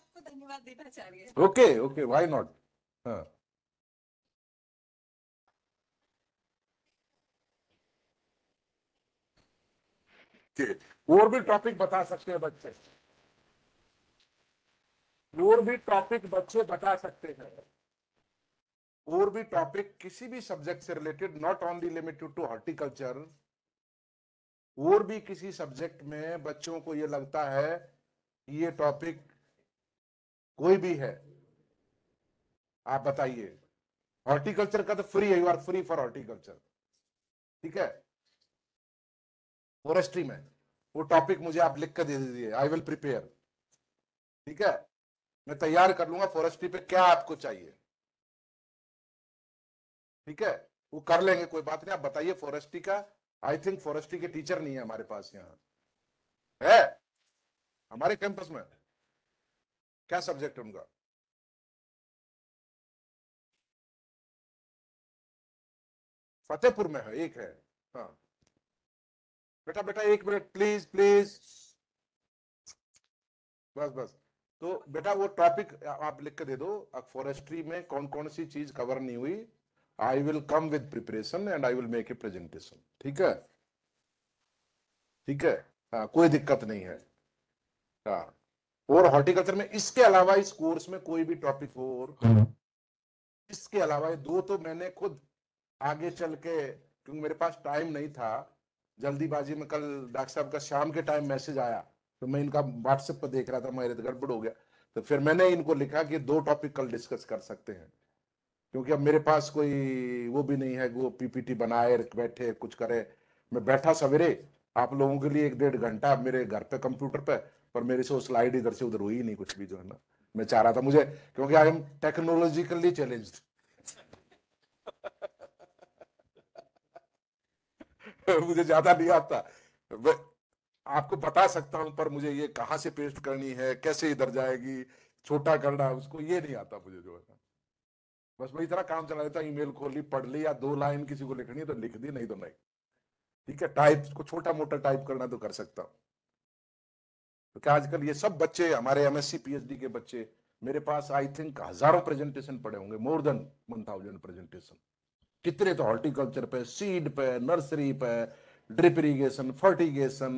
आपको धन्यवाद देना चाहिए ओके ओके व्हाई नॉट हाँ के और भी टॉपिक बता सकते हैं बच्चे और भी टॉपिक बच्चे बता सकते हैं और भी टॉपिक किसी भी सब्जेक्ट से related not only limited to horticulture और भी किसी सब्जेक्ट में बच्चों को ये लगता है ये टॉपिक कोई भी है आप बताइए हॉर्टिकल्चर का तो फ्री है you are free for horticulture ठीक है फॉरेस्ट्री में वो टॉपिक मुझे आप लिख कर दे दीजिए आई विल प्रिपेयर ठीक है मैं तैयार कर लूंगा फॉरेस्ट्री पे क्या आपको चाहिए ठीक है वो कर लेंगे कोई बात नहीं आप बताइए फॉरेस्ट्री का आई थिंक फॉरेस्ट्री के टीचर नहीं है हमारे पास यहाँ है हमारे कैंपस में क्या सब्जेक्ट है उनका फतेहपुर में है एक है हाँ बेटा बेटा एक मिनट प्लीज प्लीज बस बस तो बेटा वो टॉपिक आप लिख के दे दो फॉरेस्ट्री में कौन कौन सी चीज कवर नहीं हुई I will come with preparation and I will make a presentation ठीक है ठीक है आ, कोई दिक्कत नहीं है आ, और हॉर्टिकल्चर में इसके अलावा इस कोर्स में कोई भी टॉपिक हो और हम्म। इसके अलावा दो तो मैंने खुद आगे चल के क्योंकि मेरे पास टाइम नहीं था जल्दीबाजी में कल डॉक्टर साहब का शाम के टाइम मैसेज आया तो मैं इनका व्हाट्सएप पर देख रहा था मेरे तो गड़बड़ हो गया तो फिर मैंने इनको लिखा कि दो टॉपिक कल डिस्कस कर सकते हैं क्योंकि अब मेरे पास कोई वो भी नहीं है वो पीपीटी बनाए बैठे कुछ करे मैं बैठा सवेरे आप लोगों के लिए एक डेढ़ घंटा मेरे घर पे कंप्यूटर पे पर मेरे से वो स्लाइड इधर से उधर हुई नहीं कुछ भी जो है ना मैं चाह रहा था मुझे क्योंकि आई एम टेक्नोलॉजिकली चैलेंज्ड मुझे ज्यादा नहीं आता आपको बता सकता हूं पर मुझे ये कहां से पेस्ट करनी है कैसे इधर जाएगी छोटा करना उसको ये नहीं आता मुझे जो है बस मैं इतना काम चला देता ईमेल खोल ली पढ़ ली या दो लाइन किसी को लिखनी है तो लिख दी नहीं तो नहीं ठीक है टाइप को छोटा मोटा टाइप करना तो कर सकता हूँ क्योंकि तो आजकल ये सब बच्चे हमारे एमएससी पीएचडी के बच्चे मेरे पास आई थिंक हजारों प्रेजेंटेशन पड़े होंगे more than one thousand presentation कितने तो हॉर्टिकल्चर पे सीड पे नर्सरी पे ड्रिप इरीगेशन फर्टिगेशन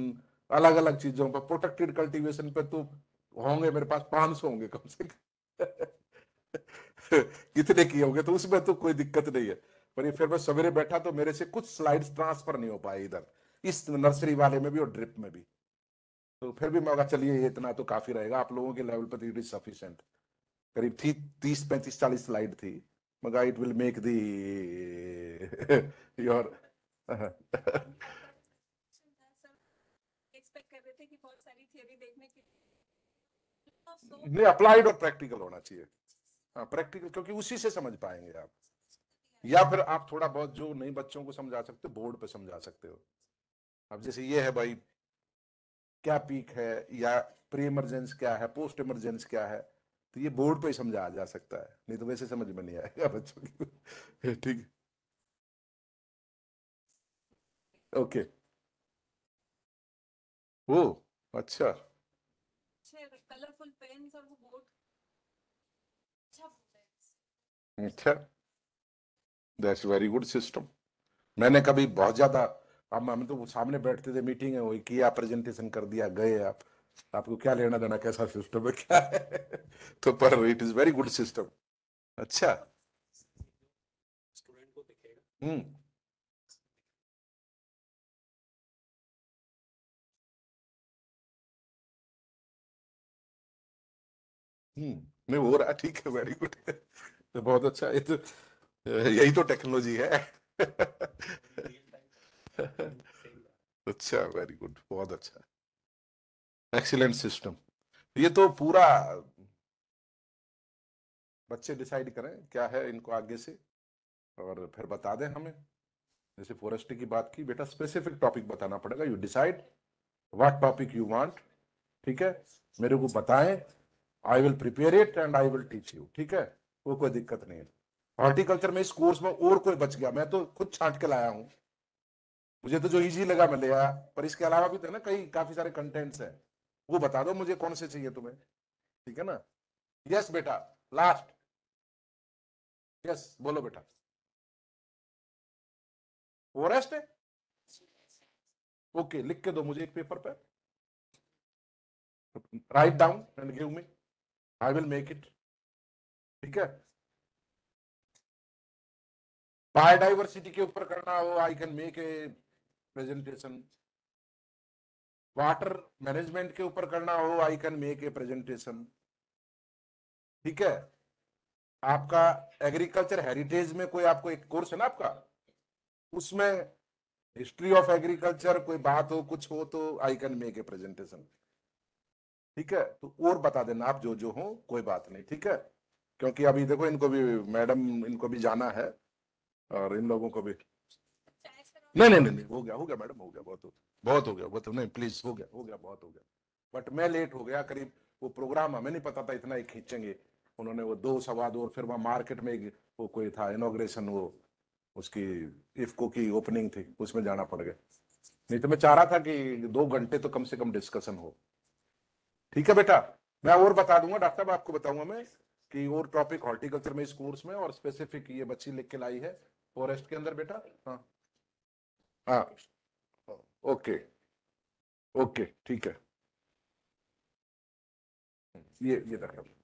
अलग अलग चीजों पर प्रोटेक्टेड कल्टीवेशन पे तो होंगे मेरे पास पांच सौ होंगे कम से कम कितने किए होंगे तो उसमें तो कोई दिक्कत नहीं है पर ये फिर मैं सवेरे बैठा तो मेरे से कुछ स्लाइड्स ट्रांसफर नहीं हो पाए इधर इस नर्सरी वाले में भी और ड्रिप में भी तो फिर भी मैं कहा चलिए ये इतना तो काफी रहेगा आप लोगों के लेवल पर इट इज सफिशेंट करीब थी तीस पैंतीस चालीस स्लाइड थी Maga, it will make the your. नहीं अप्लाइड और प्रैक्टिकल होना चाहिए हाँ प्रैक्टिकल क्योंकि उसी से समझ पाएंगे आप या फिर आप थोड़ा बहुत जो नहीं बच्चों को समझा सकते बोर्ड पे समझा सकते हो अब जैसे ये है भाई क्या पीक है या प्री इमरजेंस क्या है पोस्ट इमरजेंस क्या है तो ये बोर्ड पर ही समझा जा सकता है नहीं तो वैसे समझ में नहीं आएगा बच्चों की ठीक ओके ओ अच्छा अच्छा दैट्स वेरी गुड सिस्टम मैंने कभी बहुत ज्यादा हम हम तो सामने बैठते थे मीटिंग है वही किया प्रेजेंटेशन कर दिया गए आप आपको क्या लेना देना कैसा सिस्टम है क्या है तो पर it is very good system अच्छा हम्म।, हम्म नहीं हो रहा ठीक है वेरी गुड तो बहुत अच्छा ये तो यही तो टेक्नोलॉजी है अच्छा वेरी गुड बहुत अच्छा एक्सीलेंट सिस्टम ये तो पूरा बच्चे डिसाइड करें क्या है इनको आगे से और फिर बता दें हमें जैसे फॉरेस्ट्री की बात की बेटा स्पेसिफिक टॉपिक बताना पड़ेगा you decide what topic you want ठीक है मेरे को बताएं I will prepare it and I will teach you ठीक है वो कोई दिक्कत नहीं है हॉर्टिकल्चर में इस कोर्स में और कोई बच गया मैं तो खुद छांट के लाया हूँ मुझे तो जो इजी लगा मैं ले आया पर इसके अलावा भी तो है ना कई काफी सारे कंटेंट्स हैं वो बता दो मुझे कौन से चाहिए तुम्हें ठीक है ना यस बेटा लास्ट यस बोलो बेटा फॉरेस्ट है ओके लिख के दो मुझे एक पेपर पे write down and give me I will make it ठीक है बायोडाइवर्सिटी के ऊपर करना हो I can make a presentation water management के ऊपर करना हो I can make a presentation ठीक है आपका एग्रीकल्चर हेरिटेज में कोई आपको एक कोर्स है ना आपका उसमें हिस्ट्री ऑफ एग्रीकल्चर कोई बात हो कुछ हो तो I can make a presentation ठीक है तो और बता देना आप जो जो हो कोई बात नहीं ठीक है क्योंकि अभी देखो इनको भी मैडम इनको भी जाना है और इन लोगों को भी नहीं नहीं नहीं हो गया हो गया मैडम हो गया बहुत हो गया बहुत हो गया वो तो नहीं प्लीज हो गया हो गया बहुत हो गया बट मैं लेट हो गया करीब वो प्रोग्राम हमें नहीं पता था इतना ही खींचेंगे उन्होंने वो दो सवा दो और फिर वहाँ मार्केट में वो कोई था इनोग्रेशन वो उसकी इफ्को की ओपनिंग थी उसमें जाना पड़ गया नहीं तो मैं चाह रहा था कि दो घंटे तो कम से कम डिस्कशन हो ठीक है बेटा मैं और बता दूंगा डॉक्टर साहब आपको बताऊंगा मैं कि और टॉपिक हॉर्टिकल्चर में इस कोर्स में और स्पेसिफिक ये बच्ची लिख के लाई है फॉरेस्ट के अंदर बेटा हाँ हाँ ओके ओके ठीक है ये ये रखा